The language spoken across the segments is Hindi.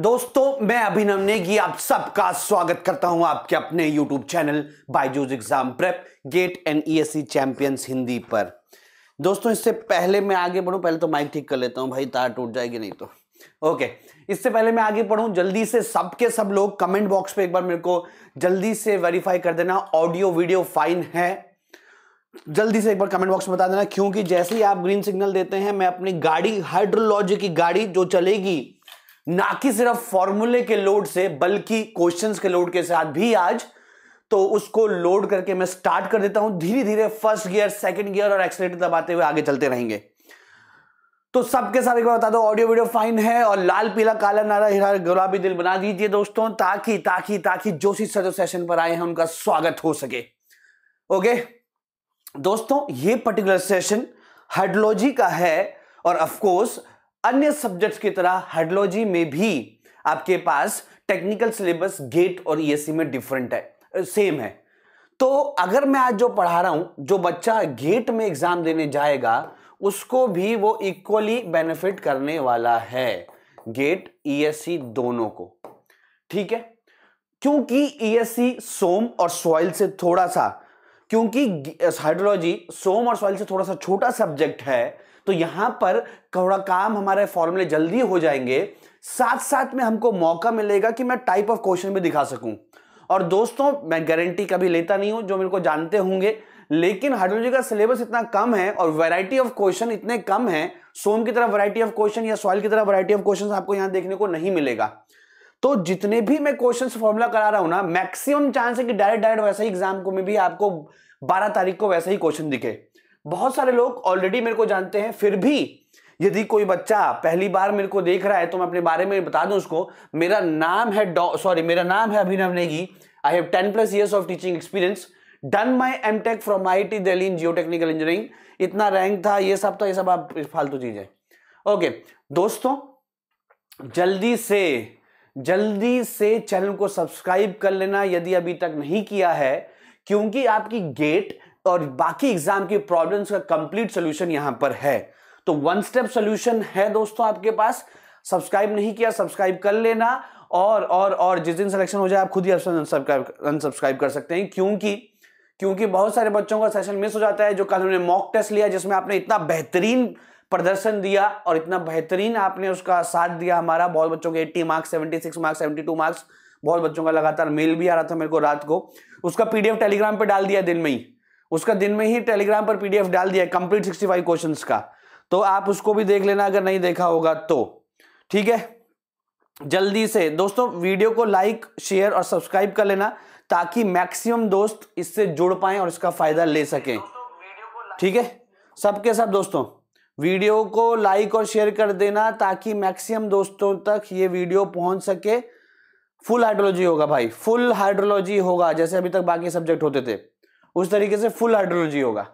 दोस्तों मैं अभिनव नेगी आप सबका स्वागत करता हूं आपके अपने YouTube channel Byju's exam prep GATE and ESC champions Hindi पर दोस्तों इससे पहले मैं आगे बढूं पहले तो माइक ठीक कर लेता हूं भाई तार टूट जाएगी नहीं तो ओके इससे पहले मैं आगे पढूं जल्दी से सबके सब लोग कमेंट बॉक्स पे एक बार मेरे को जल्दी से वेरीफाई कर देना ऑडियो वीडियो फाइन है जल्दी से एक बार कमेंट बॉक्स में बता देना क्योंकि जैसे ही आप ग्रीन सिग्नल देते हैं मैं अपनी गाड़ी हाइड्रोलॉजी की गाड़ी जो चलेगी ना कि सिर्फ फॉर्मूले के लोड से बल्कि क्वेश्चंस के लोड के साथ भी आज तो उसको लोड करके मैं स्टार्ट कर देता हूं धीरे धीरे फर्स्ट गियर सेकंड गियर और एक्सलेटर दबाते हुए आगे चलते रहेंगे तो सबके साथ एक बार बता दो ऑडियो वीडियो फाइन है और लाल पीला काला नारा हिरा गुलाबी दिल बना दीजिए दोस्तों ताकि ताकि ताकि जो सी सजो सेशन पर आए हैं उनका स्वागत हो सके ओके दोस्तों ये पर्टिकुलर सेशन हाइड्रोलॉजी का है और ऑफ कोर्स अन्य सब्जेक्ट्स की तरह हाइड्रोलॉजी में भी आपके पास टेक्निकल सिलेबस गेट और ईएससी में डिफरेंट है सेम है तो अगर मैं आज जो पढ़ा रहा हूं जो बच्चा गेट में एग्जाम देने जाएगा उसको भी वो इक्वली बेनिफिट करने वाला है गेट ईएससी दोनों को ठीक है क्योंकि ईएससी सोम और सॉइल से थोड़ा सा क्योंकि हाइड्रोलॉजी सोम और सॉइल से थोड़ा सा छोटा सब्जेक्ट है तो यहां पर थोड़ा काम हमारे फॉर्मूले जल्दी हो जाएंगे साथ साथ में हमको मौका मिलेगा कि मैं टाइप ऑफ क्वेश्चन भी दिखा सकूं और दोस्तों मैं गारंटी कभी लेता नहीं हूं जो मेरे को जानते होंगे लेकिन हाइड्रोलॉजी का सिलेबस इतना कम है और वैरायटी ऑफ क्वेश्चन इतने कम है सोम की तरह वैरायटी ऑफ क्वेश्चन या सॉइल की तरह वैरायटी ऑफ क्वेश्चन आपको यहां देखने को नहीं मिलेगा तो जितने भी मैं क्वेश्चन फॉर्मूला करा रहा हूं ना मैक्सिमम चांस है कि डायरेक्ट डायरेक्ट वैसे ही एग्जाम को में भी आपको 12 तारीख को वैसा ही क्वेश्चन दिखे बहुत सारे लोग ऑलरेडी मेरे को जानते हैं फिर भी यदि कोई बच्चा पहली बार मेरे को देख रहा है तो मैं अपने बारे में बता दूं उसको मेरा नाम है सॉरी मेरा नाम है Abhinav Negi I have ten plus years of teaching experience done my M tech from I T Delhi in geotechnical engineering इतना रैंक था ये सब था तो, ये सब आप फालतू चीज है ओके दोस्तों जल्दी से जल्दी से चैनल को सब्सक्राइब कर लेना यदि अभी तक नहीं किया है क्योंकि आपकी गेट और बाकी एग्जाम की प्रॉब्लम्स का कंप्लीट सोल्यूशन यहां पर है तो वन स्टेप सोल्यूशन है दोस्तों आपके पास सब्सक्राइब नहीं किया सब्सक्राइब कर लेना और और और जिस दिन सिलेक्शन हो जाए आप खुद ही अनसब्सक्राइब कर सकते हैं क्योंकि क्योंकि बहुत सारे बच्चों का सेशन मिस हो जाता है जो कल हमने मॉक टेस्ट लिया जिसमें आपने इतना बेहतरीन प्रदर्शन दिया और इतना बेहतरीन आपने उसका साथ दिया हमारा बहुत बच्चों के 80 मार्क्स 76 मार्क्स 72 मार्क्स बहुत बच्चों का लगातार मेल भी आ रहा था मेरे को रात को उसका पीडीएफ टेलीग्राम पर डाल दिया दिन में ही उसका दिन में ही टेलीग्राम पर पीडीएफ डाल दिया कंप्लीट सिक्सटी फाइव क्वेश्चन का तो आप उसको भी देख लेना अगर नहीं देखा होगा तो ठीक है जल्दी से दोस्तों वीडियो को लाइक शेयर और सब्सक्राइब कर लेना ताकि मैक्सिमम दोस्त इससे जुड़ पाए और इसका फायदा ले सकें ठीक है सबके सब दोस्तों वीडियो को लाइक और शेयर कर देना ताकि मैक्सिमम दोस्तों तक ये वीडियो पहुंच सके फुल हाइड्रोलॉजी होगा भाई फुल हाइड्रोलॉजी होगा जैसे अभी तक बाकी सब्जेक्ट होते थे उस तरीके से फुल हाइड्रोलॉजी होगा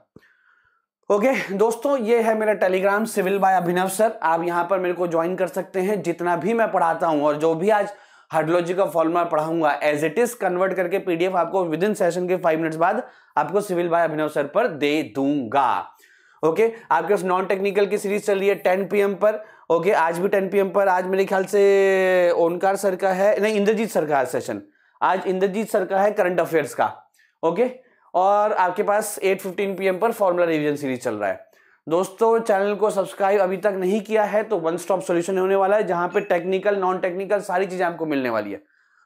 ओके okay, दोस्तों ये है मेरा Telegram civil by Abhinav sir आप यहाँ पर मेरे को ज्वाइन कर सकते हैं जितना भी मैं पढ़ाता हूँ और जो भी आज हाइड्रोलॉजी का फॉर्मुला पढ़ाऊंगा एज इट इज कन्वर्ट करके पीडीएफ आपको विद इन सेशन के फाइव मिनट्स बाद आपको सिविल बाय अभिनव सर पर दे दूंगा ओके okay, आपके पास नॉन टेक्निकल की सीरीज चल रही है टेन पी पर ओके okay, आज भी टेन पी पर आज मेरे ख्याल से ओनकार सर का है नहीं इंद्रजीत सर का है सेशन आज इंद्रजीत सर का है करंट अफेयर्स का ओके okay? और आपके पास 8:15 पीएम पर फॉर्मूला रिवीजन सीरीज चल रहा है दोस्तों चैनल को सब्सक्राइब अभी तक नहीं किया है तो वन स्टॉप सोल्यूशन होने वाला है जहां पे टेक्निकल नॉन टेक्निकल सारी चीजें आपको मिलने वाली है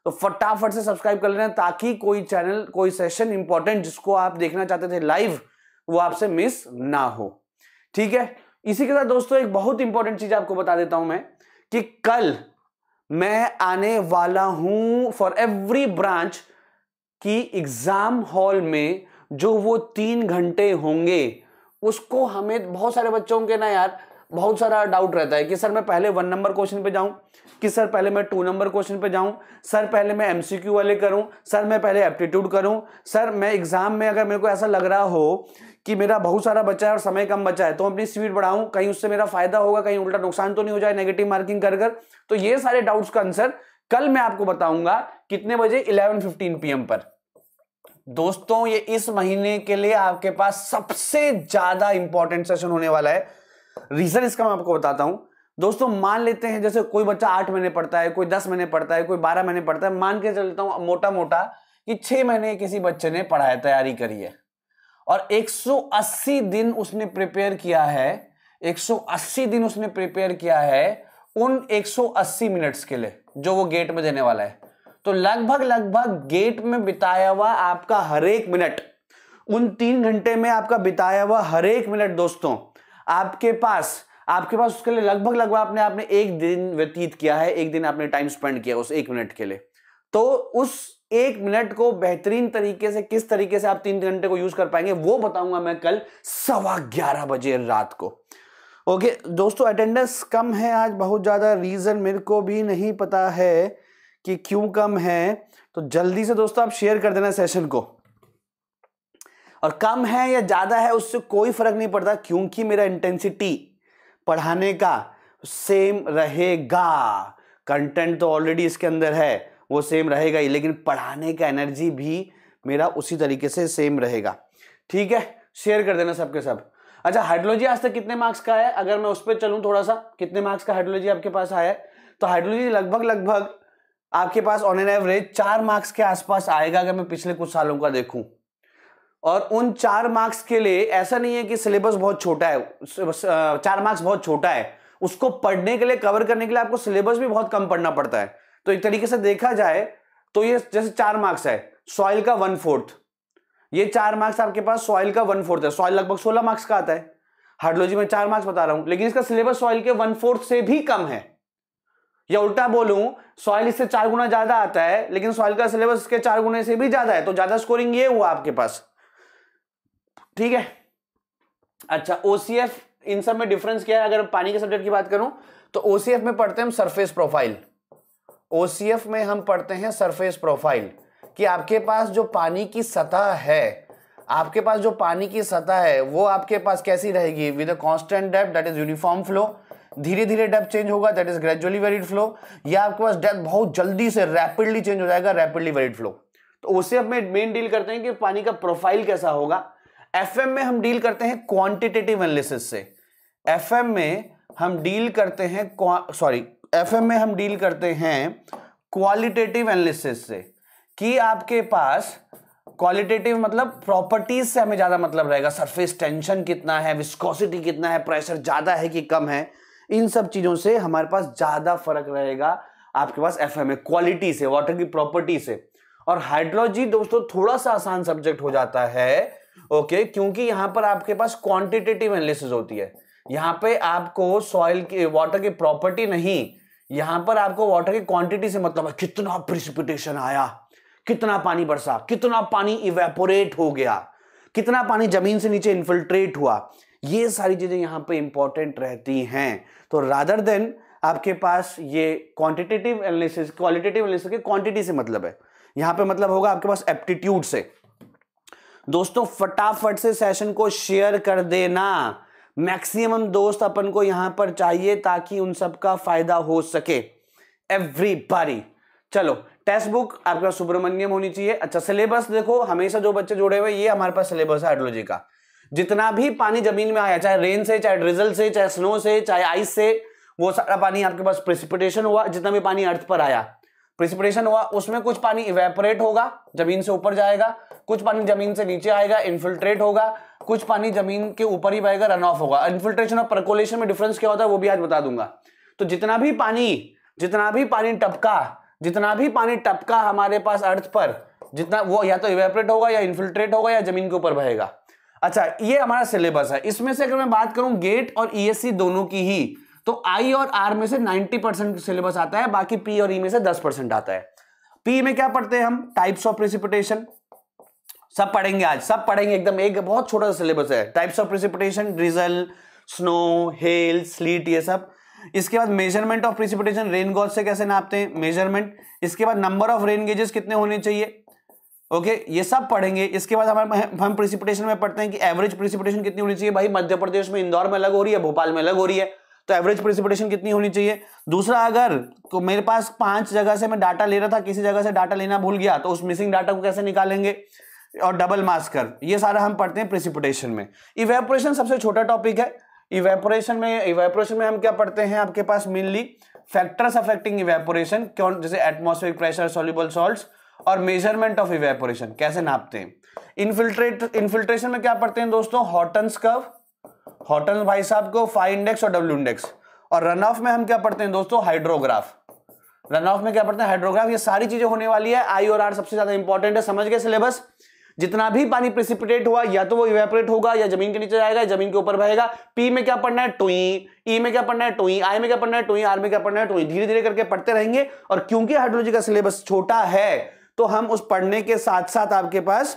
तो फटाफट से सब्सक्राइब कर लेना ताकि कोई चैनल कोई सेशन इंपॉर्टेंट जिसको आप देखना चाहते थे लाइव वो आपसे मिस ना हो ठीक है इसी के साथ दोस्तों एक बहुत इंपॉर्टेंट चीज आपको बता देता हूं मैं कि कल मैं आने वाला हूं फॉर एवरी ब्रांच कि एग्ज़ाम हॉल में जो वो तीन घंटे होंगे उसको हमें बहुत सारे बच्चों के ना यार बहुत सारा डाउट रहता है कि सर मैं पहले वन नंबर क्वेश्चन पे जाऊं कि सर पहले मैं टू नंबर क्वेश्चन पे जाऊं सर पहले मैं एमसीक्यू वाले करूं सर मैं पहले एप्टीट्यूड करूं सर मैं एग्ज़ाम में अगर मेरे को ऐसा लग रहा हो कि मेरा बहुत सारा बचा है और समय कम बचा है तो अपनी स्पीड बढ़ाऊं कहीं उससे मेरा फायदा होगा कहीं उल्टा नुकसान तो नहीं हो जाए नेगेटिव मार्किंग कर कर तो ये सारे डाउट्स का आंसर कल मैं आपको बताऊंगा कितने बजे इलेवन फिफ्टीन पर दोस्तों ये इस महीने के लिए आपके पास सबसे ज्यादा इंपॉर्टेंट सेशन होने वाला है रीजन इसका मैं आपको बताता हूं दोस्तों मान लेते हैं जैसे कोई बच्चा आठ महीने पढ़ता है कोई दस महीने पढ़ता है कोई बारह महीने पढ़ता है मान के चलता हूं मोटा मोटा कि छह महीने किसी बच्चे ने पढ़ा है तैयारी करी है और 180 दिन उसने प्रिपेयर किया है 180 दिन उसने प्रिपेयर किया है उन 180 मिनट्स के लिए जो वो गेट में देने वाला है तो लगभग लगभग गेट में बिताया हुआ आपका हर एक मिनट उन तीन घंटे में आपका बिताया हुआ हर एक मिनट दोस्तों आपके पास आपके पास उसके लिए लगभग लगभग आपने आपने एक दिन व्यतीत किया है एक दिन आपने टाइम स्पेंड किया उस एक मिनट के लिए तो उस एक मिनट को बेहतरीन तरीके से किस तरीके से आप तीन घंटे को यूज कर पाएंगे वो बताऊंगा मैं कल सवा ग्यारह बजे रात को ओके दोस्तों अटेंडेंस कम है आज बहुत ज़्यादा रीज़न मेरे को भी नहीं पता है कि क्यों कम है तो जल्दी से दोस्तों आप शेयर कर देना सेशन को और कम है या ज़्यादा है उससे कोई फर्क नहीं पड़ता क्योंकि मेरा इंटेंसिटी पढ़ाने का सेम रहेगा कंटेंट तो ऑलरेडी इसके अंदर है वो सेम रहेगा ही लेकिन पढ़ाने का एनर्जी भी मेरा उसी तरीके से सेम रहेगा ठीक है शेयर कर देना सबके सब अच्छा हाइड्रोलॉजी आज तक कितने मार्क्स का है अगर मैं उस पर चलूँ थोड़ा सा कितने मार्क्स का हाइड्रोलॉजी आपके पास आया है तो हाइड्रोलॉजी लगभग लगभग आपके पास ऑन एन एवरेज चार मार्क्स के आसपास आएगा अगर मैं पिछले कुछ सालों का देखूं और उन चार मार्क्स के लिए ऐसा नहीं है कि सिलेबस बहुत छोटा है चार मार्क्स बहुत छोटा है उसको पढ़ने के लिए कवर करने के लिए आपको सिलेबस भी बहुत कम पढ़ना पड़ता है तो एक तरीके से देखा जाए तो ये जैसे चार मार्क्स है सॉइल का वन फोर्थ ये चार मार्क्स आपके पास सॉइल का वन फोर्थ है सॉइल लगभग सोलह मार्क्स का आता है हार्डोलॉजी में चार मार्क्स बता रहा हूं लेकिन इसका सिलेबस सॉइल के वन फोर्थ से भी कम है या उल्टा बोलूं सॉइल इससे चार गुना ज्यादा आता है लेकिन सॉइल का सिलेबस इसके चार गुने से भी ज्यादा है तो ज्यादा स्कोरिंग ये हुआ आपके पास ठीक है अच्छा ओसीएफ इन सब में डिफरेंस क्या है अगर पानी के सब्जेक्ट की बात करूं तो ओसीएफ में पढ़ते हैं हम सरफेस प्रोफाइल ओसीएफ में हम पढ़ते हैं सरफेस प्रोफाइल कि आपके पास जो पानी की सतह है आपके पास जो पानी की सतह है वो आपके पास कैसी रहेगी with a constant depth that is uniform flow धीरे धीरे डेप्थ चेंज होगा that is gradually varied flow या आपके पास डेप्थ बहुत जल्दी से रैपिडली चेंज हो जाएगा रैपिडली वेरिड फ्लो तो उसे हमें मेन डील करते हैं कि पानी का प्रोफाइल कैसा होगा एफ में हम डील करते हैं क्वांटिटेटिव एनालिसिस से एफ में हम डील करते हैं सॉरी एफ में हम डील करते हैं क्वालिटेटिव एनालिसिस से कि आपके पास क्वालिटेटिव मतलब प्रॉपर्टीज से हमें ज्यादा मतलब रहेगा सरफेस टेंशन कितना है विस्कोसिटी कितना है प्रेशर ज्यादा है कि कम है इन सब चीज़ों से हमारे पास ज़्यादा फर्क रहेगा आपके पास एफ ए क्वालिटी से वाटर की प्रॉपर्टी से और हाइड्रोलॉजी दोस्तों थोड़ा सा आसान सब्जेक्ट हो जाता है ओके क्योंकि यहां पर आपके पास क्वांटिटेटिव एनालिसिस होती है यहां पे आपको सॉइल की वाटर की प्रॉपर्टी नहीं यहां पर आपको वाटर की क्वांटिटी से मतलब है कितना प्रिसिपिटेशन आया कितना पानी बरसा कितना पानी इवेपोरेट हो गया कितना पानी जमीन से नीचे इन्फिल्ट्रेट हुआ ये सारी चीज़ें यहाँ पे इंपॉर्टेंट रहती हैं तो रादर देन आपके पास ये क्वांटिटेटिव एनालिसिस क्वालिटेटिव एनालिसिस के क्वांटिटी से मतलब है यहाँ पे मतलब होगा आपके पास एप्टीट्यूड से दोस्तों फटाफट से सेशन को शेयर कर देना मैक्सिमम दोस्त अपन को यहां पर चाहिए ताकि उन सबका फायदा हो सके एवरी बारी चलो टेक्स्ट बुक आपके पास सुब्रमण्यम होनी चाहिए अच्छा सिलेबस देखो हमेशा जो बच्चे जुड़े हुए ये हमारे पास सिलेबस है आइडियोलॉजी का जितना भी पानी जमीन में आया चाहे रेन से चाहे ड्रिजल से चाहे स्नो से चाहे आइस से वो सारा पानी आपके पास प्रिसिपिटेशन हुआ जितना भी पानी अर्थ पर आया प्रिसिपिटेशन हुआ उसमें कुछ पानी इवेपोरेट होगा जमीन से ऊपर जाएगा कुछ पानी जमीन से नीचे आएगा इन्फिल्ट्रेट होगा कुछ पानी जमीन के ऊपर ही बहेगा रन ऑफ होगा इन्फिल्ट्रेशन और प्रकोलेशन में डिफरेंस क्या होता है वो भी आज बता दूंगा तो जितना भी पानी जितना भी पानी टपका जितना भी पानी टपका हमारे पास अर्थ पर जितना वो या तो इवेपरेट होगा या इन्फिल्ट्रेट होगा या जमीन के ऊपर बहेगा अच्छा ये हमारा सिलेबस है इसमें से अगर मैं बात करूं गेट और ईएससी e दोनों की ही तो आई और आर में से 90 परसेंट सिलेबस आता है बाकी पी और ई e में से 10 परसेंट आता है पी में क्या पढ़ते हैं हम टाइप्स ऑफ प्रेसिपिटेशन सब पढ़ेंगे आज सब पढ़ेंगे एकदम एक बहुत छोटा सा सिलेबस है types of precipitation drizzle snow hail sleet ये सब इसके बाद measurement of precipitation rain gauge से कैसे नापते हैं मेजरमेंट इसके बाद नंबर ऑफ रेन गेजेस कितने होने चाहिए ओके ये सब पढ़ेंगे इसके बाद हमारे हम प्रिसिपिटेशन में पढ़ते हैं कि एवरेज प्रिसिपिटेशन कितनी होनी चाहिए भाई मध्य प्रदेश में इंदौर में अलग हो रही है भोपाल में अलग हो रही है तो एवरेज प्रिसिपिटेशन कितनी होनी चाहिए दूसरा अगर तो मेरे पास पांच जगह से मैं डाटा ले रहा था किसी जगह से डाटा लेना भूल गया तो उस मिसिंग डाटा को कैसे निकालेंगे और डबल मास्क कर ये सारा हम पढ़ते हैं प्रिसिपिटेशन में इवेपोरेशन सबसे छोटा टॉपिक है इवेपोरेशन में इवेपोरेशन में हम क्या पढ़ते हैं आपके पास मेनली फैक्टर्स अफेक्टिंग इवेपोरेशन क्यों जैसे एटमॉस्फेरिक प्रेशर सोल्यूबल सॉल्ट्स और मेजरमेंट ऑफ इवेपोरेशन कैसे नापते हैं इनफिल्ट्रेट इनफिल्ट्रेशन में क्या पढ़ते हैं दोस्तों हॉटन्स कव हॉटन भाई साहब को फाइव इंडेक्स और डब्ल्यू इंडेक्स और रन ऑफ में हम क्या पढ़ते हैं दोस्तों हाइड्रोग्राफ रन ऑफ में क्या पढ़ते हैं हाइड्रोग्राफ ये सारी चीजें होने वाली है आई और आर सबसे ज्यादा इंपॉर्टेंट है समझ गए सिलेबस जितना भी पानी प्रिसिपिटेट हुआ या तो वो इवेपोरेट होगा या जमीन के नीचे जाएगा जमीन के ऊपर बहेगा पी में क्या पढ़ना है टोई ई e में क्या पढ़ना है टोई आई में क्या पढ़ना है टोई आर में क्या पढ़ना है टोई धीरे धीरे करके पढ़ते रहेंगे और क्योंकि हाइड्रोलॉजी का सिलेबस छोटा है तो हम उस पढ़ने के साथ साथ आपके पास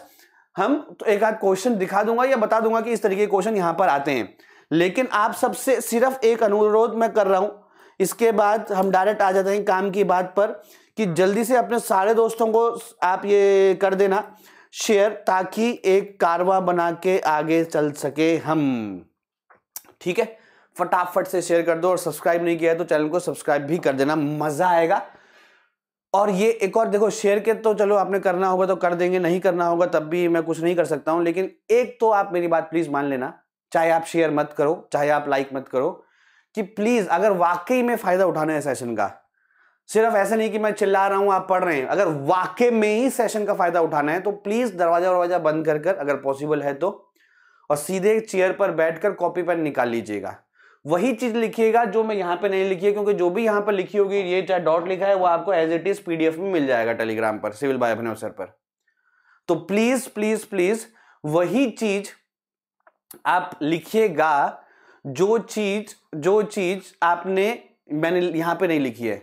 हम तो एक आध क्वेश्चन दिखा दूंगा या बता दूंगा कि इस तरीके के क्वेश्चन यहां पर आते हैं लेकिन आप सबसे सिर्फ एक अनुरोध मैं कर रहा हूं इसके बाद हम डायरेक्ट आ जाते हैं काम की बात पर कि जल्दी से अपने सारे दोस्तों को आप ये कर देना शेयर ताकि एक कारवा बना के आगे चल सके हम ठीक है फटाफट से शेयर कर दो और सब्सक्राइब नहीं किया है तो चैनल को सब्सक्राइब भी कर देना मज़ा आएगा और ये एक और देखो शेयर के तो चलो आपने करना होगा तो कर देंगे नहीं करना होगा तब भी मैं कुछ नहीं कर सकता हूं लेकिन एक तो आप मेरी बात प्लीज़ मान लेना चाहे आप शेयर मत करो चाहे आप लाइक मत करो कि प्लीज़ अगर वाकई में फ़ायदा उठाना है सेशन का सिर्फ ऐसा नहीं कि मैं चिल्ला रहा हूं आप पढ़ रहे हैं अगर वाकई में ही सेशन का फ़ायदा उठाना है तो प्लीज़ दरवाज़ा वरवाज़ा बंद कर कर अगर पॉसिबल है तो और सीधे चेयर पर बैठकर कॉपी पेन निकाल लीजिएगा वही चीज लिखिएगा जो मैं यहाँ पे नहीं लिखी है क्योंकि जो भी यहाँ पर लिखी होगी ये चाहे डॉट लिखा है वो आपको एज इट इज पीडीएफ में मिल जाएगा टेलीग्राम पर सिविल बाय अपने अवसर पर तो प्लीज प्लीज प्लीज वही चीज आप लिखिएगा जो चीज जो चीज आपने मैंने यहां पे नहीं लिखी है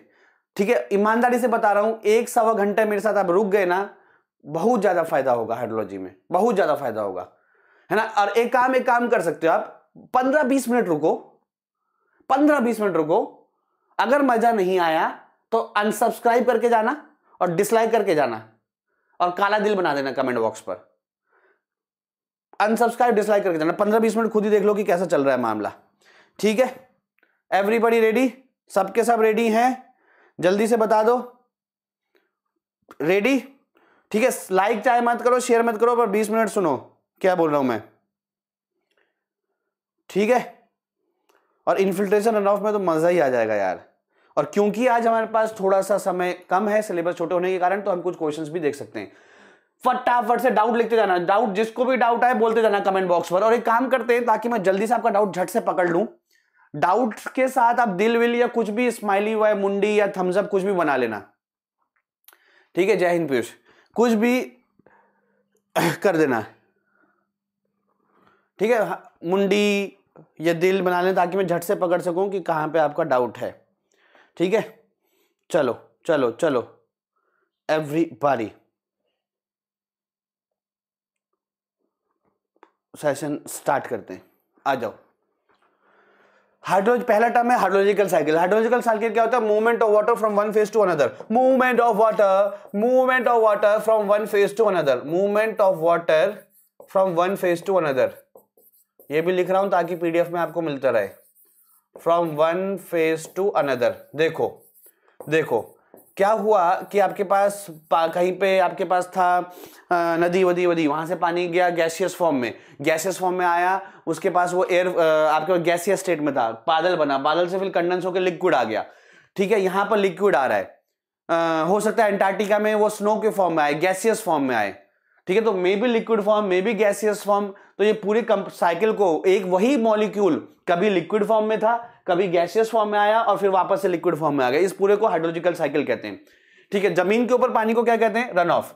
ठीक है ईमानदारी से बता रहा हूं एक सवा घंटे मेरे साथ आप रुक गए ना बहुत ज़्यादा फायदा होगा हाइड्रोलॉजी में बहुत ज़्यादा फायदा होगा है ना और एक काम एक काम कर सकते हो आप पंद्रह बीस मिनट रुको पंद्रह बीस मिनट रुको अगर मजा नहीं आया तो अनसब्सक्राइब करके जाना और डिसलाइक करके जाना और काला दिल बना देना कमेंट बॉक्स पर अनसब्सक्राइब डिसलाइक करके जाना पंद्रह बीस मिनट खुद ही देख लो कि कैसा चल रहा है मामला ठीक है एवरीबडी रेडी सबके सब रेडी हैं जल्दी से बता दो रेडी ठीक है लाइक चाहे मत करो शेयर मत करो पर बीस मिनट सुनो क्या बोल रहा हूं मैं ठीक है और इनफिल्ट्रेशन रन ऑफ में तो मज़ा ही आ जाएगा यार और क्योंकि आज हमारे पास थोड़ा सा समय कम है सिलेबस छोटे होने के कारण तो हम कुछ क्वेश्चंस भी देख सकते हैं फटाफट से डाउट लिखते जाना डाउट जिसको भी डाउट आए बोलते जाना कमेंट बॉक्स पर और एक काम करते हैं ताकि मैं जल्दी से आपका डाउट झट से पकड़ लूँ डाउट के साथ आप दिल विल या कुछ भी स्माइली हुआ मुंडी या थम्सअप कुछ भी बना लेना ठीक है जय हिंद पीयूष कुछ भी कर देना ठीक है मुंडी ये दिल बना लें ताकि मैं झट से पकड़ सकूं कि कहाँ पे आपका डाउट है ठीक है चलो चलो चलो एवरी बारी सेशन स्टार्ट करते हैं आ जाओ हाइड्रोज पहला टर्म है हाइड्रोलॉजिकल साइकिल हाइड्रोलॉजिकल साइकिल क्या होता है movement of water from one phase to another movement of water movement of water from one phase to another movement of water from one phase to another ये भी लिख रहा हूं ताकि पीडीएफ में आपको मिलता रहे from one phase to another देखो देखो क्या हुआ कि आपके पास पा, कहीं पे आपके पास था आ, नदी वदी वदी वहां से पानी गया गैसियस फॉर्म में गैसियस फॉर्म में आया उसके पास वो एयर आपके पास गैसियस स्टेट में था बादल बना बादल से फिर कंडेंस होकर लिक्विड आ गया ठीक है यहां पर लिक्विड आ रहा है आ, हो सकता है एंटार्क्टिका में वो स्नो के फॉर्म में आए गैसियस फॉर्म में आए ठीक है तो maybe liquid form maybe gaseous form तो ये पूरे साइकिल को एक वही मॉलिक्यूल कभी लिक्विड फॉर्म में था कभी गैसियस फॉर्म में आया और फिर वापस से लिक्विड फॉर्म में आ गया इस पूरे को हाइड्रोलॉजिकल साइकिल कहते हैं ठीक है जमीन के ऊपर पानी को क्या कहते हैं रन ऑफ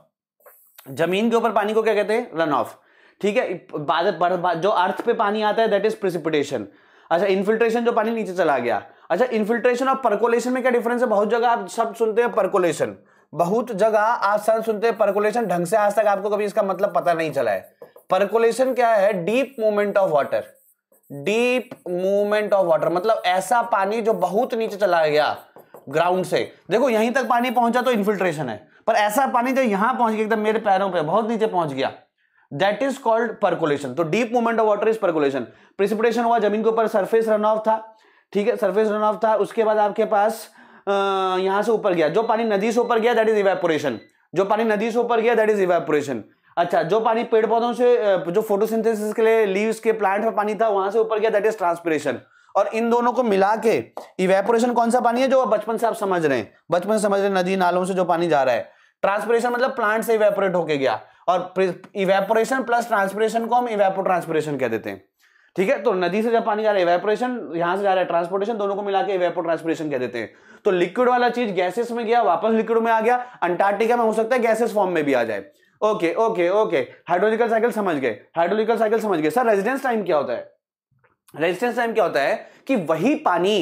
जमीन के ऊपर पानी को क्या कहते हैं रन ऑफ ठीक है बाद जो अर्थ पे पानी आता है दैट इज प्रिसिपिटेशन अच्छा इन्फिल्ट्रेशन जो पानी नीचे चला गया अच्छा इन्फिल्ट्रेशन और परकोलेशन में क्या डिफरेंस है बहुत जगह आप सब सुनते हैं परकोलेशन बहुत जगह आप सन सुनते हैं परकुलेशन ढंग से आज तक आपको कभी इसका मतलब पता नहीं चला है परकुलेशन क्या है deep movement of water deep movement of water मतलब ऐसा पानी जो बहुत नीचे चला गया ग्राउंड से देखो यहीं तक पानी पहुंचा तो इन्फिल्ट्रेशन है पर ऐसा पानी जो यहां पहुंच गया एकदम मेरे पैरों पे बहुत नीचे पहुंच गया दैट इज कॉल्ड परकुलेशन तो deep movement of water is percolation precipitation हुआ जमीन के ऊपर सरफेस रन ऑफ था ठीक है सरफेस रन ऑफ था उसके बाद आपके पास यहां से ऊपर गया जो पानी नदी से ऊपर गया दैट इज इवेपोरेशन जो पानी नदी से ऊपर गया दैट इज इवेपोरेशन अच्छा जो पानी पेड़ पौधों से जो फोटोसिंथेसिस के लिए लीव्स के प्लांट में पानी था वहां से ऊपर गया दैट इज ट्रांसपिरेशन और इन दोनों को मिला के इवेपोरेशन कौन सा पानी है जो बचपन से आप समझ रहे हैं बचपन से समझ रहे हैं नदी नालों से जो पानी जा रहा है ट्रांसपिरेशन मतलब प्लांट से इवेपोरेट होके गया और इवेपोरेशन प्लस ट्रांसपिरेशन को हम इवेपो ट्रांसपिरेशन कह देते हैं ठीक है तो नदी से जब पानी जा रहा है इवेपोरेशन यहां से जा रहा है ट्रांसपोर्टेशन दोनों को मिला के इवेपो ट्रांसपिरेशन कह देते हैं तो लिक्विड वाला चीज गैसेस में गया वापस लिक्विड में आ गया अंटार्क्टिका में हो सकता है गैसेस फॉर्म में भी आ जाए okay okay okay hydrological cycle समझ गए हाइड्रोलिकल साइकिल समझ गए सर रेजिडेंस टाइम क्या होता है रेजिडेंस टाइम क्या होता है कि वही पानी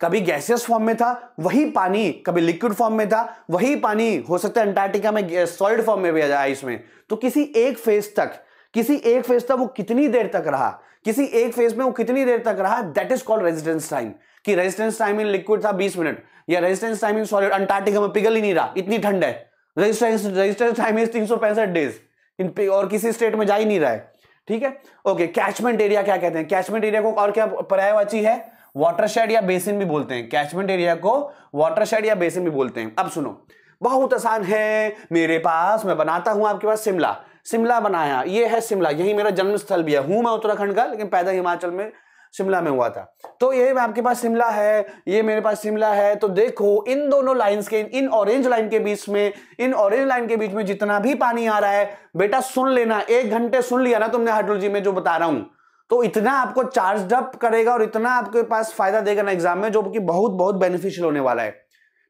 कभी गैसियस फॉर्म में था वही पानी कभी लिक्विड फॉर्म में था वही पानी हो सकता है अंटार्क्टिका में सॉलिड eh, फॉर्म में भी आ जाए आइस में तो किसी एक फेज तक किसी एक फेज तक वो कितनी देर तक रहा किसी एक फेज में वो कितनी देर तक रहा that is called residence time कि रेजिडेंस टाइम इन लिक्विड था 20 मिनट या resistance time in solid Antarctica में पिघल ही नहीं रहा इतनी ठंड है रेजिस्टेंस रेजिस्टेंस टाइम इज तीन डेज इन और किसी स्टेट में जा ही नहीं रहा है ठीक है ओके कैचमेंट एरिया क्या कहते हैं कैचमेंट एरिया को और क्या पर्यायवाची है वाटरशेड या बेसिन भी बोलते हैं कैचमेंट एरिया को वाटरशेड या बेसिन भी बोलते हैं अब सुनो बहुत आसान है मेरे पास मैं बनाता हूं आपके पास शिमला शिमला बनाया ये है शिमला यही मेरा जन्म स्थल भी है हूं मैं उत्तराखंड का लेकिन पैदा हिमाचल में शिमला में हुआ था तो ये आपके पास शिमला है ये मेरे पास शिमला है तो देखो इन दोनों लाइंस के इन ऑरेंज लाइन के बीच में इन ऑरेंज लाइन के बीच में जितना भी पानी आ रहा है बेटा सुन लेना एक घंटे सुन लिया ना तुमने हाइड्रोलॉजी में जो बता रहा हूं तो इतना आपको चार्ज अप करेगा और इतना आपके पास फायदा देगा ना एग्जाम में जो कि बहुत बहुत बेनिफिशियल होने वाला है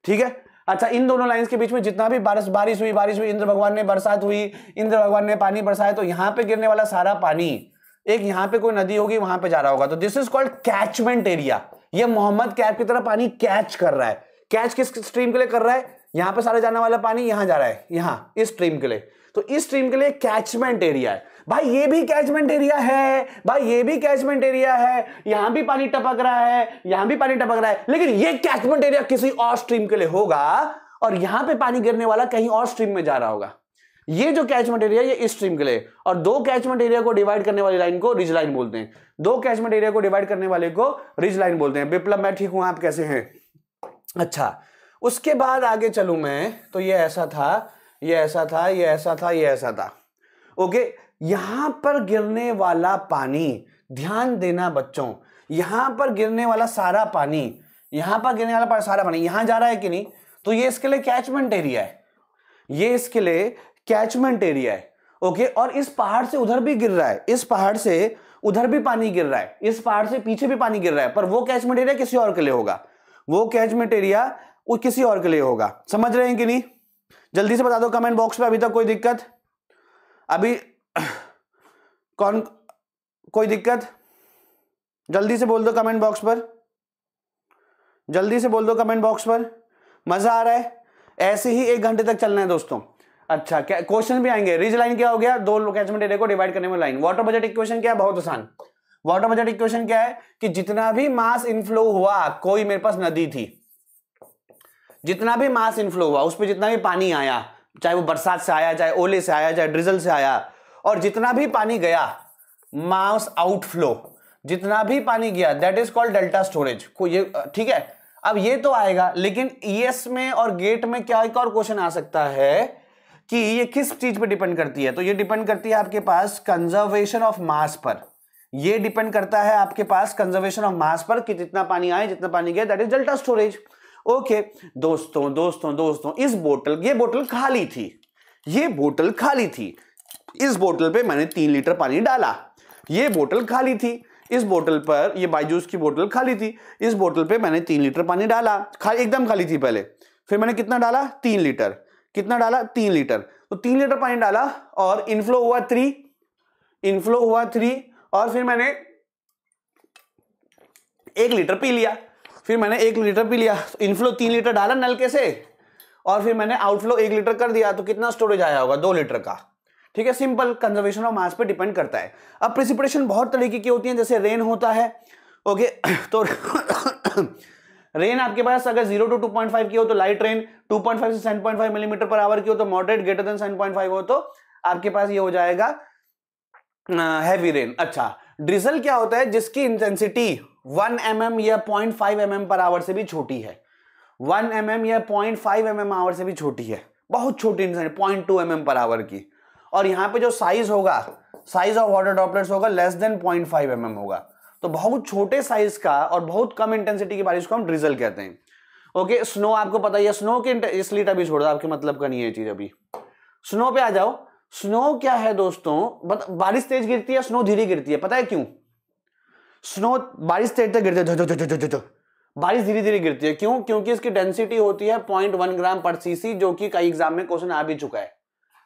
ठीक है अच्छा इन दोनों लाइंस के बीच में जितना भी बारिश बारिश हुई बारिश हुई इंद्र भगवान ने बरसात हुई इंद्र भगवान ने पानी बरसाया तो यहां पे गिरने वाला सारा पानी एक यहां पे कोई नदी होगी वहां पे जा रहा होगा तो this is called catchment area ये मोहम्मद कैप की तरह पानी कैच कर रहा है कैच किस स्ट्रीम के लिए कर रहा है यहां पे सारे जाने वाला पानी यहां जा रहा है यहां इस स्ट्रीम के लिए तो इस स्ट्रीम के लिए कैचमेंट एरिया है भाई ये भी कैचमेंट एरिया है भाई ये भी कैचमेंट एरिया है यहां भी पानी टपक रहा है यहां भी पानी टपक रहा है लेकिन ये कैचमेंट एरिया किसी और स्ट्रीम के लिए होगा और यहां पे पानी गिरने वाला कहीं और स्ट्रीम में जा रहा होगा ये जो कैचमेंट एरिया ये इस स्ट्रीम के लिए और दो कैचमेंट एरिया को डिवाइड करने वाली लाइन को रिज लाइन बोलते हैं दो कैचमेंट एरिया को डिवाइड करने वाले को रिज लाइन बोलते हैं बिप्लब मैं ठीक हूं आप कैसे हैं अच्छा उसके बाद आगे चलू मैं तो ये ऐसा था ये ऐसा था ये ऐसा था ये ऐसा था ओके यहां पर गिरने वाला पानी ध्यान देना बच्चों यहां पर गिरने वाला सारा पानी यहां पर गिरने वाला सारा पानी यहां जा रहा है कि नहीं तो ये इसके लिए कैचमेंट एरिया है ये इसके लिए कैचमेंट एरिया है ओके और इस पहाड़ से उधर भी गिर रहा है इस पहाड़ से उधर भी पानी गिर रहा है इस पहाड़ से पीछे भी पानी गिर रहा है पर वो कैचमेंट एरिया किसी और के लिए होगा वो कैचमेंट एरिया वो किसी और के लिए होगा समझ रहे हैं कि नहीं जल्दी से बता दो कमेंट बॉक्स में अभी तक कोई दिक्कत अभी कौन कोई दिक्कत जल्दी से बोल दो कमेंट बॉक्स पर जल्दी से बोल दो कमेंट बॉक्स पर मजा आ रहा है ऐसे ही एक घंटे तक चलना है दोस्तों अच्छा क्या क्वेश्चन भी आएंगे रिज लाइन क्या हो गया दो कैचमेंट एरिया को डिवाइड करने में लाइन वाटर बजट इक्वेशन क्या है बहुत आसान वाटर बजट इक्वेशन क्या है कि जितना भी मास इनफ्लो हुआ कोई मेरे पास नदी थी जितना भी मास इनफ्लो हुआ उस पर जितना भी पानी आया चाहे वो बरसात से आया चाहे ओले से आया चाहे ड्रिजल से आया और जितना भी पानी गया मास आउटफ्लो जितना भी पानी गया that is called delta storage को ये ठीक है अब ये तो आएगा लेकिन ईएस में और गेट में क्या एक और क्वेश्चन आ सकता है कि ये किस चीज पर डिपेंड करती है तो ये डिपेंड करती है आपके पास कंजर्वेशन ऑफ मास पर ये डिपेंड करता है आपके पास कंजर्वेशन ऑफ मास पर कि जितना पानी आए जितना पानी गया that is delta storage okay दोस्तों दोस्तों दोस्तों इस बोतल ये बोतल खाली थी ये बोतल खाली थी इस बोतल पे मैंने तीन लीटर पानी डाला ये बोतल खाली थी इस बोतल पर ये बायजूस की बोतल खाली थी इस बोतल पे मैंने तीन लीटर पानी डाला खाली एकदम खाली थी पहले फिर मैंने कितना डाला तीन लीटर कितना डाला तीन लीटर तो तीन लीटर पानी डाला और इनफ्लो हुआ थ्री इनफ्लो हुआ थ्री और फिर मैंने एक लीटर पी लिया फिर मैंने एक लीटर पी लिया इनफ्लो तो तीन लीटर डाला नलके से और फिर मैंने आउटफ्लो एक लीटर कर दिया तो कितना स्टोरेज आया होगा दो लीटर का ठीक है सिंपल कंजर्वेशन ऑफ मास पे डिपेंड करता है अब प्रिसिपिटेशन बहुत तरीके की होती है जैसे रेन होता है ओके तो रेन आपके पास अगर zero two two point five की हो तो light rain two point five से seven point five millimetre per hour की हो तो moderate greater than seven point five हो तो आपके पास ये हो जाएगा हैवी रेन अच्छा ड्रिजल क्या होता है जिसकी इंटेंसिटी वन एम एम या पॉइंट फाइव एम एम पर आवर से भी छोटी है वन एम एम या point five M M hour से भी छोटी है बहुत छोटी इंसेंट पॉइंट टू एम एम पर आवर की और यहाँ पे जो साइज होगा साइज ऑफ वाटर ड्रॉपलेट्स होगा less than point five M M होगा तो बहुत छोटे साइज का और बहुत कम इंटेंसिटी की बारिश को हम ड्रिजल कहते हैं ओके okay, स्नो आपको पता ही स्नो के इसलिए अभी छोड़ दो आपके मतलब का नहीं है चीज अभी स्नो पे आ जाओ स्नो क्या है दोस्तों बारिश तेज गिरती है स्नो धीरे गिरती है पता है क्यों स्नो बारिश तेज तक गिरती है बारिश धीरे धीरे गिरती है क्यों क्योंकि इसकी डेंसिटी होती है पॉइंट वन ग्राम पर सीसी जो कि कई एग्जाम में क्वेश्चन आ भी चुका है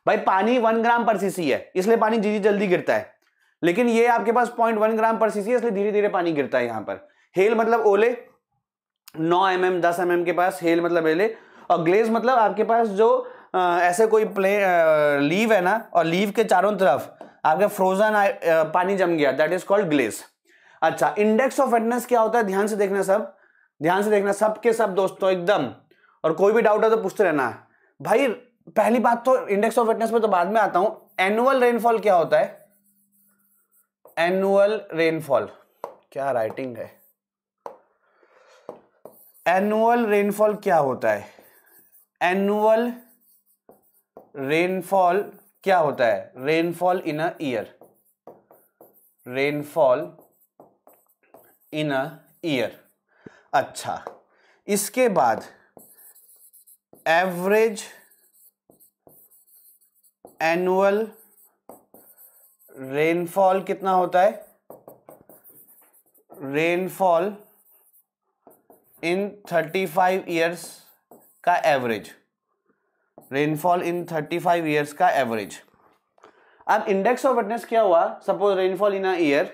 भाई पानी वन ग्राम पर सीसी है इसलिए पानी धीरे जल्दी गिरता है लेकिन ये आपके पास पॉइंट वन ग्राम पर सीसी इसलिए धीरे धीरे पानी गिरता है यहाँ पर हेल मतलब ओले नौ एम एम दस एम एम के पास हेल मतलब ओले और ग्लेज मतलब आपके पास जो आ, ऐसे कोई प्ले आ, लीव है ना और लीव के चारों तरफ आपका फ्रोजन पानी जम गया दैट इज कॉल्ड ग्लेज अच्छा इंडेक्स ऑफ वेटनेस क्या होता है ध्यान से देखना सब ध्यान से देखना सब के सब दोस्तों एकदम और कोई भी डाउट है तो पूछते रहना भाई पहली बात तो इंडेक्स ऑफ वेटनेस में तो बाद में आता हूं एनुअल रेनफॉल क्या होता है एनुअल रेनफॉल क्या राइटिंग है एनुअल रेनफॉल क्या होता है एनुअल रेनफॉल क्या होता है rainfall in a year rainfall in a year अच्छा इसके बाद एवरेज एनुअल रेनफॉल कितना होता है रेनफॉल इन 35 ईयर्स का एवरेज रेनफॉल इन 35 ईयर्स का एवरेज अब इंडेक्स ऑफ वेटनेस क्या हुआ suppose rainfall in a year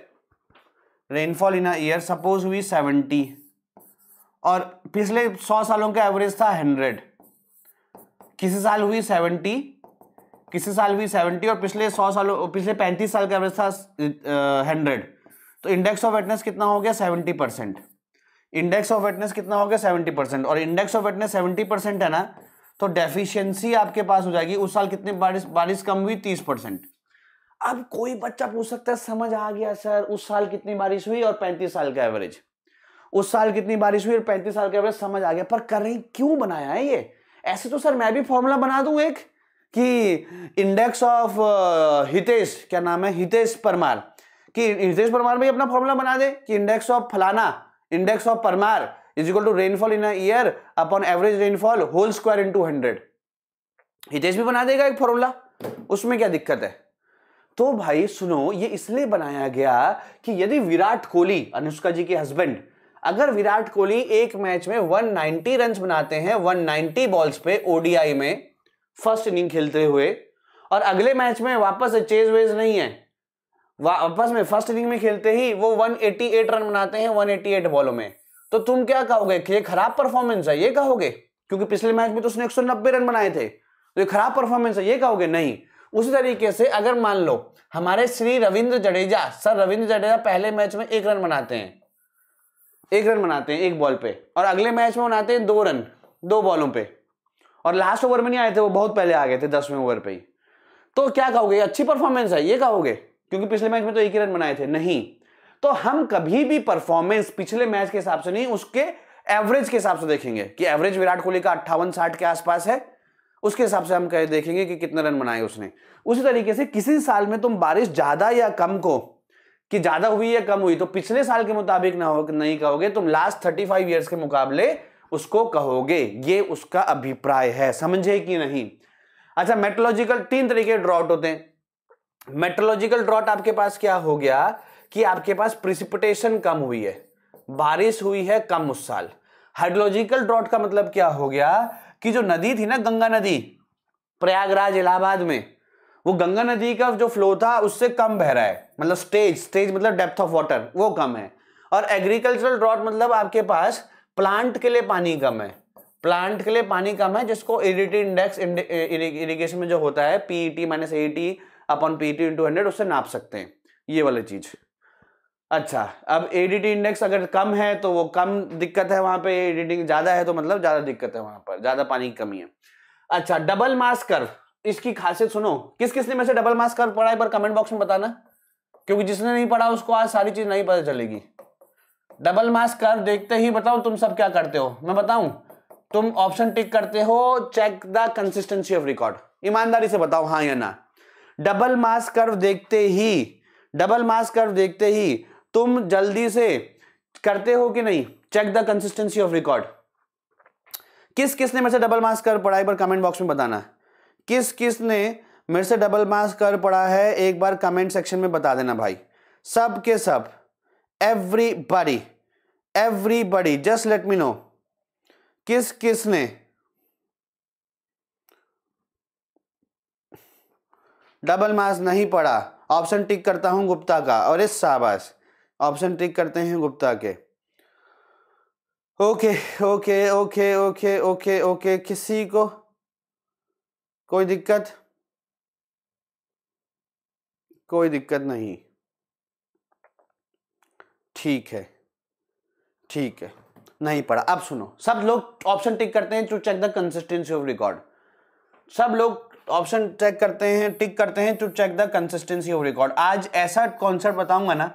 rainfall in a year suppose हुई 70 और पिछले 100 सालों का एवरेज था 100 किसी साल हुई सेवेंटी किसी साल भी सेवेंटी और पिछले सौ साल पिछले पैंतीस साल का एवरेज था हंड्रेड तो इंडेक्स ऑफ वेटनेस कितना हो गया seventy percent index of wetness कितना हो गया सेवेंटी परसेंट और index of wetness seventy percent है ना तो डेफिशिएंसी आपके पास हो जाएगी उस साल कितनी बारिश बारिश कम हुई तीस परसेंट अब कोई बच्चा पूछ सकता है समझ आ गया सर उस साल कितनी बारिश हुई और पैंतीस साल का एवरेज उस साल कितनी बारिश हुई और पैंतीस साल का एवरेज समझ आ गया पर करें क्यों बनाया है ये ऐसे तो सर मैं भी फॉर्मूला बना दूं एक कि इंडेक्स ऑफ हितेश क्या नाम है हितेश परमार कि हितेश परमार भी अपना फॉर्मूला बना दे कि इंडेक्स ऑफ फलाना index of Parmar is equal to rainfall in Iyer upon average rainfall whole square in into hundred Hitesh भी बना देगा एक फॉर्मूला उसमें क्या दिक्कत है तो भाई सुनो ये इसलिए बनाया गया कि यदि विराट कोहली अनुष्का जी के हस्बैंड अगर विराट कोहली एक मैच में 190 रन बनाते हैं 190 बॉल्स पे ओडीआई में फर्स्ट इनिंग खेलते हुए और अगले मैच में वापस चेज वेज नहीं है वापस में फर्स्ट इनिंग में खेलते ही वो 188 रन बनाते हैं 188 बॉलों में तो तुम क्या कहोगे कि ये खराब परफॉर्मेंस है ये कहोगे क्योंकि पिछले मैच में तो उसने 190 रन बनाए थे तो ये खराब परफॉर्मेंस है ये कहोगे नहीं उसी तरीके से अगर मान लो हमारे श्री रविंद्र जडेजा सर रविंद्र जडेजा पहले मैच में एक रन बनाते हैं एक रन बनाते हैं एक बॉल पे और अगले मैच में बनाते हैं दो रन दो बॉलों पर और लास्ट ओवर में नहीं आए थे वो बहुत पहले आ गए थे दसवें ओवर पे ही तो क्या कहोगे अच्छी परफॉर्मेंस है ये कहोगे क्योंकि पिछले मैच में तो एक ही रन बनाए थे नहीं तो हम कभी भी परफॉर्मेंस पिछले मैच के हिसाब से नहीं उसके एवरेज के हिसाब से देखेंगे कि एवरेज विराट कोहली का अट्ठावन साठ के आसपास है उसके हिसाब से हम कह देखेंगे कि कितने रन बनाए उसने उसी तरीके से किसी साल में तुम बारिश ज़्यादा या कम को कि ज़्यादा हुई या कम हुई तो पिछले साल के मुताबिक ना हो नहीं कहोगे तुम लास्ट थर्टी फाइव के मुकाबले उसको कहोगे ये उसका अभिप्राय है समझे कि नहीं अच्छा मेट्रोलॉजिकल तीन तरीके ड्रॉट होते हैं मेट्रोलॉजिकल ड्रॉट आपके पास क्या हो गया कि आपके पास प्रिसिपिटेशन कम हुई है बारिश हुई है कम उस साल हाइड्रोलॉजिकल ड्रॉट का मतलब क्या हो गया कि जो नदी थी ना गंगा नदी प्रयागराज इलाहाबाद में वो गंगा नदी का जो फ्लो था उससे कम बह रहा है मतलब स्टेज स्टेज मतलब डेप्थ ऑफ वाटर वो कम है और एग्रीकल्चरल ड्रॉट मतलब आपके पास प्लांट के लिए पानी कम है प्लांट के लिए पानी कम है जिसको इरिटी इंडेक्स इरिगेशन में जो होता है PET minus AT upon PET into hundred उससे नाप सकते हैं ये वाली चीज अच्छा अब एडीटी इंडेक्स अगर कम है तो वो कम दिक्कत है वहां पे एडिटिंग ज्यादा है तो मतलब ज्यादा दिक्कत है वहां पर ज्यादा पानी की कमी है अच्छा डबल मास कर इसकी खासियत सुनो किस किसने में से डबल मास कर पढ़ा एक कमेंट बॉक्स में बताना क्योंकि जिसने नहीं पढ़ा उसको आज सारी चीज नहीं पता चलेगी डबल मास कर्व देखते ही बताओ तुम सब क्या करते हो मैं बताऊं तुम ऑप्शन टिक करते हो check the consistency of record ईमानदारी से बताओ हाँ या ना डबल मास कर्व देखते ही डबल मास कर्व देखते ही तुम जल्दी से करते हो कि नहीं check the consistency of record किस किसने मेरे से डबल मास कर्व पढ़ा एक बार कमेंट बॉक्स में बताना किस किसने मेरे से डबल मास कर्व पढ़ा है एक बार कमेंट सेक्शन में बता देना भाई सब के सब everybody everybody just let me know किस किस ने डबल मास नहीं पड़ा ऑप्शन टिक करता हूं गुप्ता का और इस शाबाश ऑप्शन टिक करते हैं गुप्ता के okay okay okay okay okay okay किसी को कोई दिक्कत कोई दिक्कत नहीं ठीक है ठीक है नहीं पढ़ा अब सुनो सब लोग ऑप्शन टिक करते हैं to check the consistency of record सब लोग ऑप्शन चेक करते हैं टिक करते हैं to check the consistency of record आज ऐसा कॉन्सेप्ट बताऊंगा ना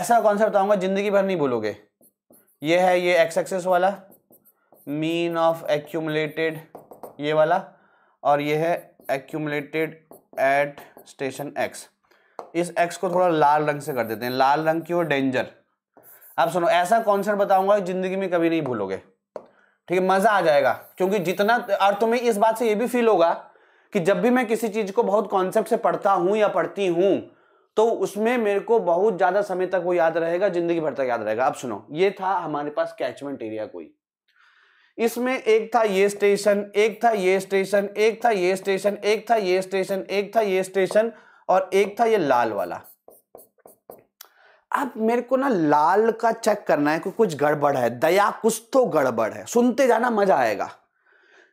ऐसा कॉन्सेप्ट बताऊंगा जिंदगी भर नहीं बोलोगे ये है ये एक्स एक्सेस वाला मीन ऑफ एक्यूमुलेटेड ये वाला और ये है एक्यूमुलेटेड एट स्टेशन एक्स इस एक्स को थोड़ा लाल रंग से कर देते हैं लाल रंग की ओर डेंजर आप सुनो ऐसा कॉन्सेप्ट बताऊंगा जिंदगी में कभी नहीं भूलोगे ठीक है मजा आ जाएगा क्योंकि जितना और तुम्हें इस बात से यह भी फील होगा कि जब भी मैं किसी चीज को बहुत कॉन्सेप्ट से पढ़ता हूं या पढ़ती हूं तो उसमें मेरे को बहुत ज्यादा समय तक वो याद रहेगा जिंदगी भर तक याद रहेगा अब सुनो ये था हमारे पास कैचमेंट एरिया कोई इसमें एक था ये स्टेशन एक था ये स्टेशन एक था ये स्टेशन एक था ये स्टेशन एक था ये स्टेशन और एक था ये लाल वाला अब मेरे को ना लाल का चेक करना है कि कुछ गड़बड़ है दया कुछ तो गड़बड़ है सुनते जाना मजा आएगा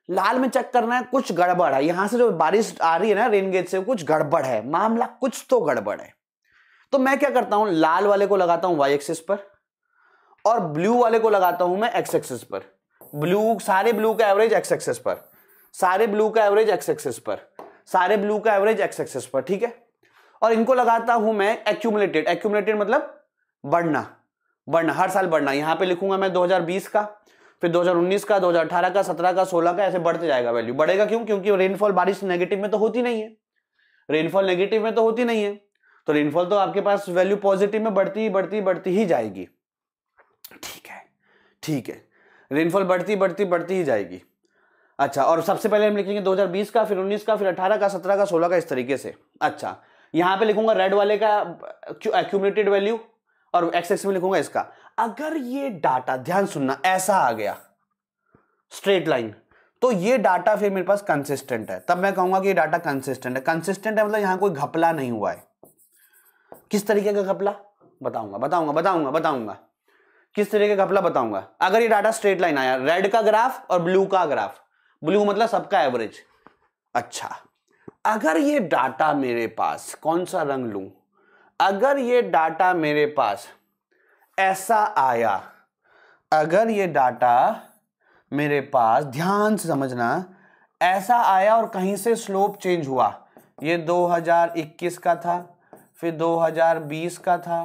लाल में चेक करना है कुछ गड़बड़ है यहां से जो बारिश आ रही है ना रेनगेज से कुछ गड़बड़ है मामला कुछ तो गड़बड़ है तो मैं क्या करता हूं लाल वाले को लगाता हूं वाई एक्सिस पर और ब्लू वाले को लगाता हूं मैं एक्स एक्सिस पर ब्लू सारे ब्लू का एवरेज एक्स एक्सिस पर सारे ब्लू का एवरेज एक्स एक्सिस पर सारे ब्लू का एवरेज एक्स एक्सेस पर ठीक है और इनको लगाता हूं मैं एक्यूमुलेटेड एक्यूमुलेटेड मतलब बढ़ना बढ़ना हर साल बढ़ना यहां पे लिखूंगा मैं 2020 का फिर 2019 का 2018 का 17 का 16 का ऐसे बढ़ते जाएगा वैल्यू बढ़ेगा क्यों क्योंकि रेनफॉल बारिश नेगेटिव में तो होती नहीं है रेनफॉल नेगेटिव में तो होती नहीं है तो रेनफॉल तो आपके पास वैल्यू पॉजिटिव में बढ़ती ही बढ़ती बढ़ती ही जाएगी ठीक है ठीक है रेनफॉल बढ़ती बढ़ती बढ़ती ही जाएगी अच्छा और सबसे पहले हम लिखेंगे 2020 का फिर 19 का फिर 18 का 17 का 16 का इस तरीके से अच्छा यहां पे लिखूंगा रेड वाले का एक्यूमलेटेड वैल्यू और एक्सेस में लिखूंगा इसका अगर ये डाटा ध्यान सुनना ऐसा आ गया स्ट्रेट लाइन तो ये डाटा फिर मेरे पास कंसिस्टेंट है तब मैं कहूंगा कि ये डाटा कंसिस्टेंट है कंसिस्टेंट है मतलब यहां कोई घपला नहीं हुआ है किस तरीके का घपला बताऊंगा बताऊंगा बताऊंगा बताऊंगा किस तरीके का घपला बताऊंगा अगर ये डाटा स्ट्रेट लाइन आया रेड का ग्राफ और ब्लू का ग्राफ ब्लू मतलब सबका एवरेज अच्छा अगर ये डाटा मेरे पास कौन सा रंग लू अगर ये डाटा मेरे पास ऐसा आया अगर ये डाटा मेरे पास ध्यान से समझना ऐसा आया और कहीं से स्लोप चेंज हुआ ये 2021 का था फिर 2020 का था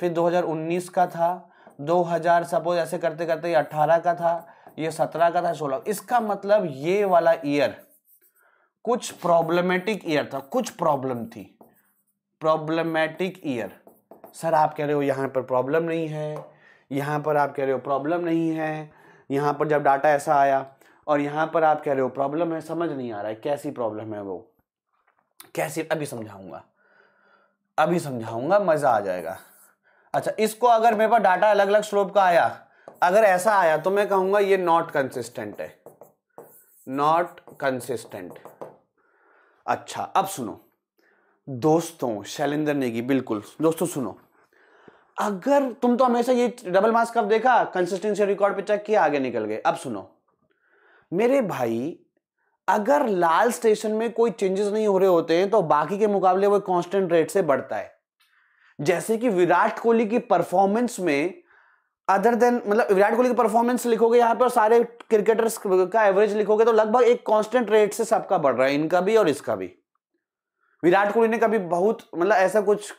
फिर 2019 का था 2000 सपोज ऐसे करते करते ये 18 का था ये सत्रह का था सोलह इसका मतलब ये वाला ईयर कुछ प्रॉब्लमेटिक ईयर था कुछ प्रॉब्लम थी प्रॉब्लमेटिक ईयर सर आप कह रहे हो यहाँ पर प्रॉब्लम नहीं है यहाँ पर आप कह रहे हो प्रॉब्लम नहीं है यहाँ पर जब डाटा ऐसा आया और यहाँ पर आप कह रहे हो प्रॉब्लम है समझ नहीं आ रहा है कैसी प्रॉब्लम है वो कैसी अभी समझाऊंगा अभी समझाऊंगा मज़ा आ जाएगा अच्छा इसको अगर मेरे पास डाटा अलग अलग स्लोप का आया अगर ऐसा आया तो मैं कहूंगा ये नॉट कंसिस्टेंट है नॉट कंसिस्टेंट अच्छा अब सुनो दोस्तों शैलेंद्र नेगी बिल्कुल दोस्तों सुनो अगर तुम तो हमेशा ये डबल मास्क कब देखा कंसिस्टेंसी रिकॉर्ड पे चेक किया आगे निकल गए अब सुनो मेरे भाई अगर लाल स्टेशन में कोई चेंजेस नहीं हो रहे होते हैं तो बाकी के मुकाबले वो कांस्टेंट रेट से बढ़ता है जैसे कि विराट कोहली की परफॉर्मेंस में अदर देन मतलब विराट कोहली की परफॉर्मेंस लिखोगे यहाँ पर सारे क्रिकेटर्स का एवरेज लिखोगे तो लगभग एक कांस्टेंट रेट से सबका बढ़ रहा है इनका भी और इसका भी विराट कोहली ने कभी बहुत मतलब ऐसा कुछ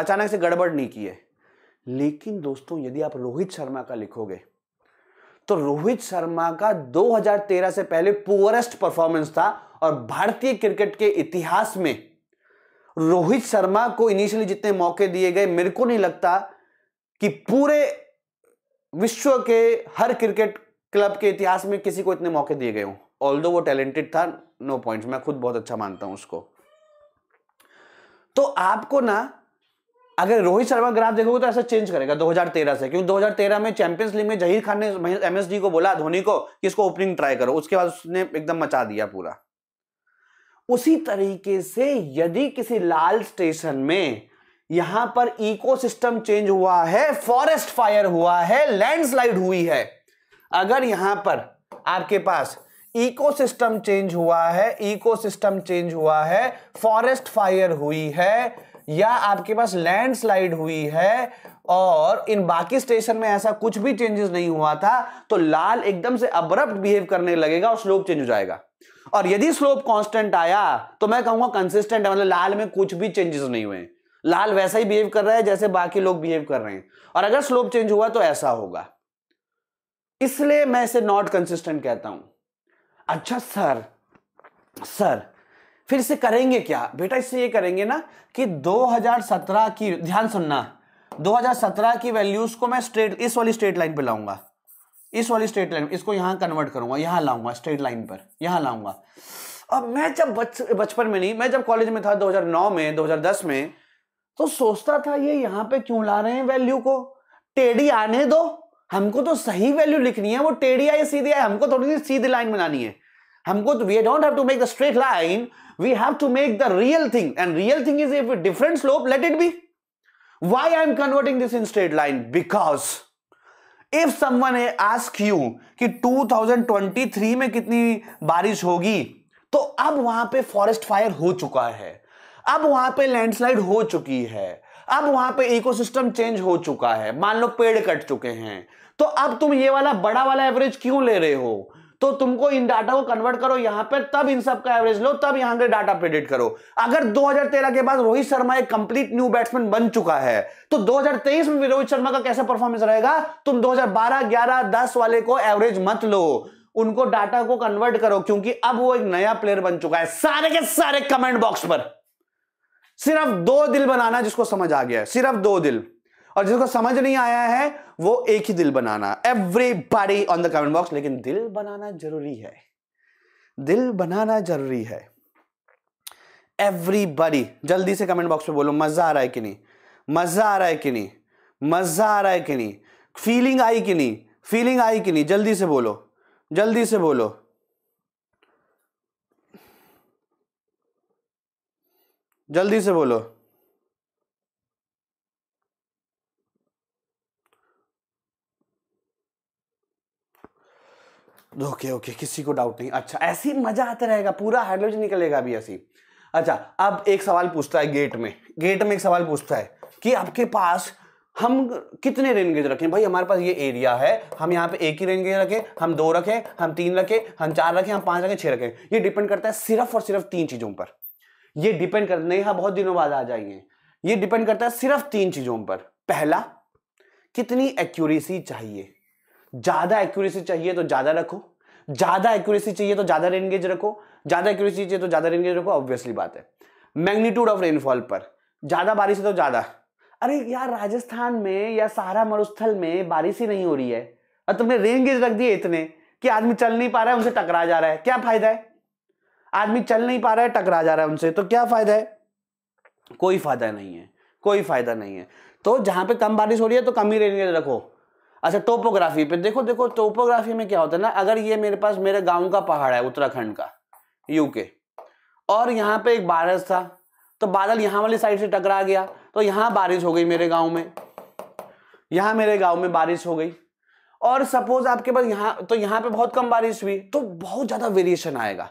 अचानक से गड़बड़ नहीं की है लेकिन दोस्तों यदि आप रोहित शर्मा का लिखोगे तो रोहित शर्मा का 2013 से पहले पुअरेस्ट परफॉर्मेंस था और भारतीय क्रिकेट के इतिहास में रोहित शर्मा को इनिशियली जितने मौके दिए गए मेरे को नहीं लगता कि पूरे विश्व के हर क्रिकेट क्लब के इतिहास में किसी को इतने मौके दिए गए ऑल ऑल वो टैलेंटेड था नो पॉइंट्स मैं खुद बहुत अच्छा मानता हूं उसको तो आपको ना अगर रोहित शर्मा ग्राफ देखोगे तो ऐसा चेंज करेगा 2013 से क्योंकि 2013 में चैंपियंस लीग में जहीर खान ने एमएसडी को बोला धोनी को कि इसको ओपनिंग ट्राई करो उसके बाद उसने एकदम मचा दिया पूरा उसी तरीके से यदि किसी लाल स्टेशन में यहां पर इकोसिस्टम चेंज हुआ है फॉरेस्ट फायर हुआ है लैंडस्लाइड हुई है अगर यहां पर आपके पास इकोसिस्टम चेंज हुआ है इकोसिस्टम चेंज हुआ है फॉरेस्ट फायर हुई है या आपके पास लैंडस्लाइड हुई है और इन बाकी स्टेशन में ऐसा कुछ भी चेंजेस नहीं हुआ था तो लाल एकदम से अब्रप्ट बिहेव करने लगेगा और स्लोप चेंज हो जाएगा और यदि स्लोप कांस्टेंट आया तो मैं कहूंगा कंसिस्टेंट है मतलब लाल में कुछ भी चेंजेस नहीं हुए लाल वैसा ही बिहेव कर रहा है जैसे बाकी लोग बिहेव कर रहे हैं और अगर स्लोप चेंज हुआ तो ऐसा होगा इसलिए मैं इसे नॉट कंसिस्टेंट कहता हूं अच्छा सर सर फिर इसे करेंगे क्या बेटा इससे ये करेंगे ना कि 2017 की ध्यान सुनना 2017 की वैल्यूज को मैं स्ट्रेट इस वाली स्ट्रेट लाइन पर लाऊंगा इस वाली स्ट्रेट लाइन इसको यहां कन्वर्ट करूंगा यहां लाऊंगा स्ट्रेट लाइन पर यहां लाऊंगा अब मैं जब बचपन में नहीं मैं जब कॉलेज में था 2009 में 2010 में तो सोचता था ये यहां पे क्यों ला रहे हैं वैल्यू को टेढ़ी आने दो हमको तो सही वैल्यू लिखनी है वो टेढ़ी आए सीधी आए हमको थोड़ी सी सीधी लाइन बनानी है हमको तो we don't have to make the straight line we have to make the real thing and real thing is if different slope let it be am converting this in straight line because if if someone ask you कि 2023 में कितनी बारिश होगी तो अब वहां पे फॉरेस्ट फायर हो चुका है अब वहां पे लैंडस्लाइड हो चुकी है अब वहां पे इकोसिस्टम चेंज हो चुका है मान लो पेड़ कट चुके हैं तो अब तुम ये वाला बड़ा वाला एवरेज क्यों ले रहे हो तो तुमको इन डाटा को कन्वर्ट करो यहां पर तब इन सब का एवरेज लो तब यहां के डाटा प्रेडिक्ट करो अगर 2013 के बाद रोहित शर्मा एक कंप्लीट न्यू बैट्समैन बन चुका है तो 2023 में रोहित शर्मा का कैसा परफॉर्मेंस रहेगा तुम 2012 11 10 वाले को एवरेज मत लो उनको डाटा को कन्वर्ट करो क्योंकि अब वो एक नया प्लेयर बन चुका है सारे के सारे कमेंट बॉक्स पर सिर्फ दो दिल बनाना जिसको समझ आ गया है सिर्फ दो दिल और जिसको समझ नहीं आया है वो एक ही दिल बनाना everybody on the comment box लेकिन दिल बनाना जरूरी है दिल बनाना जरूरी है एवरी बॉडी जल्दी से कमेंट बॉक्स में बोलो मजा आ रहा है कि नहीं मजा आ रहा है कि नहीं मजा आ रहा है कि नहीं फीलिंग आई कि नहीं फीलिंग आई कि नहीं जल्दी से बोलो जल्दी से बोलो जल्दी से बोलो ओके ओके किसी को डाउट नहीं अच्छा ऐसे ही मजा आता रहेगा पूरा हाइड्रोजन निकलेगा अभी ऐसी अच्छा अब एक सवाल पूछता है गेट में गेट में एक सवाल पूछता है कि आपके पास हम कितने रेन गेज रखें भाई हमारे पास ये एरिया है हम यहाँ पे एक ही रेन गेज रखें हम दो रखें हम तीन रखें हम चार रखें हम पांच रखें छह रखें ये डिपेंड करता है सिर्फ और सिर्फ तीन चीजों पर ये डिपेंड करता नहीं हाँ बहुत दिनों बाद आ जाइए ये डिपेंड करता है सिर्फ तीन चीज़ों पर पहला कितनी एक्यूरेसी चाहिए ज़्यादा एक्यूरेसी चाहिए तो ज़्यादा रखो ज़्यादा एक्यूरेसी चाहिए तो ज़्यादा रेनगेज रखो ज़्यादा एक्यूरेसी चाहिए तो ज़्यादा रेनगेज रखो ऑब्वियसली बात है मैग्नीट्यूड ऑफ रेनफॉल पर ज़्यादा बारिश है तो ज़्यादा अरे यार राजस्थान में या सहारा मरुस्थल में बारिश ही नहीं हो रही है और तुमने रेनगेज रख दिए इतने कि आदमी चल नहीं पा रहा है उनसे टकरा जा रहा है क्या फायदा है आदमी चल नहीं पा रहा है टकरा जा रहा है उनसे तो क्या फायदा है कोई फायदा नहीं है कोई फायदा नहीं है तो जहां पे कम बारिश हो रही है तो कम ही रेनगेज रखो अच्छा टोपोग्राफी पे देखो देखो टोपोग्राफी में क्या होता है ना अगर ये मेरे पास मेरे गांव का पहाड़ है उत्तराखंड का यूके और यहाँ पे एक बारिश था तो बादल यहाँ वाली साइड से टकरा गया तो यहाँ बारिश हो गई मेरे गांव में यहाँ मेरे गांव में बारिश हो गई और सपोज आपके पास यहाँ तो यहाँ पे बहुत कम बारिश हुई तो बहुत ज़्यादा वेरिएशन आएगा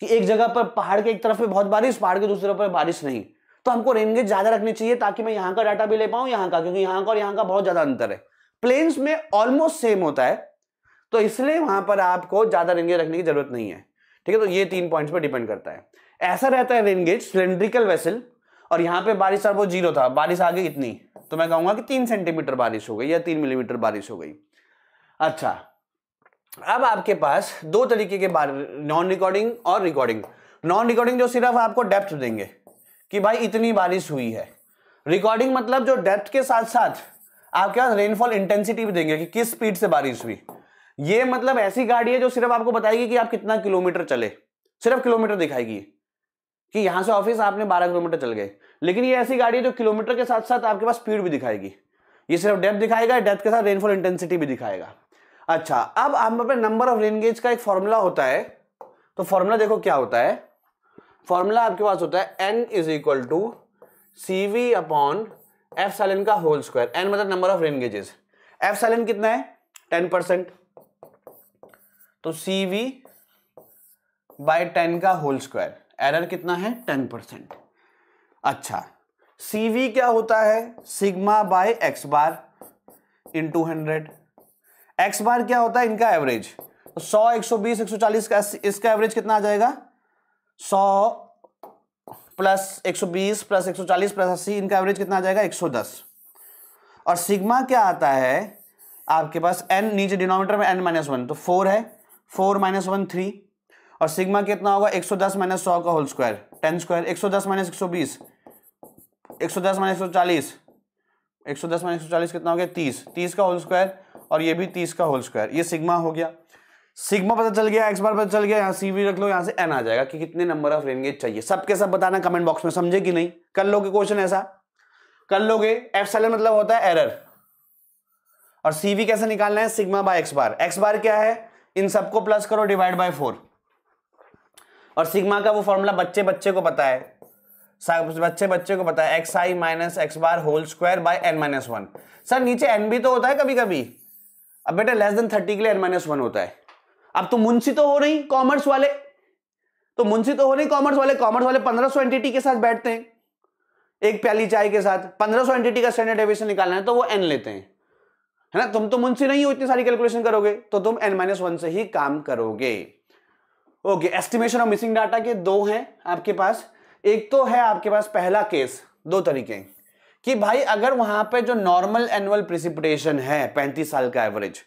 कि एक जगह पर पहाड़ के एक तरफ पे बहुत बारिश पहाड़ के दूसरे पर बारिश नहीं तो हमको रेनगेज ज्यादा रखनी चाहिए ताकि मैं यहाँ का डाटा भी ले पाऊं यहाँ का क्योंकि यहाँ का और यहाँ का बहुत ज्यादा अंतर है प्लेन्स में ऑलमोस्ट सेम होता है तो इसलिए वहां पर आपको ज्यादा रेनगेज रखने की जरूरत नहीं है ठीक है तो ये तीन पॉइंट पर डिपेंड करता है ऐसा रहता है रेनगेज सिलेंड्रिकल वेसल और यहाँ पे बारिश सर वो जीरो था बारिश आ गई इतनी तो मैं कहूंगा कि तीन सेंटीमीटर बारिश हो गई या तीन मिलीमीटर बारिश हो गई अच्छा अब आपके पास दो तरीके के बार नॉन रिकॉर्डिंग और रिकॉर्डिंग नॉन रिकॉर्डिंग जो सिर्फ आपको डेप्थ देंगे कि भाई इतनी बारिश हुई है रिकॉर्डिंग मतलब जो डेप्थ के साथ साथ आपके पास रेनफॉल इंटेंसिटी भी देंगे कि किस स्पीड से बारिश हुई ये मतलब ऐसी गाड़ी है जो सिर्फ आपको बताएगी कि आप कितना किलोमीटर चले सिर्फ किलोमीटर दिखाएगी कि यहां से ऑफिस आपने 12 किलोमीटर चल गए लेकिन ये ऐसी गाड़ी है जो किलोमीटर के साथ साथ आपके पास स्पीड भी दिखाएगी ये सिर्फ डेप्थ दिखाएगा डेप्थ के साथ रेनफॉल इंटेंसिटी भी दिखाएगा अच्छा अब आप पे नंबर ऑफ लिंगेज का एक फॉर्मूला होता है तो फॉर्मूला देखो क्या होता है फॉर्मूला आपके पास होता है N is equal to C V upon epsilon का होल स्क्वायर एन मतलब number of linkages epsilon कितना है टेन परसेंट तो सी वी बाय टेन का होल स्क्वायर एरर कितना है टेन परसेंट अच्छा सी वी क्या होता है sigma by X bar into hundred X bar क्या होता है इनका एवरेज तो 100 120 140 का इसका एवरेज कितना आ जाएगा 100 प्लस 120 प्लस 140 प्लस अस्सी इनका एवरेज कितना आ जाएगा 110 और सिग्मा क्या आता है आपके पास एन नीचे डिनोमीटर में एन माइनस वन तो फोर है फोर माइनस वन थ्री और सिग्मा कितना होगा 110 माइनस सौ का whole square ten square 110 minus एक एक सौ बीस सौ दस माइनस एक एक सौ चालीस सौ दस माइनस एक सौ चालीस कितना हो गया 30 30 का होल स्क्वायर और ये भी तीस का होल स्क्वायर ये सिग्मा हो गया सिग्मा पता चल गया एक्स बार पता चल गया यहाँ सी रख लो यहाँ से एन आ जाएगा कि कितने नंबर ऑफ रेन गेज चाहिए सबके सब बताना कमेंट बॉक्स में समझे कि नहीं कर लोगे क्वेश्चन ऐसा कर लोगे एफ मतलब होता है एरर और सीवी कैसे निकालना है sigma by X bar X bar क्या है इन सबको प्लस करो डिवाइड बाय फोर और सिग्मा का वो फॉर्मूला बच्चे बच्चे को पता है बच्चे बच्चे को पता है X I minus X bar whole square by N minus one sir नीचे एन भी तो होता है कभी कभी अब बेटा लेस देन थर्टी के लिए एन माइनस वन होता है अब तो मुंशी तो हो रही कॉमर्स वाले तो मुंशी तो हो रही कॉमर्स वाले कॉमर्स वाले पंद्रह सौ एंटिटी के साथ बैठते हैं एक प्याली चाय के साथ पंद्रह सौ एंटिटी का स्टैंडर्ड डेविएशन निकालना है तो वो एन लेते हैं है ना तुम तो मुंशी नहीं हो इतनी सारी कैलकुलेशन करोगे तो तुम एन माइनस वन से ही काम करोगे ओके एस्टिमेशन और मिसिंग डाटा के दो हैं आपके पास एक तो है आपके पास पहला केस दो तरीके हैं कि भाई अगर वहां पे जो नॉर्मल एनुअल प्रिसिपिटेशन है 35 साल का एवरेज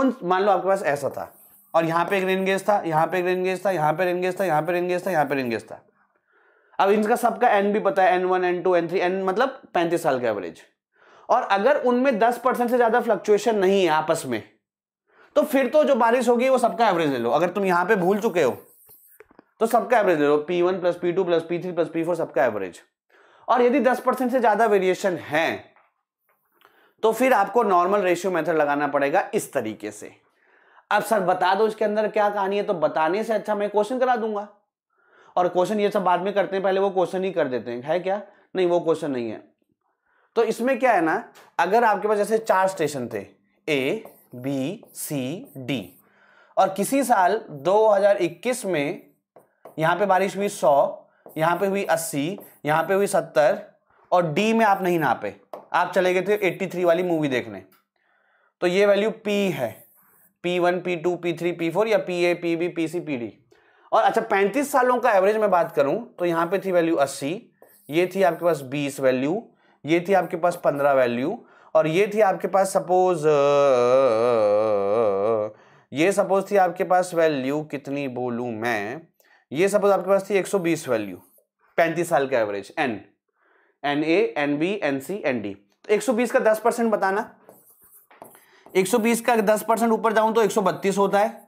उन मान लो आपके पास ऐसा था और यहां पे एक रेनगेज था यहां पे एक रेनगेज था यहां पे रेनगेज था यहां पे रेनगेज था यहां पे रेनगेज था अब इनका सबका एन भी पता है N one N two N three N मतलब पैंतीस साल का एवरेज और अगर उनमें दस परसेंट से ज्यादा फ्लक्चुएशन नहीं है आपस में तो फिर तो जो बारिश होगी वो सबका एवरेज ले लो अगर तुम यहां पे भूल चुके हो तो सबका एवरेज ले लो P one plus P two plus P three plus P four सबका एवरेज और यदि 10 परसेंट से ज्यादा वेरिएशन है तो फिर आपको नॉर्मल रेशियो मेथड लगाना पड़ेगा इस तरीके से अब सर बता दो इसके अंदर क्या कहानी है तो बताने से अच्छा मैं क्वेश्चन करा दूंगा और क्वेश्चन ये सब बाद में करते हैं पहले वो क्वेश्चन ही कर देते हैं है क्या नहीं वो क्वेश्चन नहीं है तो इसमें क्या है ना अगर आपके पास जैसे चार स्टेशन थे ए बी सी डी और किसी साल 2021 में यहां पे बारिश हुई यहाँ पे हुई अस्सी यहाँ पे हुई सत्तर और डी में आप नहीं नापे आप चले गए थे 83 वाली मूवी देखने तो ये वैल्यू पी है P one P two P three P four या P A P B P C P D और अच्छा पैंतीस सालों का एवरेज मैं बात करूं तो यहाँ पे थी वैल्यू अस्सी ये थी आपके पास बीस वैल्यू ये थी आपके पास पंद्रह वैल्यू और ये थी आपके पास सपोज ये सपोज थी आपके पास वैल्यू कितनी बोलूं मैं ये सपोज आपके पास थी 120 वैल्यू 35 साल का average N N A N B N C N D तो 120 का 10 परसेंट बताना 120 का 10 परसेंट ऊपर जाऊं तो 132 होता है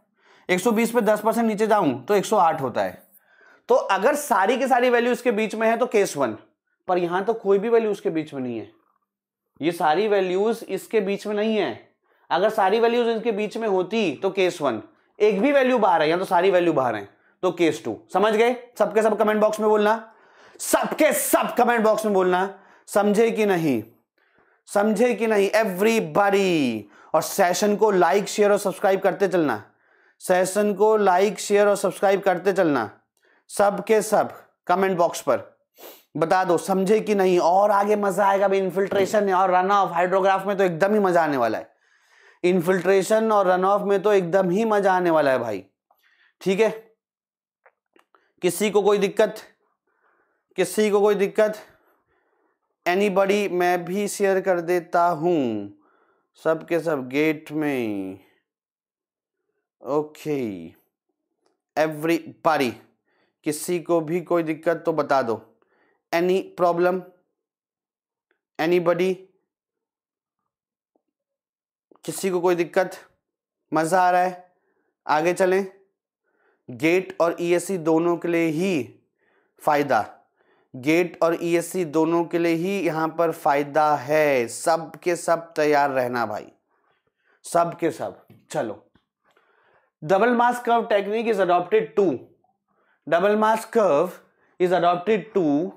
120 पे 10 परसेंट नीचे जाऊं तो 108 होता है तो अगर सारी की सारी वैल्यू इसके बीच में है तो केस वन पर यहां तो कोई भी वैल्यू उसके बीच में नहीं है ये सारी वैल्यूज इसके बीच में नहीं है अगर सारी वैल्यूज इनके बीच में होती तो केस वन एक भी वैल्यू बाहर है या तो सारी वैल्यू बाहर है तो केस टू समझ गए सबके सब कमेंट बॉक्स में बोलना सबके सब कमेंट बॉक्स में बोलना समझे कि नहीं समझे कि नहीं एवरीबॉडी और सेशन को लाइक शेयर और सब्सक्राइब करते चलना सेशन को लाइक शेयर और सब्सक्राइब करते चलना सब के सब कमेंट बॉक्स पर बता दो समझे कि नहीं और आगे मजा आएगा भी इन्फिल्ट्रेशन और रन ऑफ हाइड्रोग्राफ में तो एकदम ही मजा आने वाला है इन्फिल्ट्रेशन और रन ऑफ में तो एकदम ही मजा आने वाला है भाई ठीक है किसी को कोई दिक्कत किसी को कोई दिक्कत एनी बड़ी मैं भी शेयर कर देता हूं सब के सब गेट में ओके एवरी पारी किसी को भी कोई दिक्कत तो बता दो एनी प्रॉब्लम एनी बडी किसी को कोई दिक्कत मज़ा आ रहा है आगे चलें गेट और ईएससी e दोनों के लिए ही फ़ायदा गेट और ईएससी e दोनों के लिए ही यहाँ पर फ़ायदा है सब के सब तैयार रहना भाई सब के सब चलो double mass curve technique is adopted to double mass curve is adopted to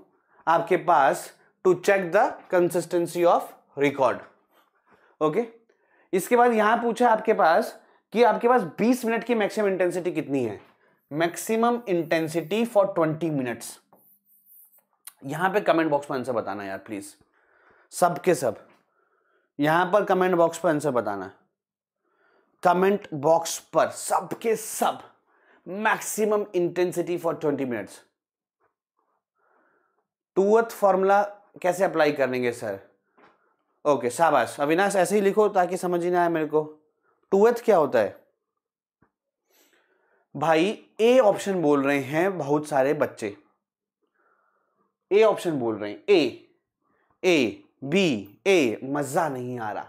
आपके पास to check the consistency of record okay इसके बाद यहां पूछा आपके पास कि आपके पास 20 मिनट की मैक्सिमम इंटेंसिटी कितनी है maximum intensity for twenty minutes यहां पे कमेंट बॉक्स में आंसर बताना यार प्लीज सब के सब यहां पर कमेंट बॉक्स पर आंसर बताना कमेंट बॉक्स पर सबके सब maximum intensity for twenty minutes टूथ फॉर्मूला कैसे अप्लाई करेंगे सर ओके शाबाश अविनाश ऐसे ही लिखो ताकि समझ ही ना आए मेरे को टूथ क्या होता है भाई ए ऑप्शन बोल रहे हैं बहुत सारे बच्चे ए ऑप्शन बोल रहे हैं ए ए बी ए मजा नहीं आ रहा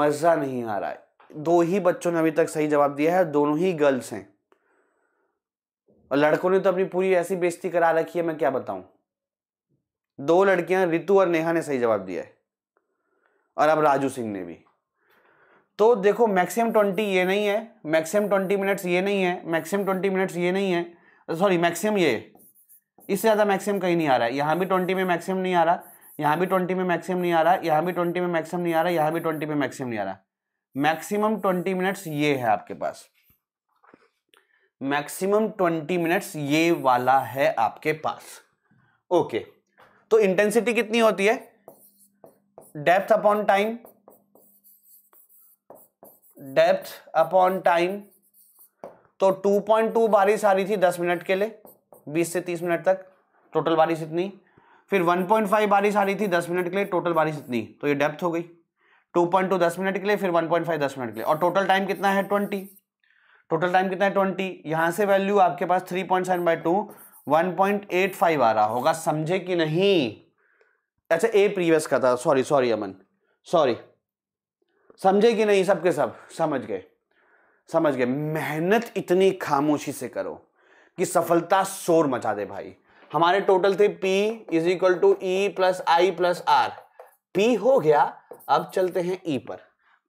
मजा नहीं आ रहा है दो ही बच्चों ने अभी तक सही जवाब दिया है दोनों ही गर्ल्स हैं और लड़कों ने तो अपनी पूरी ऐसी बेइज्जती करा रखी है मैं क्या बताऊं दो लड़कियां रितु और नेहा ने सही जवाब दिया है और अब राजू सिंह ने भी तो देखो मैक्सिमम ट्वेंटी ये नहीं है मैक्सिमम ट्वेंटी मिनट्स ये नहीं है मैक्सिमम ट्वेंटी मिनट्स ये नहीं है सॉरी मैक्सिमम ये इससे ज़्यादा मैक्सिमम कहीं नहीं आ रहा है यहाँ भी ट्वेंटी में मैक्सिमम नहीं आ रहा यहाँ भी ट्वेंटी में मैक्सिमम नहीं आ रहा यहाँ भी ट्वेंटी में मैक्सिमम नहीं आ रहा यहाँ भी ट्वेंटी में मैक्सिमम नहीं आ रहा मैक्सिमम ट्वेंटी मिनट्स ये है आपके पास मैक्सिमम ट्वेंटी मिनट्स ये वाला है आपके पास ओके okay. तो इंटेंसिटी कितनी होती है depth upon time depth upon time तो 2.2 बारिश आ रही थी 10 मिनट के लिए 20 से 30 मिनट तक टोटल बारिश इतनी फिर 1.5 बारिश आ रही थी 10 मिनट के लिए टोटल बारिश इतनी तो ये डेप्थ हो गई 2.2 10 मिनट के लिए फिर 1.5 10 मिनट के लिए और टोटल टाइम कितना है 20 टोटल टाइम कितना है 20 यहाँ से वैल्यू आपके पास three point seven by two one आ रहा होगा समझे कि नहीं अच्छा ए प्रीवियस का था सॉरी सॉरी अमन सॉरी समझे कि नहीं सबके सब समझ गए समझ गए मेहनत इतनी खामोशी से करो कि सफलता शोर मचा दे भाई हमारे टोटल थे P is equal to E plus I plus R P हो गया अब चलते हैं E पर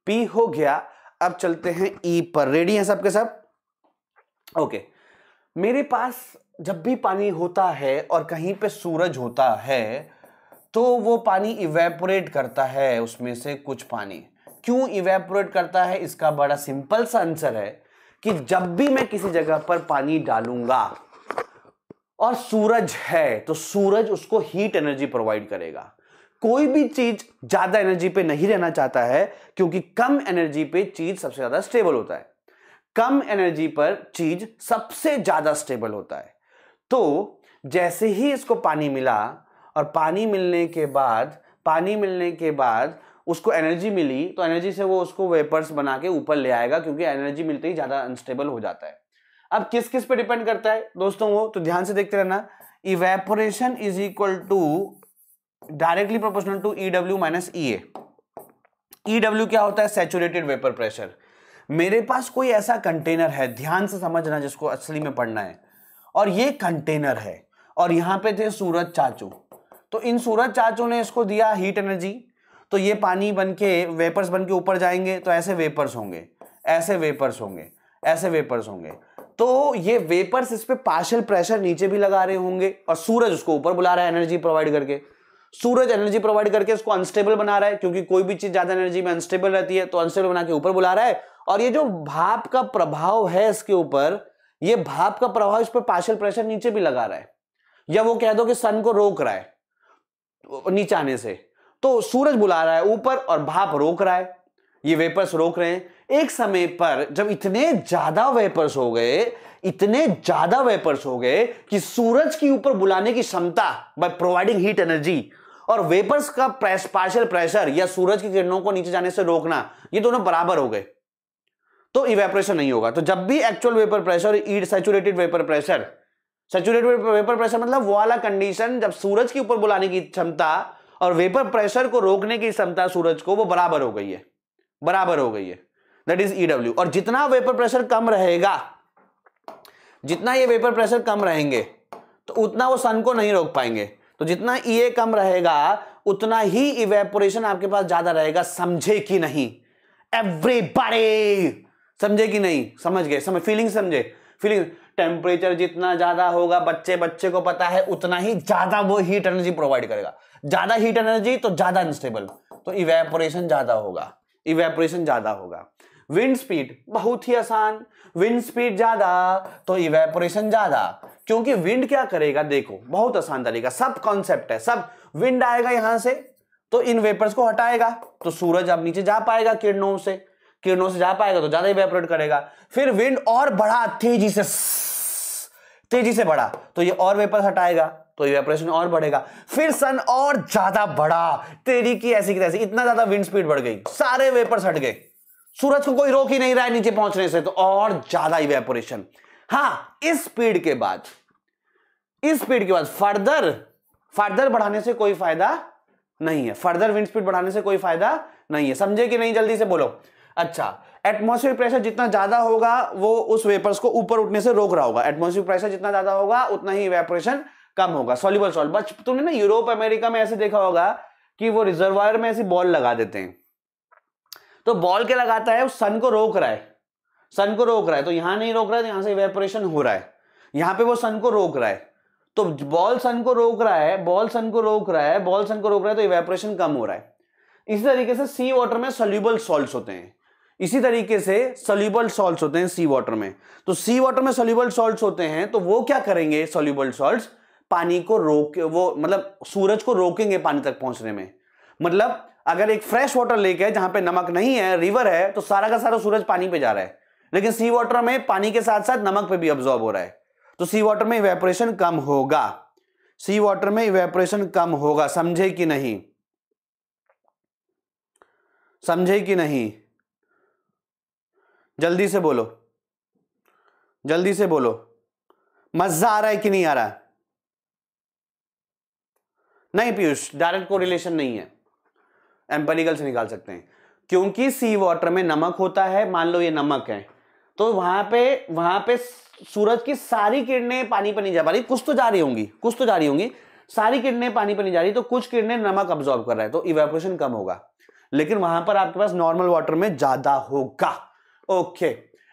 P हो गया अब चलते हैं E पर रेडी हैं सबके सब ओके मेरे पास जब भी पानी होता है और कहीं पे सूरज होता है तो वो पानी इवेपोरेट करता है उसमें से कुछ पानी क्यों इवेपोरेट करता है इसका बड़ा सिंपल सा आंसर है कि जब भी मैं किसी जगह पर पानी डालूंगा और सूरज है तो सूरज उसको हीट एनर्जी प्रोवाइड करेगा कोई भी चीज ज्यादा एनर्जी पे नहीं रहना चाहता है क्योंकि कम एनर्जी पे चीज सबसे ज्यादा स्टेबल होता है कम एनर्जी पर चीज सबसे ज्यादा स्टेबल होता है तो जैसे ही इसको पानी मिला और पानी मिलने के बाद पानी मिलने के बाद उसको एनर्जी मिली तो एनर्जी से वो उसको वेपर्स बना के ऊपर ले आएगा क्योंकि एनर्जी मिलते ही ज़्यादा अनस्टेबल हो जाता है अब किस किस पे डिपेंड करता है दोस्तों वो तो ध्यान से देखते रहना evaporation is equal to directly proportional to E W minus E A W क्या होता है सेचुरेटेड वेपर प्रेशर मेरे पास कोई ऐसा कंटेनर है ध्यान से समझना जिसको असली में पढ़ना है और ये कंटेनर है और यहां पे थे सूरज चाचू तो इन सूरज चाचू ने इसको दिया हीट एनर्जी तो ये पानी बन के वेपर्स बन के ऊपर जाएंगे तो ऐसे वेपर्स होंगे ऐसे वेपर्स होंगे ऐसे वेपर्स होंगे तो ये वेपर्स इस पर पार्शल प्रेशर नीचे भी लगा रहे होंगे और सूरज उसको ऊपर बुला रहा है एनर्जी प्रोवाइड करके सूरज एनर्जी प्रोवाइड करके उसको अनस्टेबल बना रहा है क्योंकि कोई भी चीज ज्यादा एनर्जी में अनस्टेबल रहती है तो अनस्टेबल बना के ऊपर बुला रहा है और ये जो भाप का प्रभाव है इसके ऊपर ये भाप का प्रभाव इस पर पार्शल प्रेशर नीचे भी लगा रहा है या वो कह दो कि सन को रोक रहा है नीचे आने से तो सूरज बुला रहा है ऊपर और भाप रोक रहा है ये वेपर्स रोक रहे हैं एक समय पर जब इतने ज्यादा वेपर्स हो गए इतने ज्यादा वेपर्स हो गए कि सूरज के ऊपर बुलाने की क्षमता बाय प्रोवाइडिंग हीट एनर्जी और वेपर्स का प्रेस पार्शियल प्रेशर या सूरज की किरणों को नीचे जाने से रोकना ये दोनों बराबर हो गए तो इवेपरेशन नहीं होगा तो जब भी एक्चुअल वेपर प्रेशर ईड saturated vapour pressure saturated vapour pressure मतलब वो वाला कंडीशन जब सूरज के ऊपर बुलाने की क्षमता और वेपर प्रेशर को रोकने की क्षमता सूरज को वो बराबर हो गई है बराबर हो गई है दैट इज ईडब्ल्यू और जितना वेपर प्रेशर कम रहेगा जितना ये वेपर प्रेशर कम रहेंगे तो उतना वो सन को नहीं रोक पाएंगे तो जितना ई e कम रहेगा उतना ही इवेपोरेशन आपके पास ज्यादा रहेगा समझे कि नहीं एवरीबडी समझे कि नहीं समझ गए समझ फीलिंग समझे फीलिंग टेम्परेचर जितना ज्यादा होगा बच्चे बच्चे को पता है उतना ही ज्यादा वो हीट एनर्जी प्रोवाइड करेगा ज्यादा हीट एनर्जी तो ज्यादा अनस्टेबल तो इवेपोरेशन ज्यादा होगा इवेपोरेशन ज्यादा होगा विंड स्पीड बहुत ही आसान विंड स्पीड ज्यादा तो इवेपोरेशन ज्यादा क्योंकि विंड क्या करेगा देखो बहुत आसान तरीका सब कॉन्सेप्ट है सब विंड आएगा यहां से तो इन वेपर्स को हटाएगा तो सूरज अब नीचे जा पाएगा किरणों से किरणों से जा पाएगा तो ज्यादा इवेपोरेट करेगा फिर विंड और बढ़ा तेजी से तेजी से बढ़ा तो ये और वेपर्स हटाएगा तो इवेपोरेशन और बढ़ेगा फिर सन और ज्यादा बढ़ा तेरी की ऐसी की तैसी इतना ज्यादा विंड स्पीड बढ़ गई सारे वेपर्स हट गए सूरज को कोई रोक ही नहीं रहा है नीचे पहुंचने से तो और ज्यादा इवेपोरेशन हाँ इस स्पीड के बाद इस स्पीड के बाद फर्दर फर्दर बढ़ाने से कोई फायदा नहीं है फर्दर विंड स्पीड बढ़ाने से कोई फायदा नहीं है समझे कि नहीं जल्दी से बोलो अच्छा एटमोस्फेयर प्रेशर जितना ज्यादा होगा वो उस वेपर्स को ऊपर उठने से रोक रहा होगा एटमोस्फेयर प्रेशर जितना ज्यादा होगा उतना ही वेपोरेशन कम होगा सॉल्यूबल सॉल्ट बस तुमने ना यूरोप अमेरिका में ऐसे देखा होगा कि वो रिजर्वायर में ऐसी बॉल लगा देते हैं तो बॉल क्या लगाता है वो सन को रोक रहा है सन को रोक रहा है तो यहां नहीं रोक रहा है तो यहां से वेपोरेशन हो रहा है यहां पे वो सन को रोक रहा है तो बॉल सन को रोक रहा है बॉल सन को रोक रहा है बॉल सन को रोक रहा है तो वेपोरेशन कम हो रहा है इसी तरीके से सी वाटर में सोल्यूबल सॉल्ट होते हैं इसी तरीके से सोल्यूबल सॉल्ट होते हैं सी वाटर में तो सी वाटर में सोल्यूबल सॉल्ट होते हैं तो वो क्या करेंगे सोल्यूबल सॉल्ट पानी को रोक वो मतलब सूरज को रोकेंगे पानी तक पहुंचने में मतलब अगर एक फ्रेश वाटर लेक है जहां पे नमक नहीं है रिवर है तो सारा का सारा सूरज पानी पे जा रहा है लेकिन सी वाटर में पानी के साथ साथ नमक पे भी अब्जॉर्ब हो रहा है तो सी वाटर में इवेपोरेशन कम होगा सी वाटर में इवेपोरेशन कम होगा समझे कि नहीं समझे कि नहीं जल्दी से बोलो जल्दी से बोलो मजा आ रहा है कि नहीं आ रहा नहीं पीयूष डायरेक्ट रिलेशन नहीं है एम्पेरिकल से निकाल सकते हैं क्योंकि सी वाटर में नमक होता है मान लो ये नमक है तो वहां पे वहां पे सूरज की सारी किरणें पानी पर नहीं जा पा रही कुछ तो जा रही होंगी कुछ तो जा रही होंगी सारी किरणें पानी पर नहीं जा रही तो कुछ किरणें नमक अब्जॉर्ब कर रहा है तो इवेपोरेशन कम होगा लेकिन वहां पर आपके पास नॉर्मल वाटर में ज्यादा होगा okay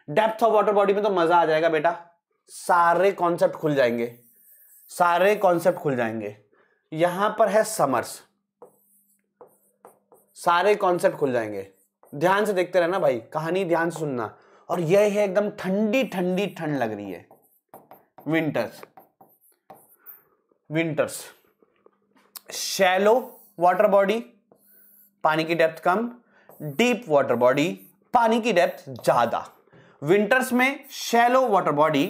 depth of water body में तो मजा आ जाएगा बेटा सारे कॉन्सेप्ट खुल जाएंगे सारे कॉन्सेप्ट खुल जाएंगे यहां पर है समर्स सारे कॉन्सेप्ट खुल जाएंगे ध्यान से देखते रहना भाई कहानी ध्यान से सुनना और यह है एकदम ठंडी ठंडी ठंड लग रही है winters winters shallow water body पानी की डेप्थ कम डीप वाटर बॉडी पानी की डेप्थ ज्यादा विंटर्स में शैलो वाटर बॉडी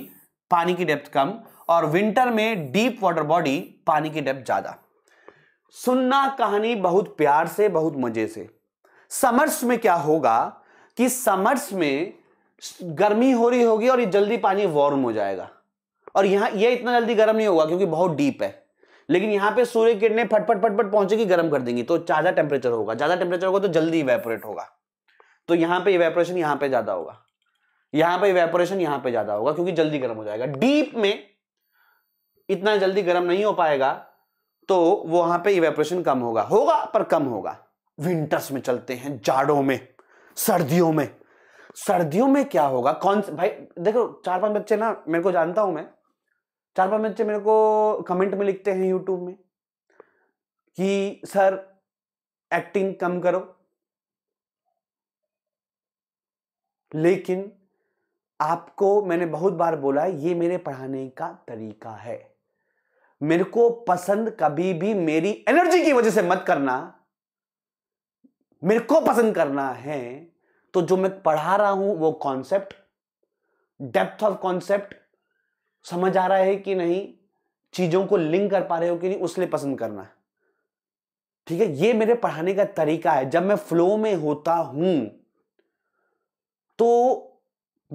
पानी की डेप्थ कम और विंटर में डीप वाटर बॉडी पानी की डेप्थ ज़्यादा सुनना कहानी बहुत प्यार से बहुत मज़े से समर्स में क्या होगा कि समर्स में गर्मी हो रही होगी और ये जल्दी पानी वार्म हो जाएगा और यहाँ ये इतना जल्दी गर्म नहीं होगा क्योंकि बहुत डीप है लेकिन यहां पे सूर्य किरणें फटफट फटफट पहुंचेगी गर्म कर देंगी तो ज़्यादा टेम्परेचर होगा ज़्यादा टेम्परेचर होगा तो जल्दी इवेपोरेट होगा तो यहां पर इवेपोरेशन यहाँ पे ज़्यादा होगा यहाँ पे इवेपोरेशन यहाँ पे ज़्यादा होगा क्योंकि जल्दी गर्म हो जाएगा डीप में इतना जल्दी गर्म नहीं हो पाएगा तो वहां पे इवेपोरेशन कम होगा होगा पर कम होगा विंटर्स में चलते हैं जाड़ों में सर्दियों में सर्दियों में क्या होगा कौन भाई देखो चार पांच बच्चे ना मेरे को जानता हूं मैं चार पांच बच्चे मेरे को कमेंट में लिखते हैं यूट्यूब में कि सर एक्टिंग कम करो लेकिन आपको मैंने बहुत बार बोला है ये मेरे पढ़ाने का तरीका है मेरे को पसंद कभी भी मेरी एनर्जी की वजह से मत करना मेरे को पसंद करना है तो जो मैं पढ़ा रहा हूं वो कॉन्सेप्ट डेप्थ ऑफ कॉन्सेप्ट समझ आ रहा है कि नहीं चीजों को लिंक कर पा रहे हो कि नहीं उसलिए पसंद करना ठीक है ये मेरे पढ़ाने का तरीका है जब मैं फ्लो में होता हूं तो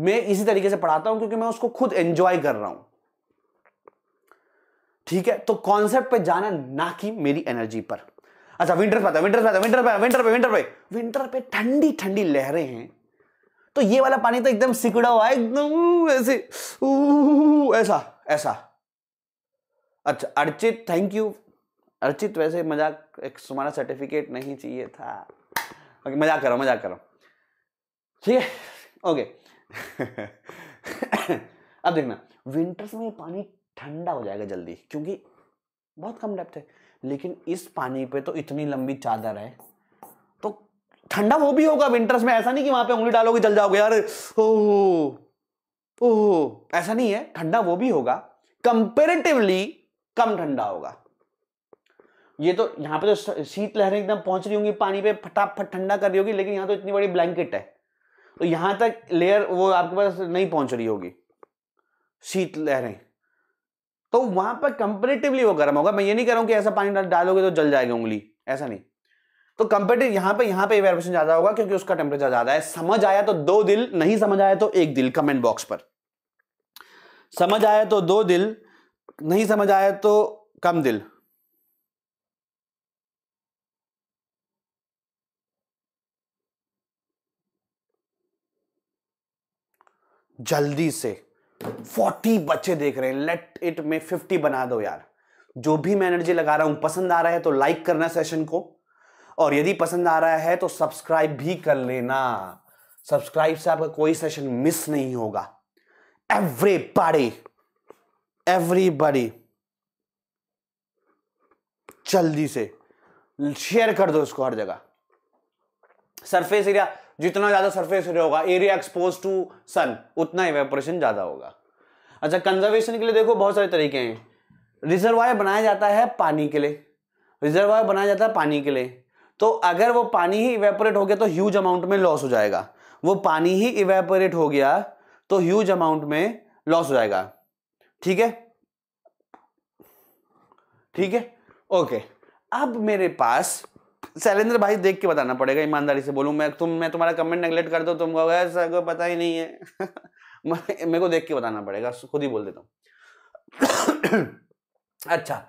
मैं इसी तरीके से पढ़ाता हूं क्योंकि मैं उसको खुद एंजॉय कर रहा हूं ठीक है तो कॉन्सेप्ट पे जाना ना कि मेरी एनर्जी पर अच्छा विंटर पे विंटर पे विंटर पे विंटर पे विंटर पे विंटर पे ठंडी ठंडी लहरें हैं तो ये वाला पानी तो एकदम सिकुड़ा हुआ है एकदम ऐसे ऐसा ऐसा अच्छा अर्चित थैंक यू अर्चित वैसे मजाक एक तुम्हारा सर्टिफिकेट नहीं चाहिए था ओके मजाक करो मजाक करो ठीक है ओके अब देखना विंटर्स में पानी ठंडा हो जाएगा जल्दी क्योंकि बहुत कम डेप्थ है लेकिन इस पानी पे तो इतनी लंबी चादर है तो ठंडा वो भी होगा विंटर्स में ऐसा नहीं कि वहां पे उंगली डालोगे जल जाओगे यार ओह ओह ऐसा नहीं है ठंडा वो भी होगा कंपेरेटिवली कम ठंडा होगा ये तो यहां पे तो शीत लहरें एकदम पहुंच रही होंगी पानी पे फटाफट ठंडा कर रही होगी लेकिन यहां तो इतनी बड़ी ब्लैंकेट है तो यहां तक लेयर वो आपके पास नहीं पहुंच रही होगी शीत लहरें तो वहां पर कंपेरेटिवली वो गर्म होगा मैं ये नहीं कह रहा हूं कि ऐसा पानी डालोगे तो जल जाएगी उंगली ऐसा नहीं तो कंपेटिव यहां पर यहां पर ज्यादा होगा क्योंकि उसका टेम्परेचर ज्यादा है समझ आया तो दो दिल नहीं समझ आया तो एक दिल कमेंट बॉक्स पर समझ आया तो दो दिल नहीं समझ आया तो कम दिल जल्दी से फोर्टी बच्चे देख रहे हैं लेट इट में फिफ्टी बना दो यार जो भी मैं एनर्जी लगा रहा हूं पसंद आ रहा है तो लाइक करना सेशन को और यदि पसंद आ रहा है तो सब्सक्राइब भी कर लेना सब्सक्राइब से आपका कोई सेशन मिस नहीं होगा एवरी बड़ी एवरी बडी जल्दी से शेयर कर दो इसको हर जगह सरफेस एरिया जितना ज्यादा सरफेस एरिया होगा एरिया एक्सपोज टू सन उतना इवेपोरेशन ज्यादा होगा अच्छा कंजर्वेशन के लिए देखो बहुत सारे तरीके हैं रिजर्वायर बनाया जाता है पानी के लिए रिजर्वायर बनाया जाता है पानी के लिए तो अगर वो पानी ही इवेपोरेट हो गया तो ह्यूज अमाउंट में लॉस हो जाएगा वो पानी ही इवेपोरेट हो गया तो ह्यूज अमाउंट में लॉस हो जाएगा ठीक है ठीक है ओके अब मेरे पास शैलेंद्र भाई देख के बताना पड़ेगा ईमानदारी से बोलूँ मैं तुम मैं तुम्हारा कमेंट नेगलेक्ट कर दो तुम कहोगे सर को पता ही नहीं है मेरे को देख के बताना पड़ेगा खुद ही बोल देता हूँ अच्छा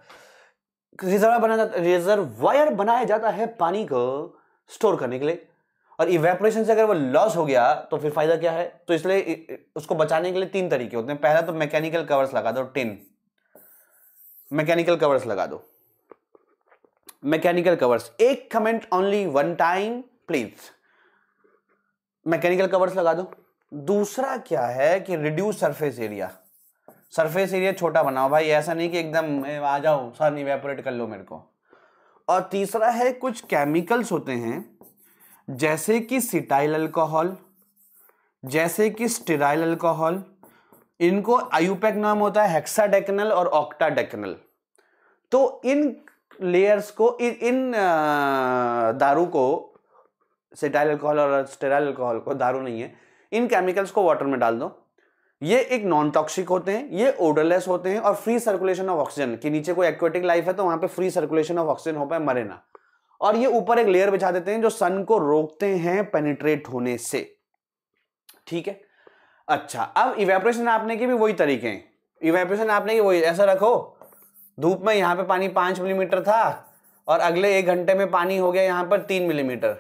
रिजर्व बना जाता रिजर्वायर बनाया जाता है पानी को स्टोर करने के लिए और इवेपोरेशन से अगर वो लॉस हो गया तो फिर फायदा क्या है तो इसलिए उसको बचाने के लिए तीन तरीके होते हैं पहला तो मैकेनिकल कवर्स लगा दो टिन मैकेनिकल कवर्स लगा दो मैकेनिकल कवर्स एक comment only one time please mechanical covers लगा दो दूसरा क्या है कि reduce surface area surface area छोटा बनाओ भाई ऐसा नहीं कि एकदम आ जाओ सर इवेपोरेट कर लो मेरे को और तीसरा है कुछ केमिकल्स होते हैं जैसे कि सिटाइल अल्कोहल जैसे कि स्टेराइल अल्कोहल इनको आयुपैक नाम होता है हेक्साडेक्नल और ऑक्टाडेक्नल तो इन लेयर्स को इन, इन दारू को सेटाइल अल्कोहल और स्टेराइल अल्कोहल को दारू नहीं है इन केमिकल्स को वाटर में डाल दो ये एक नॉन टॉक्सिक होते हैं ये ओडरलेस होते हैं और फ्री सर्कुलेशन ऑफ ऑक्सीजन कि नीचे कोई एक्वेटिक लाइफ है तो वहां पे फ्री सर्कुलेशन ऑफ ऑक्सीजन हो पाए मरे ना और ये ऊपर एक लेयर बिछा देते हैं जो सन को रोकते हैं पेनिट्रेट होने से ठीक है अच्छा अब इवेपोरेशन आपने के भी वही तरीके हैं इवेपोरेशन आपने की वही ऐसा रखो धूप में यहाँ पे पानी पाँच मिलीमीटर था और अगले एक घंटे में पानी हो गया यहाँ पर तीन मिलीमीटर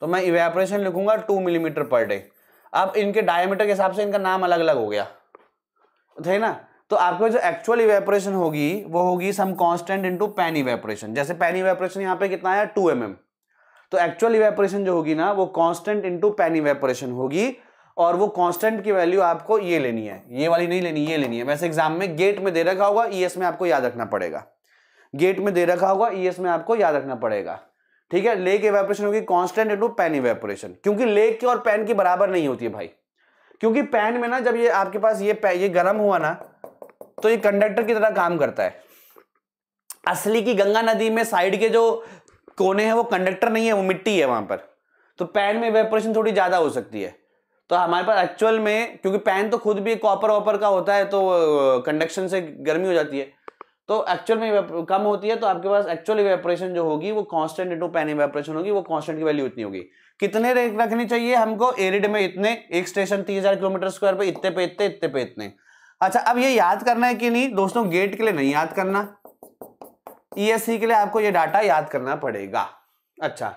तो मैं इवेपोरेशन लिखूंगा टू मिलीमीटर पर डे अब इनके डायमीटर के हिसाब से इनका नाम अलग अलग हो गया तो है ना तो आपको जो एक्चुअल इवेपोरेशन होगी वो होगी some constant into pan evaporation जैसे पैन इवेपोरेशन यहाँ पे कितना है टू एम एम तो एक्चुअल इवेपोरेशन जो होगी ना वो कॉन्स्टेंट इंटू पैन इवेपोरेशन होगी और वो कांस्टेंट की वैल्यू आपको ये लेनी है ये वाली नहीं लेनी ये लेनी है वैसे एग्जाम में गेट में दे रखा होगा ई में आपको याद रखना पड़ेगा गेट में दे रखा होगा ई में आपको याद रखना पड़ेगा ठीक है लेक एवेपोरेशन होगी कॉन्स्टेंट इंटू पैन एवेपोरेशन क्योंकि लेक की और पैन की बराबर नहीं होती है भाई क्योंकि पैन में ना जब ये आपके पास ये ये गर्म हुआ ना तो ये कंडक्टर की तरह काम करता है असली की गंगा नदी में साइड के जो कोने हैं वो कंडक्टर नहीं है वो मिट्टी है वहां पर तो पैन में वेपोरेशन थोड़ी ज्यादा हो सकती है तो हमारे पास एक्चुअल में क्योंकि पैन तो खुद भी कॉपर वॉपर का होता है तो कंडक्शन से गर्मी हो जाती है तो एक्चुअल में कम होती है तो आपके पास एक्चुअल इवेपोरेशन जो होगी वो कांस्टेंट इंटू पैन इवेपोरेशन होगी वो कांस्टेंट की वैल्यू इतनी होगी कितने रखनी चाहिए हमको एरिड में इतने एक स्टेशन तीस हजार किलोमीटर स्क्वायर पे इतने पे इतने इतने पे इतने अच्छा अब ये याद करना है कि नहीं दोस्तों गेट के लिए नहीं याद करना ई e के लिए आपको ये डाटा याद करना पड़ेगा अच्छा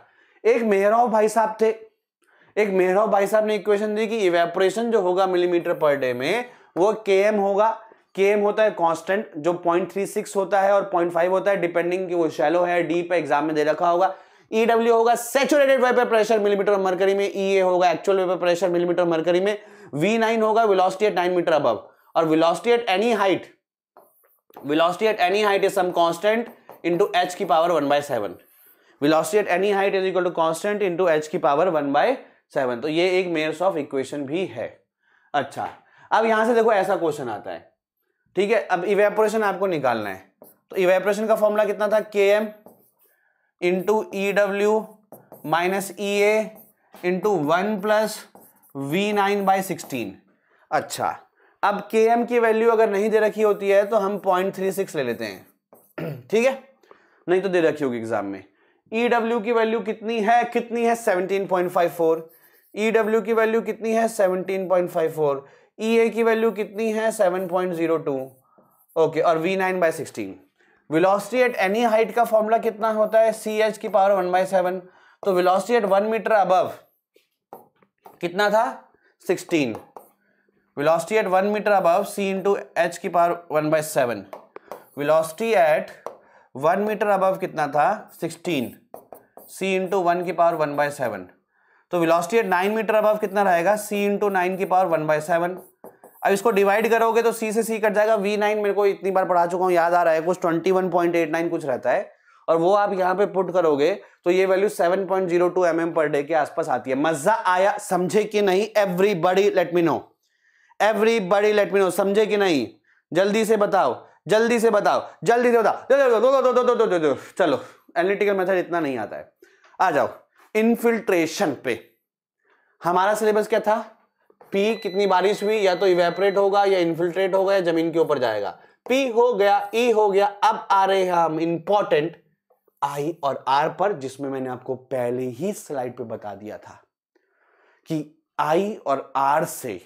एक मेहराव भाई साहब थे एक मेहराव भाई साहब ने इक्वेशन दी कि इवेपोरेशन जो होगा मिलीमीटर पर डे में वो के होगा के होता है कांस्टेंट जो 0.36 होता है और 0.5 होता है डिपेंडिंग कि वो शैलो है डीप है एग्जाम में दे रखा होगा ई e डब्ल्यू होगा saturated vapour pressure millimetre mercury में ई e ए होगा actual vapour pressure millimetre mercury में वी नाइन होगा velocity at nine metre above और velocity at any height velocity at any height is some constant into h की power one by seven velocity at any height is equal to constant into H की power 1 by सेवन तो ये एक मेयर्स ऑफ इक्वेशन भी है अच्छा अब यहां से देखो ऐसा क्वेश्चन आता है ठीक है अब इवेपोरेशन आपको निकालना है तो इवेपोरेशन का फॉर्मूला कितना था K M into E W minus E A into one plus V nine by sixteen अच्छा अब के एम की वैल्यू अगर नहीं दे रखी होती है तो हम पॉइंट थ्री सिक्स ले लेते हैं ठीक है नहीं तो दे रखी होगी एग्जाम में ई e डब्ल्यू की वैल्यू कितनी है कितनी है seventeen point five four E e W की वैल्यू कितनी है 17.54 ई ए की वैल्यू कितनी है 7.02 ओके और V nine by sixteen velocity at any height का फॉर्मूला कितना होता है सी एच की पावर वन बाई सेवन तो velocity at one metre above कितना था sixteen velocity at 1 metre above C into H की power 1 by seven velocity at 1 metre above कितना था 16 सी इंटू वन की पावर 1 बाई सेवन तो velocity at nine metre above कितना रहेगा सी इंटू नाइन की पावर वन बाई सेवन अब इसको डिवाइड करोगे तो सी से सी कट जाएगा वी नाइन मेरे को इतनी बार पढ़ा चुका हूँ याद आ रहा है कुछ twenty one point eight nine कुछ रहता है और वो आप यहाँ पे पुट करोगे तो ये value seven point zero two M per day के आसपास आती है मजा आया समझे कि नहीं everybody me know everybody let me know समझे कि नहीं जल्दी से बताओ जल्दी से बताओ जल्दी से बताओ चलो एनालिटिकल मेथड इतना नहीं आता है आ जाओ इनफिल्ट्रेशन पे हमारा सिलेबस क्या था पी कितनी बारिश हुई या तो इवेपरेट होगा या इनफिल्ट्रेट होगा या जमीन के ऊपर जाएगा पी हो गया ई e हो गया अब आ रहे हैं हम इंपॉर्टेंट आई और आर पर जिसमें मैंने आपको पहले ही स्लाइड पे बता दिया था कि आई और आर से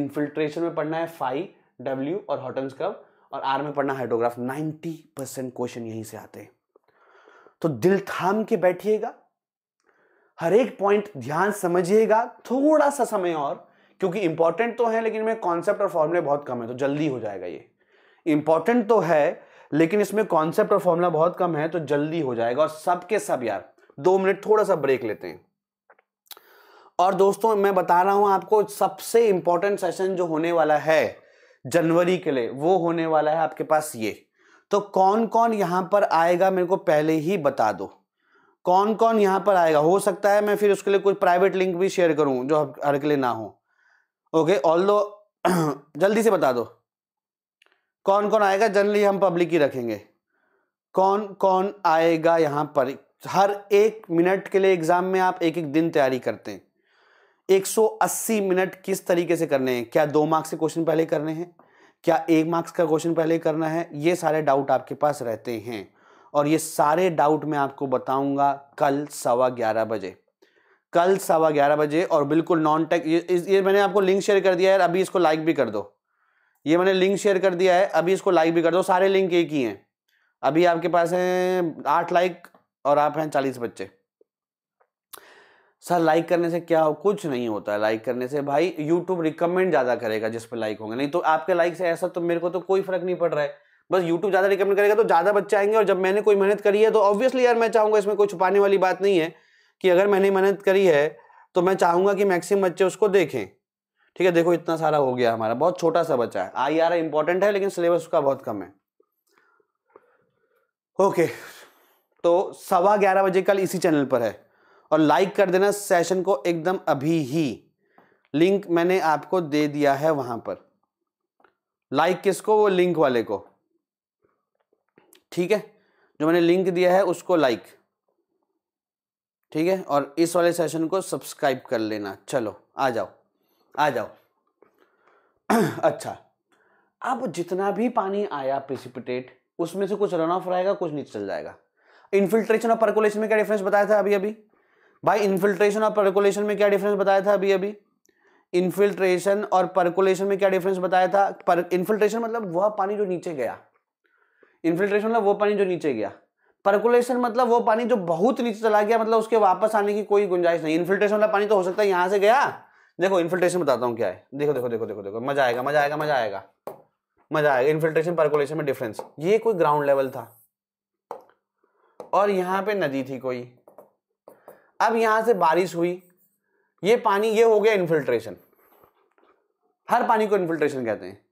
इनफिल्ट्रेशन में पढ़ना है फाइव डब्ल्यू और हॉटन कब और आर में पढ़ना हाइड्रोग्राफ नाइनटी परसेंट क्वेश्चन यहीं से आते हैं तो दिल थाम के बैठिएगा हर एक पॉइंट ध्यान समझिएगा थोड़ा सा समय और क्योंकि इंपॉर्टेंट तो है लेकिन में कॉन्सेप्ट और फॉर्मूले बहुत कम है तो जल्दी हो जाएगा ये इंपॉर्टेंट तो है लेकिन इसमें कॉन्सेप्ट और फॉर्मूला बहुत कम है तो जल्दी हो जाएगा और सबके सब यार दो मिनट थोड़ा सा ब्रेक लेते हैं और दोस्तों मैं बता रहा हूं आपको सबसे इंपॉर्टेंट सेशन जो होने वाला है जनवरी के लिए वो होने वाला है आपके पास ये तो कौन कौन यहां पर आएगा मेरे को पहले ही बता दो कौन कौन यहाँ पर आएगा हो सकता है मैं फिर उसके लिए कोई प्राइवेट लिंक भी शेयर करूँ जो हर के लिए ना हो ओके ऑल दो जल्दी से बता दो कौन कौन आएगा जनरली हम पब्लिक ही रखेंगे कौन कौन आएगा यहाँ पर हर एक मिनट के लिए एग्ज़ाम में आप एक एक दिन तैयारी करते हैं 180 मिनट किस तरीके से करने हैं क्या दो मार्क्स के क्वेश्चन पहले करने हैं क्या एक मार्क्स का क्वेश्चन पहले करना है ये सारे डाउट आपके पास रहते हैं और ये सारे डाउट मैं आपको बताऊंगा कल सवा ग्यारह बजे कल सवा ग्यारह बजे और बिल्कुल नॉन टेक ये, ये मैंने आपको लिंक शेयर कर दिया है अभी इसको लाइक भी कर दो ये मैंने लिंक शेयर कर दिया है अभी इसको लाइक भी कर दो सारे लिंक एक ही हैं अभी आपके पास हैं आठ लाइक और आप हैं चालीस बच्चे सर लाइक करने से क्या हो कुछ नहीं होता है लाइक करने से भाई यूट्यूब रिकमेंड ज़्यादा करेगा जिस पर लाइक होंगे नहीं तो आपके लाइक से ऐसा तो मेरे को तो कोई फर्क नहीं पड़ रहा है बस यूट्यूब ज़्यादा रिकमेंड करेगा तो ज़्यादा बच्चे आएंगे और जब मैंने कोई मेहनत करी है तो ऑब्वियसली यार मैं चाहूंगा इसमें कोई छुपाने वाली बात नहीं है कि अगर मैंने मेहनत करी है तो मैं चाहूँगा कि मैक्सिमम बच्चे उसको देखें ठीक है देखो इतना सारा हो गया हमारा बहुत छोटा सा बच्चा है आई आर इंपॉर्टेंट है लेकिन सिलेबस उसका बहुत कम है ओके तो सवा ग्यारह बजे कल इसी चैनल पर है और लाइक कर देना सेशन को एकदम अभी ही लिंक मैंने आपको दे दिया है वहां पर लाइक किसको वो लिंक वाले को ठीक है जो मैंने लिंक दिया है उसको लाइक ठीक है और इस वाले सेशन को सब्सक्राइब कर लेना चलो आ जाओ आ जाओ अच्छा अब जितना भी पानी आया प्रिसिपिटेट उसमें से कुछ रन ऑफ रहेगा कुछ नीचे चल जाएगा इन्फिल्ट्रेशन और परकुलेशन में क्या डिफरेंस बताया था अभी अभी भाई इन्फिल्ट्रेशन और परकुलेशन में क्या डिफरेंस बताया था अभी अभी इन्फिल्ट्रेशन और परकुलेशन में क्या डिफरेंस बताया था पर इन्फिल्ट्रेशन मतलब वह पानी जो नीचे गया इन्फिल्ट्रेशन मतलब वो पानी जो नीचे गया परकुलेशन मतलब वो पानी जो बहुत नीचे चला गया मतलब उसके वापस आने की कोई गुंजाइश नहीं इन्फिल्ट्रेशन वाला पानी तो हो सकता है यहाँ से गया देखो इन्फिल्ट्रेशन बताता हूँ क्या है देखो देखो देखो देखो देखो मजा आएगा मजा आएगा मजा आएगा मजा आएगा इन्फिल्ट्रेशन परकुलेशन में डिफरेंस ये कोई ग्राउंड लेवल था और यहाँ पे नदी थी कोई अब यहाँ से बारिश हुई ये पानी ये हो गया इन्फिल्ट्रेशन हर पानी को इन्फिल्ट्रेशन कहते हैं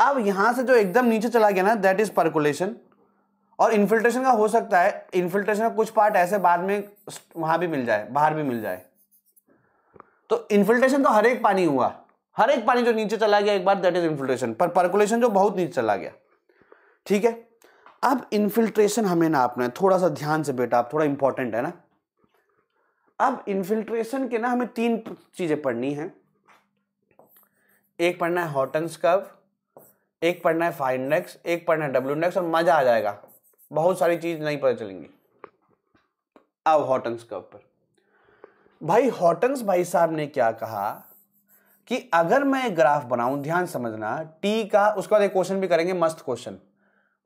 अब यहां से जो एकदम नीचे चला गया ना दैट इज परकुलेशन और इन्फिल्ट्रेशन का हो सकता है इन्फिल्ट्रेशन का कुछ पार्ट ऐसे बाद में वहां भी मिल जाए बाहर भी मिल जाए तो इन्फिल्ट्रेशन तो हर एक पानी हुआ हर एक पानी जो नीचे चला गया एक बार दैट इज इन्फिल्ट्रेशन पर परकुलेशन जो बहुत नीचे चला गया ठीक है अब इन्फिल्ट्रेशन हमें ना अपना थोड़ा सा ध्यान से बेटा आप थोड़ा इंपॉर्टेंट है ना अब इन्फिल्ट्रेशन के ना हमें तीन चीजें पढ़नी है एक पढ़ना है हॉटन कर्व एक पढ़ना है फाइव इंडेक्स एक पढ़ना है डब्ल्यू इंडेक्स और मजा आ जाएगा बहुत सारी चीज नहीं पता चलेंगी अब हॉटन्स के ऊपर भाई हॉटन्स भाई साहब ने क्या कहा कि अगर मैं एक ग्राफ बनाऊं ध्यान समझना टी का उसके बाद एक क्वेश्चन भी करेंगे मस्त क्वेश्चन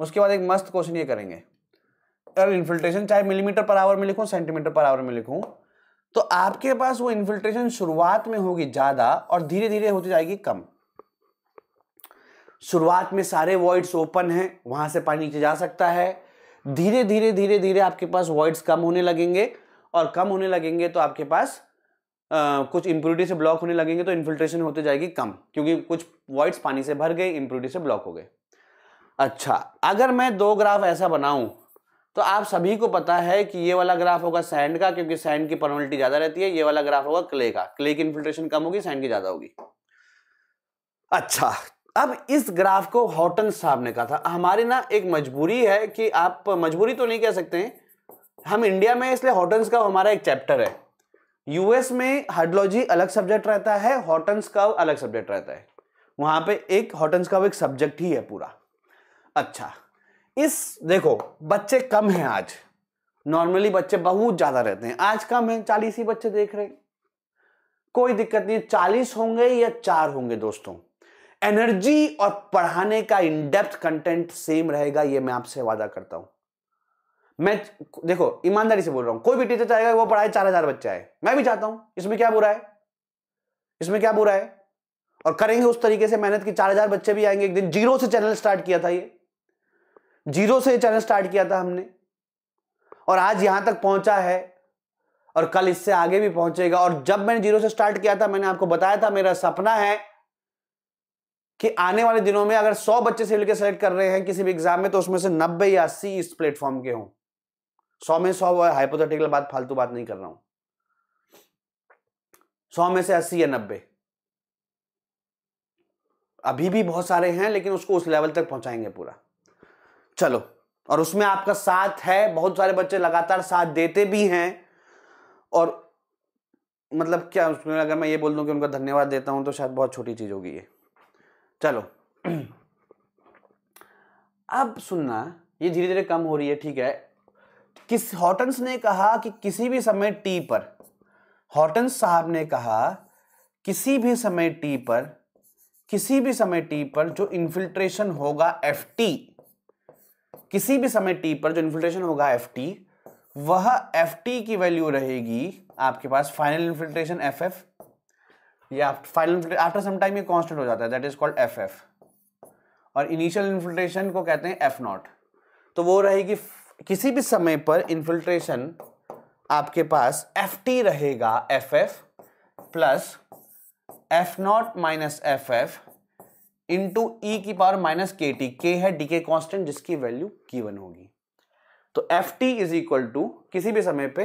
उसके बाद एक मस्त क्वेश्चन ये करेंगे अगर इन्फिल्ट्रेशन चाहे मिलीमीटर पर आवर में लिखूं सेंटीमीटर पर आवर में लिखूं तो आपके पास वो इन्फिल्ट्रेशन शुरुआत में होगी ज़्यादा और धीरे धीरे होती जाएगी कम शुरुआत में सारे वॉइड्स ओपन हैं वहाँ से पानी नीचे जा सकता है धीरे धीरे धीरे धीरे आपके पास वॉइड्स कम होने लगेंगे और कम होने लगेंगे तो आपके पास आ, कुछ इम्प्यूरिटी से ब्लॉक होने लगेंगे तो इन्फिल्ट्रेशन होते जाएगी कम क्योंकि कुछ वॉइड्स पानी से भर गए इम्प्यूरिटी से ब्लॉक हो गए अच्छा अगर मैं दो ग्राफ ऐसा बनाऊँ तो आप सभी को पता है कि ये वाला ग्राफ होगा सैंड का क्योंकि सैंड की परमलिटी ज़्यादा रहती है ये वाला ग्राफ होगा क्ले का क्ले की इन्फिल्ट्रेशन कम होगी सैंड की ज़्यादा होगी अच्छा अब इस ग्राफ को हॉटन साहब ने कहा था हमारी ना एक मजबूरी है कि आप मजबूरी तो नहीं कह सकते हैं हम इंडिया में इसलिए हॉटन्स का हमारा एक चैप्टर है यूएस में हार्डोलॉजी अलग सब्जेक्ट रहता है हॉटन्स का अलग सब्जेक्ट रहता है वहां पे एक हॉटन्स का एक सब्जेक्ट ही है पूरा अच्छा इस देखो बच्चे कम हैं आज नॉर्मली बच्चे बहुत ज्यादा रहते हैं आज कम है चालीस ही बच्चे देख रहे हैं कोई दिक्कत नहीं चालीस होंगे या चार होंगे दोस्तों एनर्जी और पढ़ाने का इनडेप्थ कंटेंट सेम रहेगा ये मैं आपसे वादा करता हूं मैं देखो ईमानदारी से बोल रहा हूं कोई भी टीचर चाहेगा वो पढ़ाए चार हजार बच्चा है मैं भी चाहता हूं इसमें क्या बुरा है इसमें क्या बुरा है और करेंगे उस तरीके से मेहनत की चार हजार बच्चे भी आएंगे एक दिन जीरो से चैनल स्टार्ट किया था ये जीरो से चैनल स्टार्ट किया था हमने और आज यहां तक पहुंचा है और कल इससे आगे भी पहुंचेगा और जब मैंने जीरो से स्टार्ट किया था मैंने आपको बताया था मेरा सपना है कि आने वाले दिनों में अगर 100 बच्चे सिविल के सेलेक्ट कर रहे हैं किसी भी एग्जाम में तो उसमें से 90 या 80 इस प्लेटफॉर्म के हों 100 में 100 वो हाइपोथेटिकल बात फालतू बात नहीं कर रहा हूं 100 में से 80 या 90 अभी भी बहुत सारे हैं लेकिन उसको उस लेवल तक पहुंचाएंगे पूरा चलो और उसमें आपका साथ है बहुत सारे बच्चे लगातार साथ देते भी हैं और मतलब क्या उसमें अगर मैं ये बोल दूं कि उनका धन्यवाद देता हूं तो शायद बहुत छोटी चीज होगी ये चलो अब सुनना ये धीरे धीरे कम हो रही है ठीक है किस हॉटन्स ने कहा कि किसी भी समय टी पर हॉटन्स साहब ने कहा किसी भी समय टी पर किसी भी समय टी पर जो इन्फिल्ट्रेशन होगा एफ टी किसी भी समय टी पर जो इन्फिल्ट्रेशन होगा एफ टी वह एफ टी की वैल्यू रहेगी आपके पास फाइनल इन्फिल्ट्रेशन एफ एफ ये फाइनल आफ्टर सम टाइम ये कांस्टेंट हो जाता है that is called F F और इनिशियल इन्फिल्ट्रेशन को कहते हैं एफ नॉट तो वो रहेगी किसी भी समय पर इन्फिल्ट्रेशन आपके पास एफ टी रहेगा F F plus F naught minus F F into E की पावर माइनस के टी के है डी के कॉन्स्टेंट जिसकी वैल्यू की वन होगी तो F T is equal to किसी भी समय पे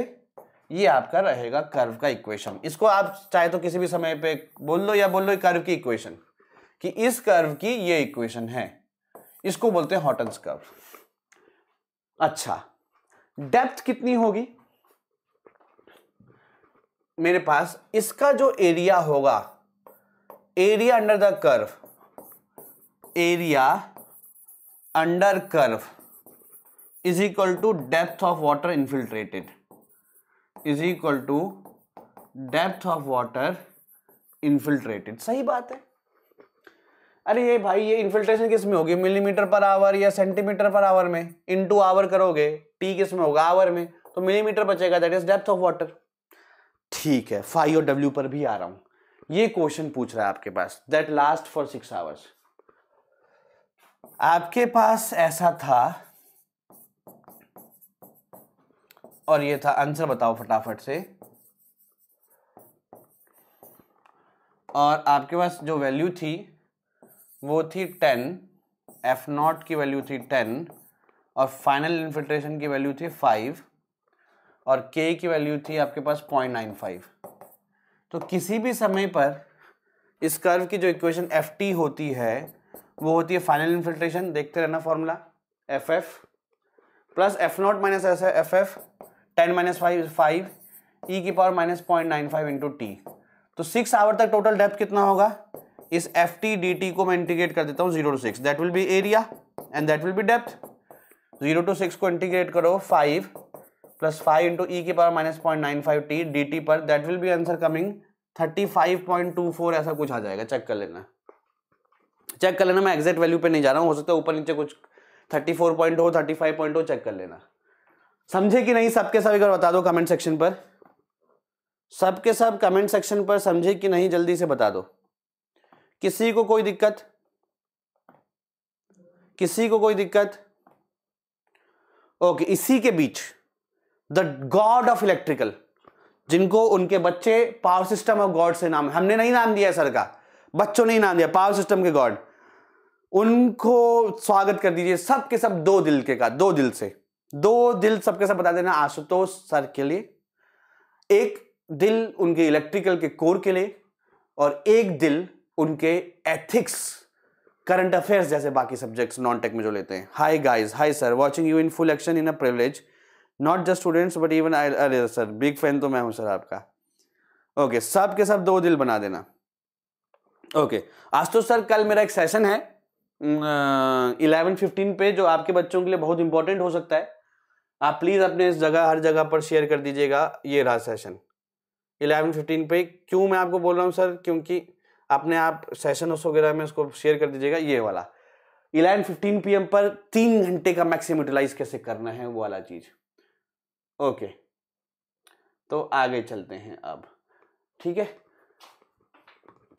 ये आपका रहेगा कर्व का इक्वेशन इसको आप चाहे तो किसी भी समय पे बोल लो या बोल लो कर्व की इक्वेशन कि इस कर्व की ये इक्वेशन है इसको बोलते हैं हॉटन्स कर्व अच्छा डेप्थ कितनी होगी मेरे पास इसका जो एरिया होगा area under the curve area under curve is equal to depth of water infiltrated is equal to depth of water infiltrated सही बात है अरे ये भाई ये इन्फिल्ट्रेशन किस में होगी मिलीमीटर पर आवर या सेंटीमीटर पर आवर में इन टू आवर करोगे टी किस में होगा आवर में तो मिलीमीटर बचेगा that is depth of water ठीक है फाइव और डब्ल्यू पर भी आ रहा हूं ये क्वेश्चन पूछ रहा है आपके पास that last for six hours आपके पास ऐसा था और ये था आंसर बताओ फटाफट से और आपके पास जो वैल्यू थी वो थी टेन एफ नॉट की वैल्यू थी टेन और फाइनल इन्फिल्ट्रेशन की वैल्यू थी फाइव और के की वैल्यू थी आपके पास पॉइंट नाइन फाइव तो किसी भी समय पर इस कर्व की जो इक्वेशन एफ टी होती है वो होती है फाइनल इन्फिल्ट्रेशन देखते रहना formula F F plus F naught minus F F ten minus five five E की power minus point nine five into T तो सिक्स आवर तक टोटल डेप्थ कितना होगा इस एफ टी डी टी को मैं इंटीग्रेट कर देता हूँ zero to six that will be area and that will be depth zero to six को इंटीग्रेट करो five plus five into E की power minus point nine five T D T पर that will be answer coming thirty five point two four ऐसा कुछ आ जाएगा चेक कर लेना चेक कर लेना मैं एग्जैक्ट वैल्यू पे नहीं जा रहा हूँ हो सकता है ऊपर नीचे कुछ थर्टी फोर पॉइंट हो थर्टी फाइव पॉइंट हो चेक कर लेना समझे कि नहीं सबके सब एक बार बता दो कमेंट सेक्शन पर सबके सब कमेंट सेक्शन पर समझे कि नहीं जल्दी से बता दो किसी को कोई दिक्कत किसी को कोई दिक्कत ओके इसी के बीच द गॉड ऑफ इलेक्ट्रिकल जिनको उनके बच्चे पावर सिस्टम ऑफ गॉड से नाम हमने नहीं नाम दिया सर का बच्चों ने ही नाम दिया पावर सिस्टम के गॉड उनको स्वागत कर दीजिए सब के सब दो दिल के का दो दिल से दो दिल सबके साथ बता देना आशुतोष सर के लिए एक दिल उनके इलेक्ट्रिकल के कोर के लिए और एक दिल उनके एथिक्स करंट अफेयर्स जैसे बाकी सब्जेक्ट्स नॉन टेक में जो लेते हैं hi guys hi sir watching you in full action in a privilege not just students but even I अरे सर बिग फैन तो मैं हूं सर आपका ओके okay, सब के सब दो दिल बना देना ओके okay, आशुतोष सर कल मेरा एक सेशन है इलेवन फिफ्टीन पे जो आपके बच्चों के लिए बहुत इंपॉर्टेंट हो सकता है आप प्लीज़ अपने इस जगह हर जगह पर शेयर कर दीजिएगा ये रहा सेशन इलेवन फिफ्टीन पे क्यों मैं आपको बोल रहा हूँ सर क्योंकि अपने आप सेशन वगैरह में उसको शेयर कर दीजिएगा ये वाला इलेवन फिफ्टीन पी पर तीन घंटे का मैक्सिमम यूटिलाइज कैसे करना है वो वाला चीज़ ओके तो आगे चलते हैं अब ठीक है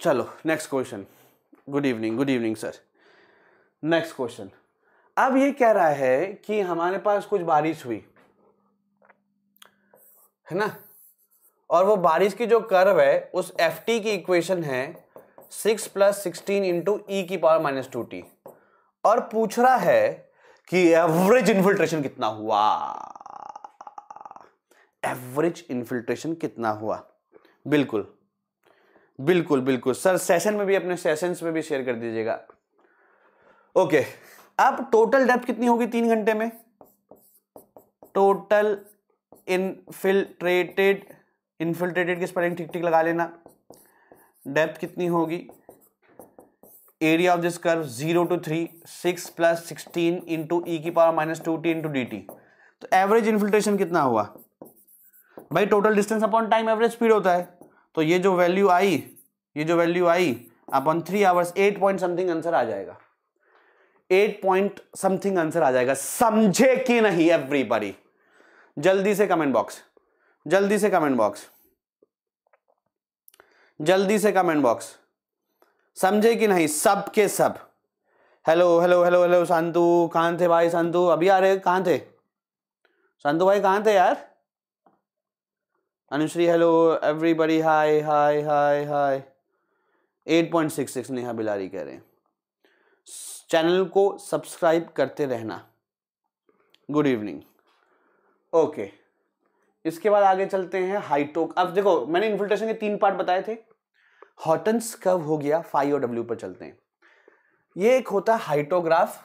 चलो next question good evening good evening sir next question अब ये कह रहा है कि हमारे पास कुछ बारिश हुई है ना और वो बारिश की जो कर्व है उस एफ टी की इक्वेशन है six plus sixteen into E की पावर माइनस टू टी और पूछ रहा है कि एवरेज इन्फिल्ट्रेशन कितना हुआ एवरेज इन्फिल्ट्रेशन कितना हुआ बिल्कुल बिल्कुल बिल्कुल सर सेशन में भी अपने सेशंस में भी शेयर कर दीजिएगा ओके अब टोटल डेप्थ कितनी होगी तीन घंटे में टोटल इनफिल्ट्रेटेड इनफिल्ट्रेटेड के स्पेलिंग ठीक ठीक लगा लेना डेप्थ कितनी होगी area of this curve zero to three six plus sixteen into E की power minus two T into D T तो एवरेज इन्फिल्ट्रेशन कितना हुआ भाई total distance upon time average speed होता है तो ये जो वैल्यू आई ये जो वैल्यू आई upon three hours eight point something answer आ जाएगा एट पॉइंट समथिंग आंसर आ जाएगा समझे कि नहीं एवरीबॉडी जल्दी से कमेंट बॉक्स जल्दी से कमेंट बॉक्स जल्दी से कमेंट बॉक्स समझे कि नहीं सब के सब hello hello hello hello Shantu कहां थे भाई शांतु अभी आ रहे कहां थे शांतु भाई कहां थे यार Anushree hello everybody hi hi hi hi eight point six six Neha Bilari कह रहे हैं चैनल को सब्सक्राइब करते रहना गुड इवनिंग ओके इसके बाद आगे चलते हैं हाईटोक अब देखो मैंने इन्फिल्ट्रेशन के तीन पार्ट बताए थे हॉटन्स कव हो गया फाइव डब्ल्यू पर चलते हैं ये एक होता है हाइटोग्राफ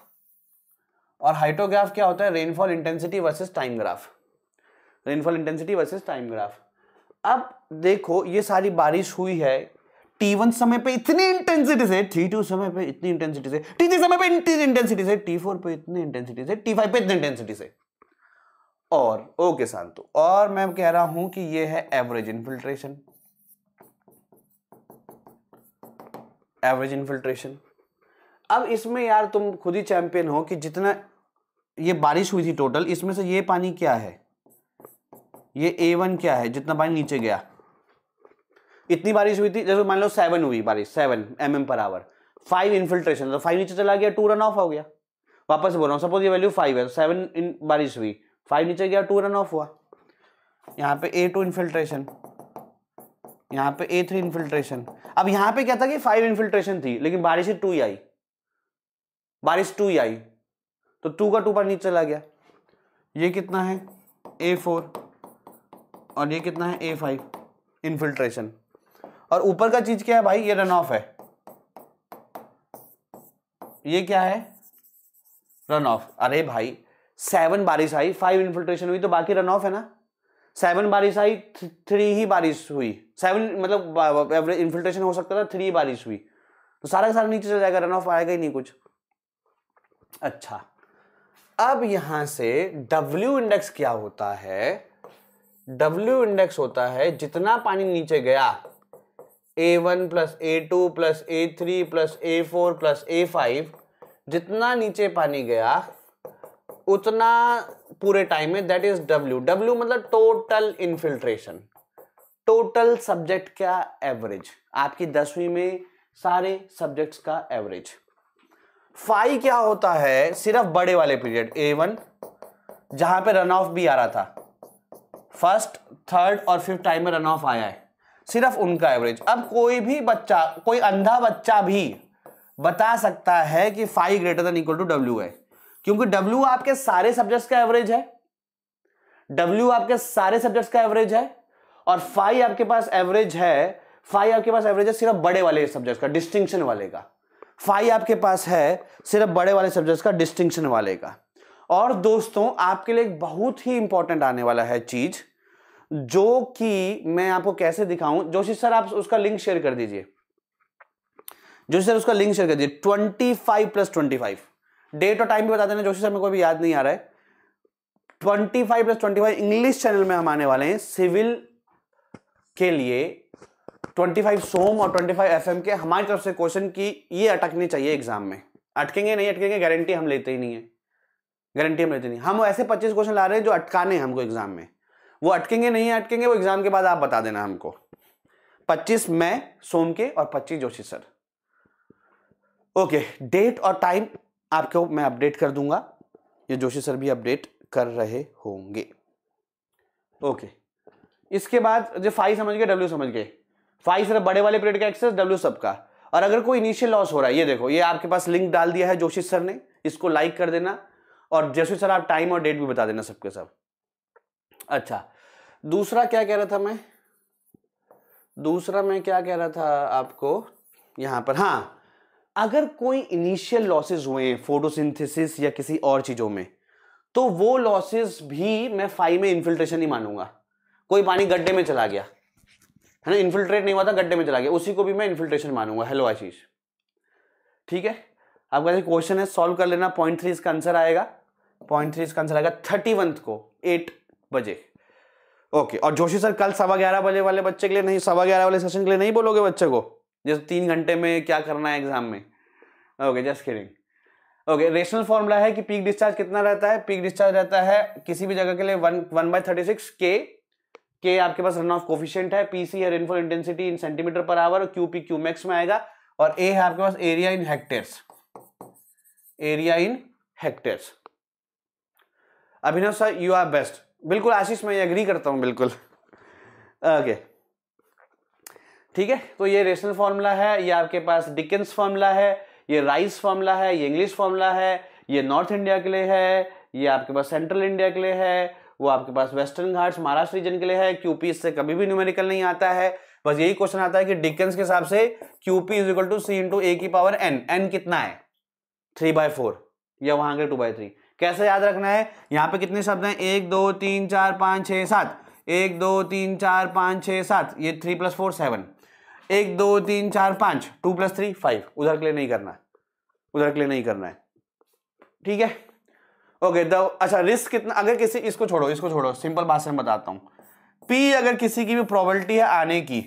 और हाइटोग्राफ क्या होता है rainfall intensity versus time graph rainfall intensity versus time graph अब देखो ये सारी बारिश हुई है टी वन समय पे इतनी इंटेंसिटी से टी टू समय पे इतनी इंटेंसिटी से टी थ्री समय पे इतनी इंटेंसिटी से टी फोर पे इतनी इंटेंसिटी से टी फाइव पे इतनी इंटेंसिटी से और ओके शांतु और मैं कह रहा हूं कि ये है एवरेज इनफिल्ट्रेशन एवरेज इनफिल्ट्रेशन अब इसमें यार तुम खुद ही चैंपियन हो कि जितना ये बारिश हुई थी टोटल इसमें से ये पानी क्या है ये ए वन क्या है जितना पानी नीचे गया इतनी बारिश हुई थी जैसे मान लो सेवन हुई बारिश सेवन एम एम पर आवर फाइव इन्फिल्ट्रेशन तो फाइव नीचे चला गया टू रन ऑफ हो गया वापस बोल रहा हूँ सपोज ये वैल्यू फाइव है तो सेवन इन बारिश हुई फाइव नीचे गया टू रन ऑफ हुआ यहाँ पे ए टू इन्फिल्ट्रेशन यहाँ पे ए थ्री इन्फिल्ट्रेशन अब यहाँ पे क्या था कि फाइव इन्फिल्ट्रेशन थी लेकिन बारिश टू ही आई बारिश टू ही आई तो टू का टू पर नीचे चला गया ये कितना है ए फोर और ये कितना है ए फाइव इन्फिल्ट्रेशन और ऊपर का चीज क्या है भाई ये रन ऑफ है ये क्या है रन ऑफ अरे भाई सेवन बारिश आई फाइव इन्फिल्ट्रेशन हुई तो बाकी रन ऑफ है ना सेवन बारिश आई थ्री ही बारिश हुई सेवन मतलब एवरेज इन्फिल्ट्रेशन हो सकता था थ्री ही बारिश हुई तो सारा का सारा नीचे चला जाएगा रन ऑफ आएगा ही नहीं कुछ अच्छा अब यहां से डब्ल्यू इंडेक्स क्या होता है डब्ल्यू इंडेक्स होता है जितना पानी नीचे गया A one plus A two plus A three plus A four plus A five जितना नीचे पानी गया उतना पूरे टाइम में दैट इज डब्ल्यू डब्ल्यू मतलब टोटल इनफिल्ट्रेशन टोटल सब्जेक्ट का एवरेज आपकी दसवीं में सारे सब्जेक्ट्स का एवरेज फाइव क्या होता है सिर्फ बड़े वाले पीरियड ए वन जहां पे रन ऑफ भी आ रहा था फर्स्ट थर्ड और फिफ्थ टाइम में रन ऑफ आया है सिर्फ उनका एवरेज अब कोई भी बच्चा कोई अंधा बच्चा भी बता सकता है कि five greater than equal to W है क्योंकि डब्ल्यू आपके सारे सब्जेक्ट्स का एवरेज है डब्ल्यू आपके सारे सब्जेक्ट्स का एवरेज है और फाइव आपके पास एवरेज है फाइव आपके पास एवरेज है सिर्फ बड़े वाले सब्जेक्ट का डिस्टिंक्शन वाले का फाइव आपके पास है सिर्फ बड़े वाले सब्जेक्ट का डिस्टिंक्शन वाले का और दोस्तों आपके लिए एक बहुत ही इंपॉर्टेंट आने वाला है चीज़ जो कि मैं आपको कैसे दिखाऊं जोशी सर आप उसका लिंक शेयर कर दीजिए जोशी सर उसका लिंक शेयर कर दीजिए twenty five plus twenty five date और टाइम भी बता देना जोशी सर मेरे को भी याद नहीं आ रहा है twenty five plus twenty five English channel में हम आने वाले हैं सिविल के लिए 25 सोम और 25 एफएम के हमारी तरफ से क्वेश्चन की ये अटकनी चाहिए एग्जाम में अटकेंगे नहीं अटकेंगे गारंटी हम लेते ही नहीं है गारंटी हम लेते नहीं हम ऐसे पच्चीस क्वेश्चन ला रहे हैं जो अटकाने हमको एग्जाम में वो अटकेंगे नहीं अटकेंगे वो एग्जाम के बाद आप बता देना हमको पच्चीस मई सोम के और पच्चीस जोशी सर ओके डेट और टाइम आपको मैं अपडेट कर दूंगा ये जोशी सर भी अपडेट कर रहे होंगे ओके इसके बाद जो फाइव समझ गए डब्ल्यू समझ गए फाइव सर बड़े वाले पीरियड का एक्सेस डब्ल्यू सब का और अगर कोई इनिशियल लॉस हो रहा है ये देखो ये आपके पास लिंक डाल दिया है जोशी सर ने इसको लाइक कर देना और जैसे सर आप टाइम और डेट भी बता देना सबके सब अच्छा दूसरा क्या कह रहा था मैं दूसरा मैं क्या कह रहा था आपको यहां पर हाँ अगर कोई इनिशियल लॉसेस हुए हैं फोटोसिंथेसिस या किसी और चीज़ों में तो वो लॉसेस भी मैं फाई में इन्फिल्ट्रेशन ही मानूंगा कोई पानी गड्ढे में चला गया है ना इन्फिल्ट्रेट नहीं हुआ था गड्ढे में चला गया उसी को भी मैं इन्फिल्ट्रेशन मानूंगा हेलो आशीष ठीक है आपका क्वेश्चन है सॉल्व कर लेना पॉइंट थ्री इसका आंसर आएगा पॉइंट थ्री इसका आंसर आएगा थर्टी को एट बजे ओके और जोशी सर कल सवा ग्यारह बजे वाले बच्चे के लिए नहीं सवा ग्यारह वाले सेशन के लिए नहीं बोलोगे बच्चे को जैसे तीन घंटे में क्या करना है एग्जाम में okay just kidding okay rational formula है कि पीक डिस्चार्ज कितना रहता है पीक डिस्चार्ज रहता है किसी भी जगह के लिए one one by thirty six के के आपके पास रन ऑफ कोफिशियंट है पीसी है रेनफॉल इंटेंसिटी इन सेंटीमीटर पर आवर और क्यू पी क्यू मैक्स में आएगा और ए है आपके पास area in hectares area in hectares Abhinav sir you are best बिल्कुल आशीष मैं एग्री करता हूँ बिल्कुल ओके ठीक है तो ये रेशनल फार्मूला है ये आपके पास डिकेंस फार्मूला है ये राइस फार्मूला है ये इंग्लिश फार्मूला है ये नॉर्थ इंडिया के लिए है ये आपके पास सेंट्रल इंडिया के लिए है वो आपके पास वेस्टर्न घाट्स महाराष्ट्र रीजन के लिए है क्यूपी इससे कभी भी न्यूमेरिकल नहीं आता है बस यही क्वेश्चन आता है कि डिकेंस के हिसाब से QP is equal to C into A की पावर एन एन कितना है थ्री बाय फोर या वहां के टू बाय थ्री कैसे याद रखना है यहाँ पे कितने शब्द हैं एक दो तीन चार पाँच छः सात एक दो तीन चार पाँच छः सात ये थ्री प्लस फोर सेवन एक दो तीन चार पाँच टू प्लस थ्री फाइव उधर के लिए नहीं करना है उधर के लिए नहीं करना है ठीक है ओके द अच्छा रिस्क कितना अगर किसी इसको छोड़ो इसको छोड़ो सिंपल बात से बताता हूँ पी अगर किसी की भी प्रॉबलिटी है आने की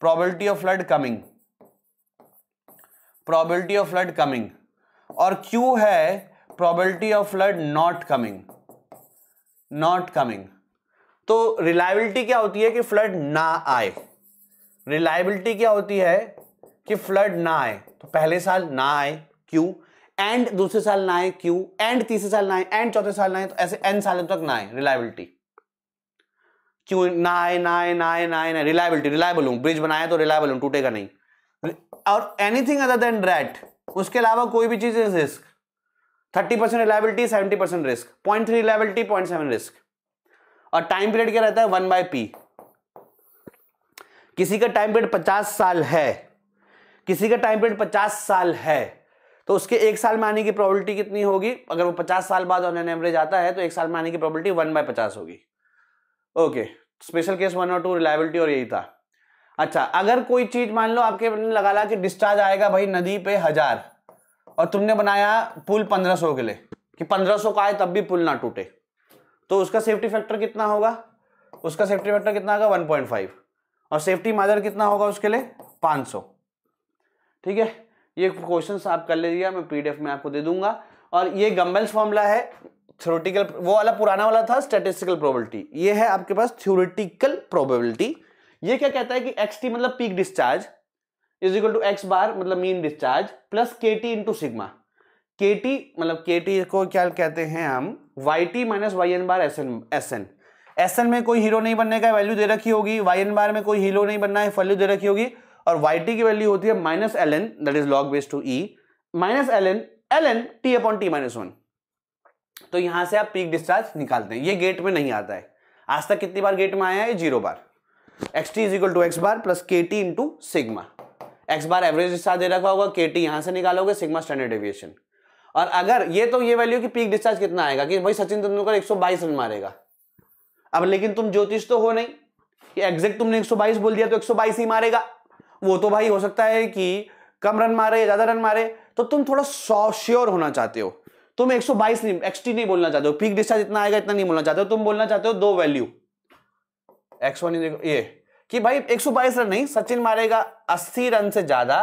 probability of flood coming probability of flood coming और क्यू है probability of flood not coming not coming तो रिलायबिलिटी क्या होती है कि फ्लड ना आए रिलायबिलिटी क्या होती है कि फ्लड ना आए तो पहले साल ना आए क्यों एंड दूसरे साल ना आए क्यों एंड तीसरे साल ना आए एंड चौथे साल ना आए तो ऐसे एन सालों तक ना आए रिलायबिलिटी क्यों ना आए ना आए ना आए ना आए ना रिलायबिलिटी रिलायबल हूं ब्रिज बनाया तो रिलायबल हूं टूटेगा नहीं और एनीथिंग अदर देन रेट उसके अलावा कोई भी चीज is risk thirty percent reliability seventy percent risk point three reliability point seven risk और टाइम पीरियड क्या रहता है वन बाय पी किसी का टाइम पीरियड पचास साल है किसी का टाइम पीरियड पचास साल है तो उसके एक साल में आने की प्रॉबिलिटी कितनी होगी अगर वो पचास साल बाद ऑन एन एवरेज आता है तो एक साल में आने की प्रॉबिलिटी वन बाय पचास होगी ओके स्पेशल केस वन और टू रिलायबिलिटी और यही था अच्छा अगर कोई चीज मान लो आपके लगा ला कि डिस्चार्ज आएगा भाई नदी पे हजार और तुमने बनाया पुल 1500 के लिए कि 1500 का आए तब भी पुल ना टूटे तो उसका सेफ्टी फैक्टर कितना होगा उसका सेफ्टी फैक्टर कितना होगा 1.5 और सेफ्टी मादर कितना होगा उसके लिए 500 ठीक है ये क्वेश्चन आप कर लीजिएगा मैं एफ में आपको दे दूंगा और ये गम्बल्स फॉर्मूला है थ्योरेटिकल वो वाला पुराना वाला था स्टेटिस्टिकल प्रोबेबिलिटी ये है आपके पास थ्योरेटिकल प्रोबेबिलिटी ये क्या कहता है कि एक्सटी मतलब peak discharge is equal to X bar मतलब mean discharge plus K T into sigma K T मतलब के टी को क्या कहते हैं हम Y T minus Y N bar S N S N S N S N hero नहीं बनने का वैल्यू दे रखी होगी वाई एन बार में कोई हीरो नहीं बनना है वैल्यू दे रखी होगी और वाई टी की वैल्यू होती है minus L N that is log base to E minus L N L N T upon T minus one तो यहां से आप पीक डिस्चार्ज निकालते हैं ये गेट में नहीं आता है आज तक कितनी बार गेट में आया है zero bar X T is equal to X bar plus K T into sigma X bar average discharge दे रखा होगा के टी यहां से निकालोगे सिग्मा स्टैंडर्ड एविएशन और अगर ये तो ये वैल्यू की पीक डिस्चार्ज कितना आएगा कि भाई सचिन तेंदुलकर 122 रन मारेगा अब लेकिन तुम ज्योतिष तो हो नहीं कि एग्जैक्ट तुमने 122 बोल दिया तो 122 ही मारेगा वो तो भाई हो सकता है कि कम रन मारे या ज्यादा रन मारे तो तुम थोड़ा श्योर होना चाहते हो तुम बाईस नहीं एक्सटी नहीं बोलना चाहते हो पीक डिस्चार्ज इतना आएगा इतना नहीं बोलना चाहते हो तुम बोलना चाहते हो दो वैल्यू एक्स वन ये कि भाई 122 रन नहीं सचिन मारेगा 80 रन से ज्यादा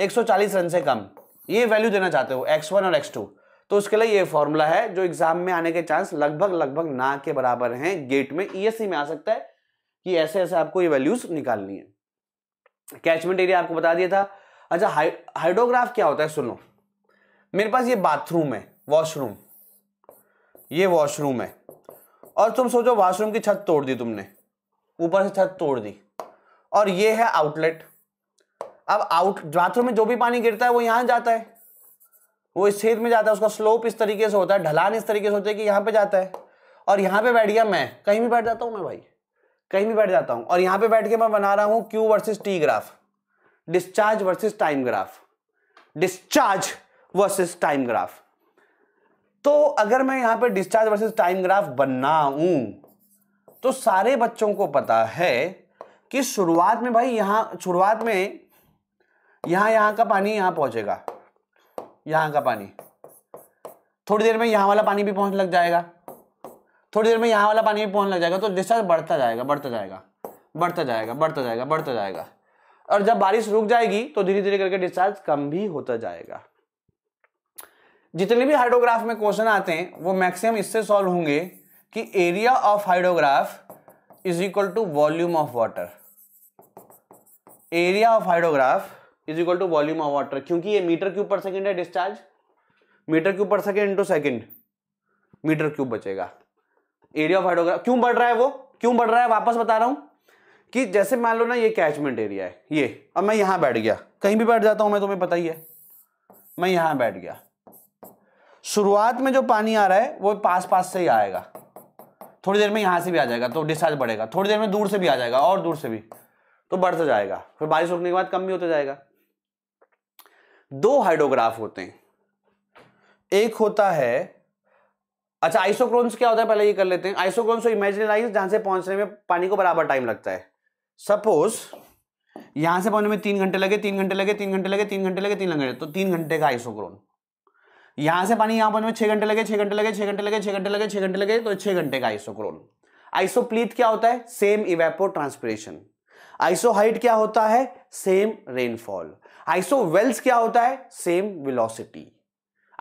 140 रन से कम ये वैल्यू देना चाहते हो x1 और x2 तो उसके लिए ये फॉर्मूला है जो एग्जाम में आने के चांस लगभग लगभग ना के बराबर हैं गेट में ई e में आ सकता है कि ऐसे ऐसे आपको ये वैल्यूज निकालनी है कैचमेंट एरिया आपको बता दिया था अच्छा हाइड्रोग्राफ क्या होता है सुनो मेरे पास ये बाथरूम है वॉशरूम ये वॉशरूम है और तुम सोचो वॉशरूम की छत तोड़ दी तुमने ऊपर से छत तोड़ दी और ये है आउटलेट अब आउट बाथरूम में जो भी पानी गिरता है वो यहां जाता है वो इस छेद में जाता है उसका स्लोप इस तरीके से होता है ढलान इस तरीके से होती है कि यहां पे जाता है और यहां पे बैठ गया मैं कहीं भी बैठ जाता हूं मैं भाई कहीं भी बैठ जाता हूं और यहां पे बैठ के मैं बना रहा हूं Q versus T graph discharge versus time graph discharge versus time graph तो अगर मैं यहां पे डिस्चार्ज वर्सेस टाइम ग्राफ बनाऊं तो सारे बच्चों को पता है कि शुरुआत में भाई यहां शुरुआत में यहां यहां का पानी यहां पहुंचेगा यहां का पानी थोड़ी देर में यहां वाला पानी भी पहुंच लग जाएगा थोड़ी देर में यहां वाला पानी भी पहुंच लग जाएगा तो डिस्चार्ज बढ़ता जाएगा बढ़ता जाएगा बढ़ता जाएगा बढ़ता जाएगा बढ़ता जाएगा और जब बारिश रुक जाएगी तो धीरे धीरे करके डिस्चार्ज कम भी होता जाएगा जितने भी हाइड्रोग्राफ में क्वेश्चन आते हैं वो मैक्सिमम इससे सॉल्व होंगे कि area of hydrograph is equal to volume of water area of hydrograph is equal to volume of water क्योंकि ये मीटर क्यूब पर सेकेंड है डिस्चार्ज मीटर क्यूब पर second into second metre cube बचेगा एरिया ऑफ हाइड्रोग्राफ क्यों बढ़ रहा है वो क्यों बढ़ रहा है वापस बता रहा हूं कि जैसे मान लो ना ये कैचमेंट एरिया है ये अब मैं यहां बैठ गया कहीं भी बैठ जाता हूं मैं तुम्हें पता ही है मैं यहां बैठ गया शुरुआत में जो पानी आ रहा है वो पास पास से ही आएगा थोड़ी देर में यहां से भी आ जाएगा तो डिस्चार्ज बढ़ेगा थोड़ी देर में दूर से भी आ जाएगा और दूर से भी तो बढ़ता जाएगा फिर बारिश रुकने के बाद कम भी होता जाएगा दो हाइड्रोग्राफ होते हैं एक होता है अच्छा आइसोक्रोन्स क्या होता है पहले ये कर लेते हैं आइसोक्रोन्स लाइन जहां से पहुंचने में पानी को बराबर टाइम लगता है सपोज यहां से पहुंचने में तीन घंटे लगे तीन घंटे लगे तीन घंटे लगे तीन घंटे लगे तीन घंटे तो तीन घंटे का आइसोक्रोन यहां से पानी यहां पहुंचने में छह घंटे लगे छह घंटे लगे छह घंटे लगे छह घंटे लगे छह घंटे लगे तो छह घंटे का आइसोक्रोन आइसोप्लीथ क्या होता है same evapotranspiration isohyet क्या होता है सेम रेनफॉल आइसो वेल्स क्या होता है सेम विलोसिटी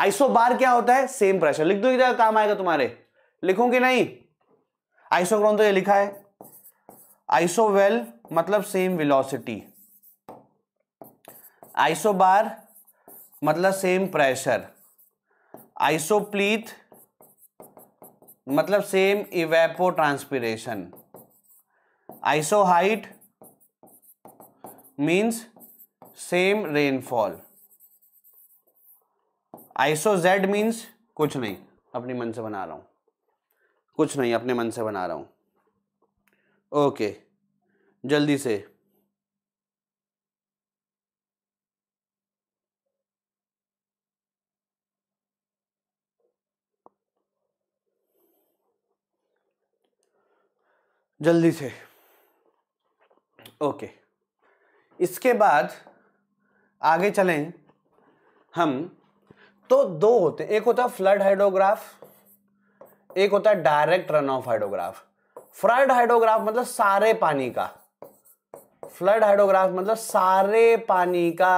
आइसो बार क्या होता है सेम प्रेशर लिख दो इधर काम आएगा तुम्हारे लिखोगे नहीं आइसोक्रोन तो ये लिखा है आइसो वेल मतलब सेम विलोसिटी आइसो बार मतलब सेम प्रेशर आइसो प्लीथ मतलब same evapotranspiration isohyet means same rainfall iso Z means कुछ नहीं अपने मन से बना रहा हूं कुछ नहीं अपने मन से बना रहा हूं ओके जल्दी से जल्दी से ओके okay. इसके बाद आगे चलें हम तो दो होते एक होता फ्लड हाइड्रोग्राफ एक होता direct run off hydrograph flood hydrograph मतलब सारे पानी का फ्लड हाइड्रोग्राफ मतलब सारे पानी का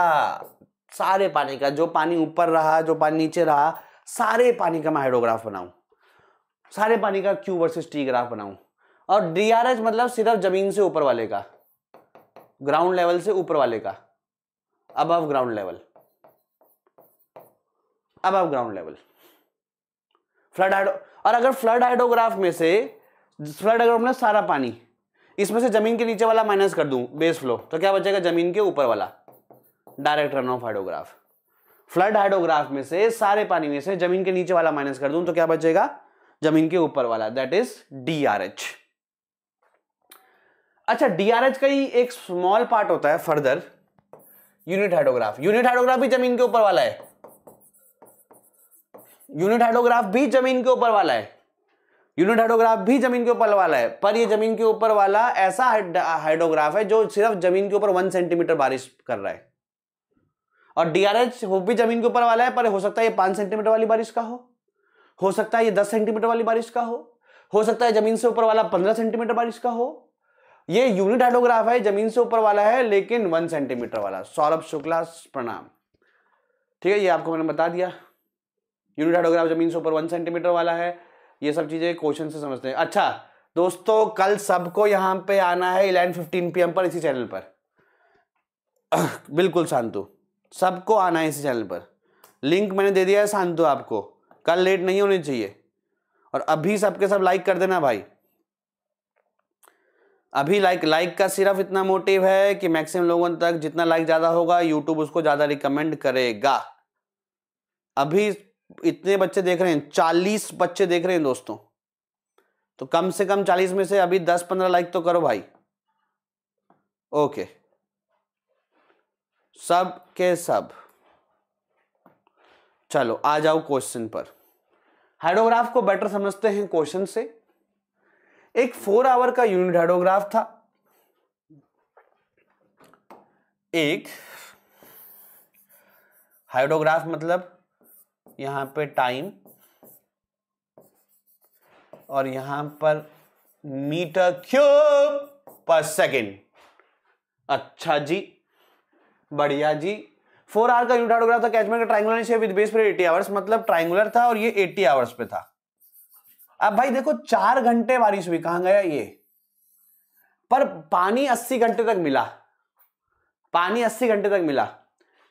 सारे पानी का जो पानी ऊपर रहा जो पानी नीचे रहा सारे पानी का मैं हाइड्रोग्राफ बनाऊं सारे पानी का क्यू वर्सेस टी ग्राफ बनाऊं और डीआरएच मतलब सिर्फ जमीन से ऊपर वाले का ग्राउंड लेवल से ऊपर वाले का above ground level above ground level flood hydro और अगर फ्लड हाइड्रोग्राफ में से फ्लड अगर अपना सारा पानी इसमें से जमीन के नीचे वाला माइनस कर दूं बेस फ्लो तो क्या बचेगा जमीन के ऊपर वाला direct run off hydrograph flood hydrograph में से सारे पानी में से जमीन के नीचे वाला माइनस कर दूं तो क्या बचेगा जमीन के ऊपर वाला that is D R H अच्छा डीआरएच का ही एक स्मॉल पार्ट होता है further unit hydrograph unit hydrograph भी जमीन के ऊपर वाला है यूनिट हाइडोग्राफ भी जमीन के ऊपर वाला है यूनिट हाइडोग्राफ भी जमीन के ऊपर वाला है पर ये जमीन के ऊपर वाला ऐसा हाइडोग्राफ है जो सिर्फ जमीन के ऊपर वन सेंटीमीटर बारिश कर रहा है और डीआरएच वो भी जमीन के ऊपर वाला है पर हो सकता है ये पांच सेंटीमीटर वाली बारिश का हो हो सकता है ये दस सेंटीमीटर वाली बारिश का हो हो सकता है जमीन से ऊपर वाला पंद्रह सेंटीमीटर बारिश का हो ये यूनिट हाइडोग्राफ है जमीन से ऊपर वाला है लेकिन वन सेंटीमीटर वाला सौरभ शुक्ला प्रणाम ठीक है ये आपको मैंने बता दिया यूनिट हाइडोग्राफ जमीन से ऊपर वन सेंटीमीटर वाला है ये सब चीजें क्वेश्चन से समझते हैं अच्छा दोस्तों कल सबको यहां पे आना है इलेवन फिफ्टीन पी पर इसी चैनल पर बिल्कुल शांतु सबको आना है इसी चैनल पर लिंक मैंने दे दिया है शांतु आपको कल लेट नहीं होनी चाहिए और अभी सबके सब लाइक कर देना भाई अभी लाइक लाइक का सिर्फ इतना मोटिव है कि मैक्सिमम लोगों तक जितना लाइक ज़्यादा होगा यूट्यूब उसको ज़्यादा रिकमेंड करेगा अभी इतने बच्चे देख रहे हैं चालीस बच्चे देख रहे हैं दोस्तों तो कम से कम चालीस में से अभी दस पंद्रह लाइक तो करो भाई ओके सब के सब चलो आ जाओ क्वेश्चन पर हाइड्रोग्राफ को बेटर समझते हैं क्वेश्चन से एक फोर आवर का यूनिट हाइडोग्राफ था एक हाइडोग्राफ मतलब यहां पे टाइम और यहां पर मीटर क्यूब पर सेकेंड अच्छा जी बढ़िया जी फोर आर का यूनिट हाइडोग्राफ था कैचमेंट का ट्राइंगुलर शेप विद बेस पर एटी आवर्स मतलब ट्राइंगुलर था और ये एट्टी आवर्स पे था अब भाई देखो चार घंटे बारिश हुई कहां गया ये पर पानी अस्सी घंटे तक मिला पानी अस्सी घंटे तक मिला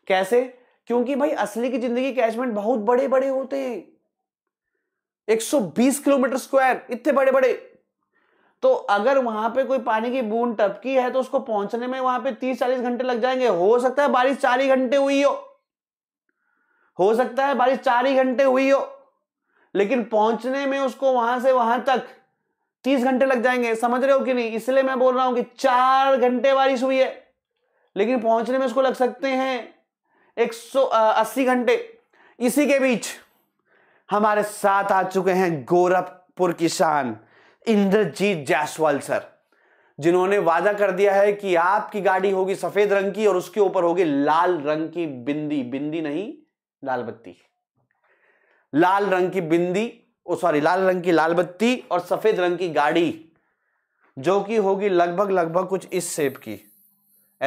कैसे क्योंकि भाई असली की जिंदगी कैचमेंट बहुत बड़े बड़े होते हैं 120 किलोमीटर स्क्वायर इतने बड़े बड़े तो अगर वहां पे कोई पानी की बूंद टपकी है तो उसको पहुंचने में वहां पे 30-40 घंटे लग जाएंगे हो सकता है बारिश चार ही घंटे हुई हो हो सकता है बारिश चार ही घंटे हुई हो लेकिन पहुंचने में उसको वहां से वहां तक तीस घंटे लग जाएंगे समझ रहे हो कि नहीं इसलिए मैं बोल रहा हूं कि चार घंटे बारिश हुई है लेकिन पहुंचने में उसको लग सकते हैं एक सौ अस्सी घंटे इसी के बीच हमारे साथ आ चुके हैं गोरखपुर किसान इंद्रजीत जायसवाल सर जिन्होंने वादा कर दिया है कि आपकी गाड़ी होगी सफेद रंग की और उसके ऊपर होगी लाल रंग की बिंदी बिंदी नहीं लाल बत्ती लाल रंग की बिंदी ओ सॉरी लाल रंग की लाल बत्ती और सफेद रंग की गाड़ी जो कि होगी लगभग लगभग कुछ इस शेप की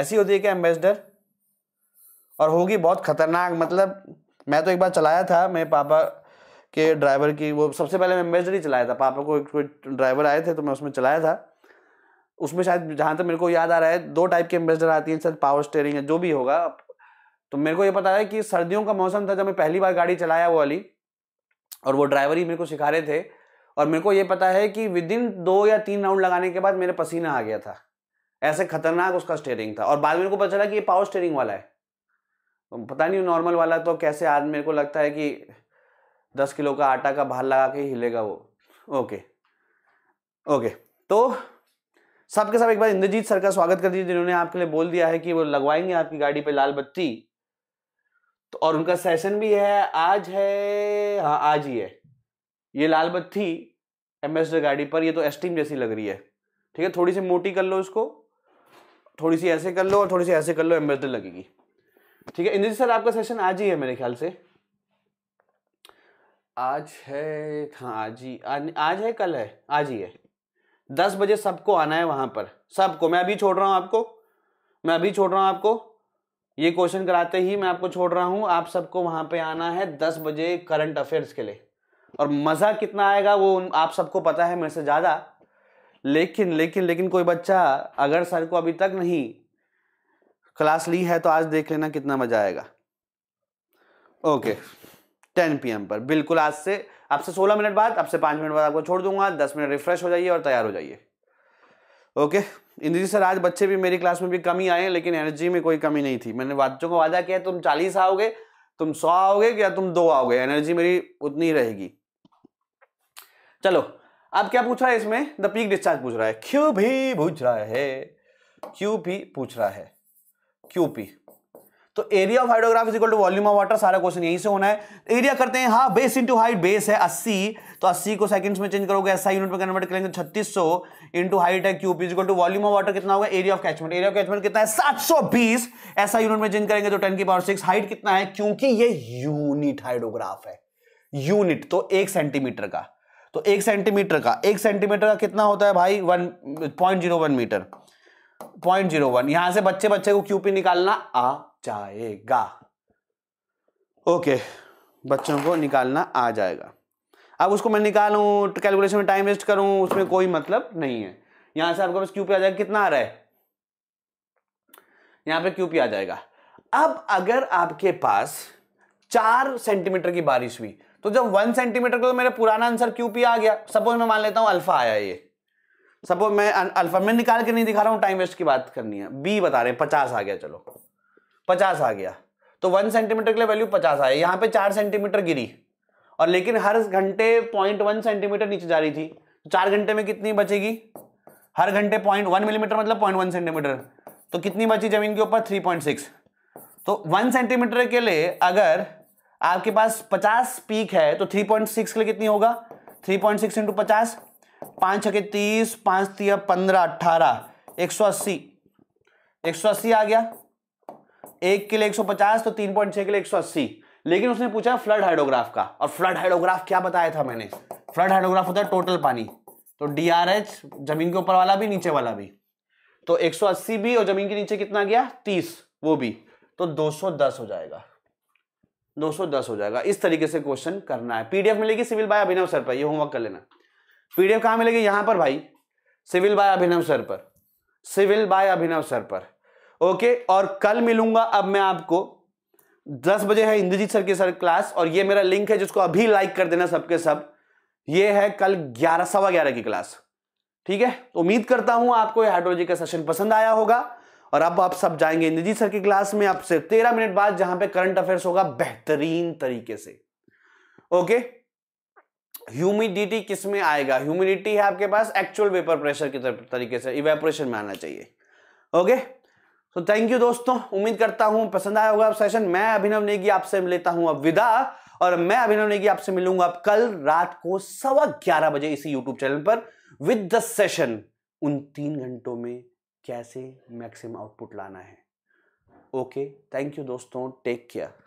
ऐसी होती है क्या एम्बेसडर और होगी बहुत खतरनाक मतलब मैं तो एक बार चलाया था मेरे पापा के ड्राइवर की वो सबसे पहले मैं एम्बेसडर ही चलाया था पापा को एक कोई ड्राइवर आए थे तो मैं उसमें चलाया था उसमें शायद जहाँ तक मेरे को याद आ रहा है दो टाइप के एम्बेसडर आती हैं शायद पावर स्टेयरिंग है जो भी होगा तो मेरे को ये पता है कि सर्दियों का मौसम था जब मैं पहली बार गाड़ी चलाया वो वाली और वो ड्राइवर ही मेरे को सिखा रहे थे और मेरे को ये पता है कि विद इन दो या तीन राउंड लगाने के बाद मेरे पसीना आ गया था ऐसे खतरनाक उसका स्टेयरिंग था और बाद में को पता चला कि ये पावर स्टेयरिंग वाला है पता नहीं नॉर्मल वाला तो कैसे आज मेरे को लगता है कि दस किलो का आटा का भार लगा के हिलेगा वो ओके ओके तो सबके साथ एक बार इंद्रजीत सर का स्वागत कर दीजिए जिन्होंने आपके लिए बोल दिया है कि वो लगवाएंगे आपकी गाड़ी पे लाल बत्ती तो और उनका सेशन भी है आज है हाँ आज ही है ये लाल बत्ती एम एस गाड़ी पर ये तो एस्टीम जैसी लग रही है ठीक है थोड़ी सी मोटी कर लो इसको थोड़ी सी ऐसे कर लो और थोड़ी सी ऐसे कर लो एम्बेसडर लगेगी ठीक है इंद्र सर आपका सेशन आज ही है मेरे ख्याल से आज है हाँ आज ही आज, आज है कल है आज ही है दस बजे सबको आना है वहां पर सबको मैं अभी छोड़ रहा हूँ आपको मैं अभी छोड़ रहा हूँ आपको ये क्वेश्चन कराते ही मैं आपको छोड़ रहा हूँ आप सबको वहाँ पे आना है दस बजे करंट अफेयर्स के लिए और मज़ा कितना आएगा वो आप सबको पता है मेरे से ज़्यादा लेकिन लेकिन लेकिन कोई बच्चा अगर सर को अभी तक नहीं क्लास ली है तो आज देख लेना कितना मज़ा आएगा ओके टेन पी पर बिल्कुल आज से आपसे सोलह मिनट बाद आपसे पाँच मिनट बाद आपको छोड़ दूंगा दस मिनट रिफ्रेश हो जाइए और तैयार हो जाइए ओके इंद्रजीत सर आज बच्चे भी मेरी क्लास में भी कमी आए लेकिन एनर्जी में कोई कमी नहीं थी मैंने बच्चों को वादा किया तुम चालीस आओगे तुम सौ आओगे या तुम दो आओगे एनर्जी मेरी उतनी रहेगी चलो अब क्या पूछ रहा है इसमें द पीक डिस्चार्ज पूछ रहा है क्यू भी पूछ रहा है क्यू भी पूछ रहा है क्यू पी तो area of hydrograph is equal to volume of water सारा क्वेश्चन यहीं से होना है एरिया करते हैं हाँ बेस इंटू हाइट बेस है अस्सी तो अस्सी को सेकंड्स में चेंज करोगे ऐसा यूनिट में कन्वर्ट करेंगे तो छत्तीस सौ इंटू हाइट है cube is equal to volume of water कितना होगा area of catchment area of catchment कितना है सात सौ बीस ऐसा यूनिट में चेंज करेंगे तो टेन की पावर सिक्स हाइट कितना है क्योंकि ये यूनिट हाइड्रोग्राफ है यूनिट तो एक सेंटीमीटर का तो एक सेंटीमीटर का एक सेंटीमीटर का कितना होता है भाई one point zero one metre point zero one यहां से बच्चे बच्चे को क्यूपी निकालना आ जाएगा ओके बच्चों को निकालना आ जाएगा अब उसको मैं निकालू कैलकुलेशन में टाइम वेस्ट करूं उसमें कोई मतलब नहीं है यहां से आपके पास क्यू आ जाएगा कितना आ रहा है यहां पे क्यू आ जाएगा अब अगर आपके पास चार सेंटीमीटर की बारिश हुई तो जब वन सेंटीमीटर को तो मेरा पुराना आंसर क्यू पी आ गया सपोज मैं मान लेता हूं अल्फा आया ये सपोज मैं अल्फा मैं निकाल के नहीं दिखा रहा हूं टाइम वेस्ट की बात करनी है बी बता रहे हैं पचास आ गया चलो पचास आ गया तो वन सेंटीमीटर के लिए वैल्यू पचास आया यहाँ पे चार सेंटीमीटर गिरी और लेकिन हर घंटे पॉइंट वन सेंटीमीटर नीचे जा रही थी तो चार घंटे में कितनी बचेगी हर घंटे पॉइंट वन मिलीमीटर मतलब पॉइंट वन सेंटीमीटर तो कितनी बची जमीन के ऊपर थ्री पॉइंट सिक्स तो वन सेंटीमीटर के लिए अगर आपके पास पचास पीक है तो थ्री पॉइंट सिक्स के लिए कितनी होगा थ्री पॉइंट सिक्स इंटू पचास पाँच छके तीस पाँच तीन पंद्रह अट्ठारह एक सौ अस्सी एक सौ अस्सी आ गया एक के लिए 150 तो 3.6 के लिए 180 लेकिन उसने पूछा फ्लड हाइड्रोग्राफ का और फ्लड हाइड्रोग्राफ क्या बताया था मैंने फ्लड हाइड्रोग्राफ होता है टोटल पानी तो डीआरएच जमीन के ऊपर वाला भी नीचे वाला भी तो 180 भी और जमीन के नीचे कितना गया 30 वो भी तो 210 हो जाएगा 210 हो जाएगा इस तरीके से क्वेश्चन करना है पीडीएफ मिलेगी सिविल बाय अभिनव सर पर ये होमवर्क कर लेना पीडीएफ कहां मिलेगी यहां पर भाई सिविल बाय अभिनव सर पर सिविल बाय अभिनव सर पर ओके और कल मिलूंगा अब मैं आपको दस बजे है इंद्रजीत सर की सर क्लास और ये मेरा लिंक है जिसको अभी लाइक कर देना सबके सब ये है कल ग्यारह सवा ग्यारह की क्लास ठीक है तो उम्मीद करता हूं आपको हाइड्रोलॉजी का सेशन पसंद आया होगा और अब आप सब जाएंगे इंद्रजीत सर की क्लास में आपसे तेरह मिनट बाद जहां पे करंट अफेयर्स होगा बेहतरीन तरीके से ओके ह्यूमिडिटी किस में आएगा ह्यूमिडिटी है आपके पास एक्चुअल वेपर प्रेशर की तरीके से इवेपोरेशन में आना चाहिए ओके तो थैंक यू दोस्तों उम्मीद करता हूं पसंद आया होगा सेशन मैं अभिनव नेगी आपसे लेता हूं अब विदा और मैं अभिनव नेगी आपसे मिलूंगा अब कल रात को सवा ग्यारह बजे इसी यूट्यूब चैनल पर विद द सेशन उन तीन घंटों में कैसे मैक्सिमम आउटपुट लाना है ओके थैंक यू दोस्तों टेक केयर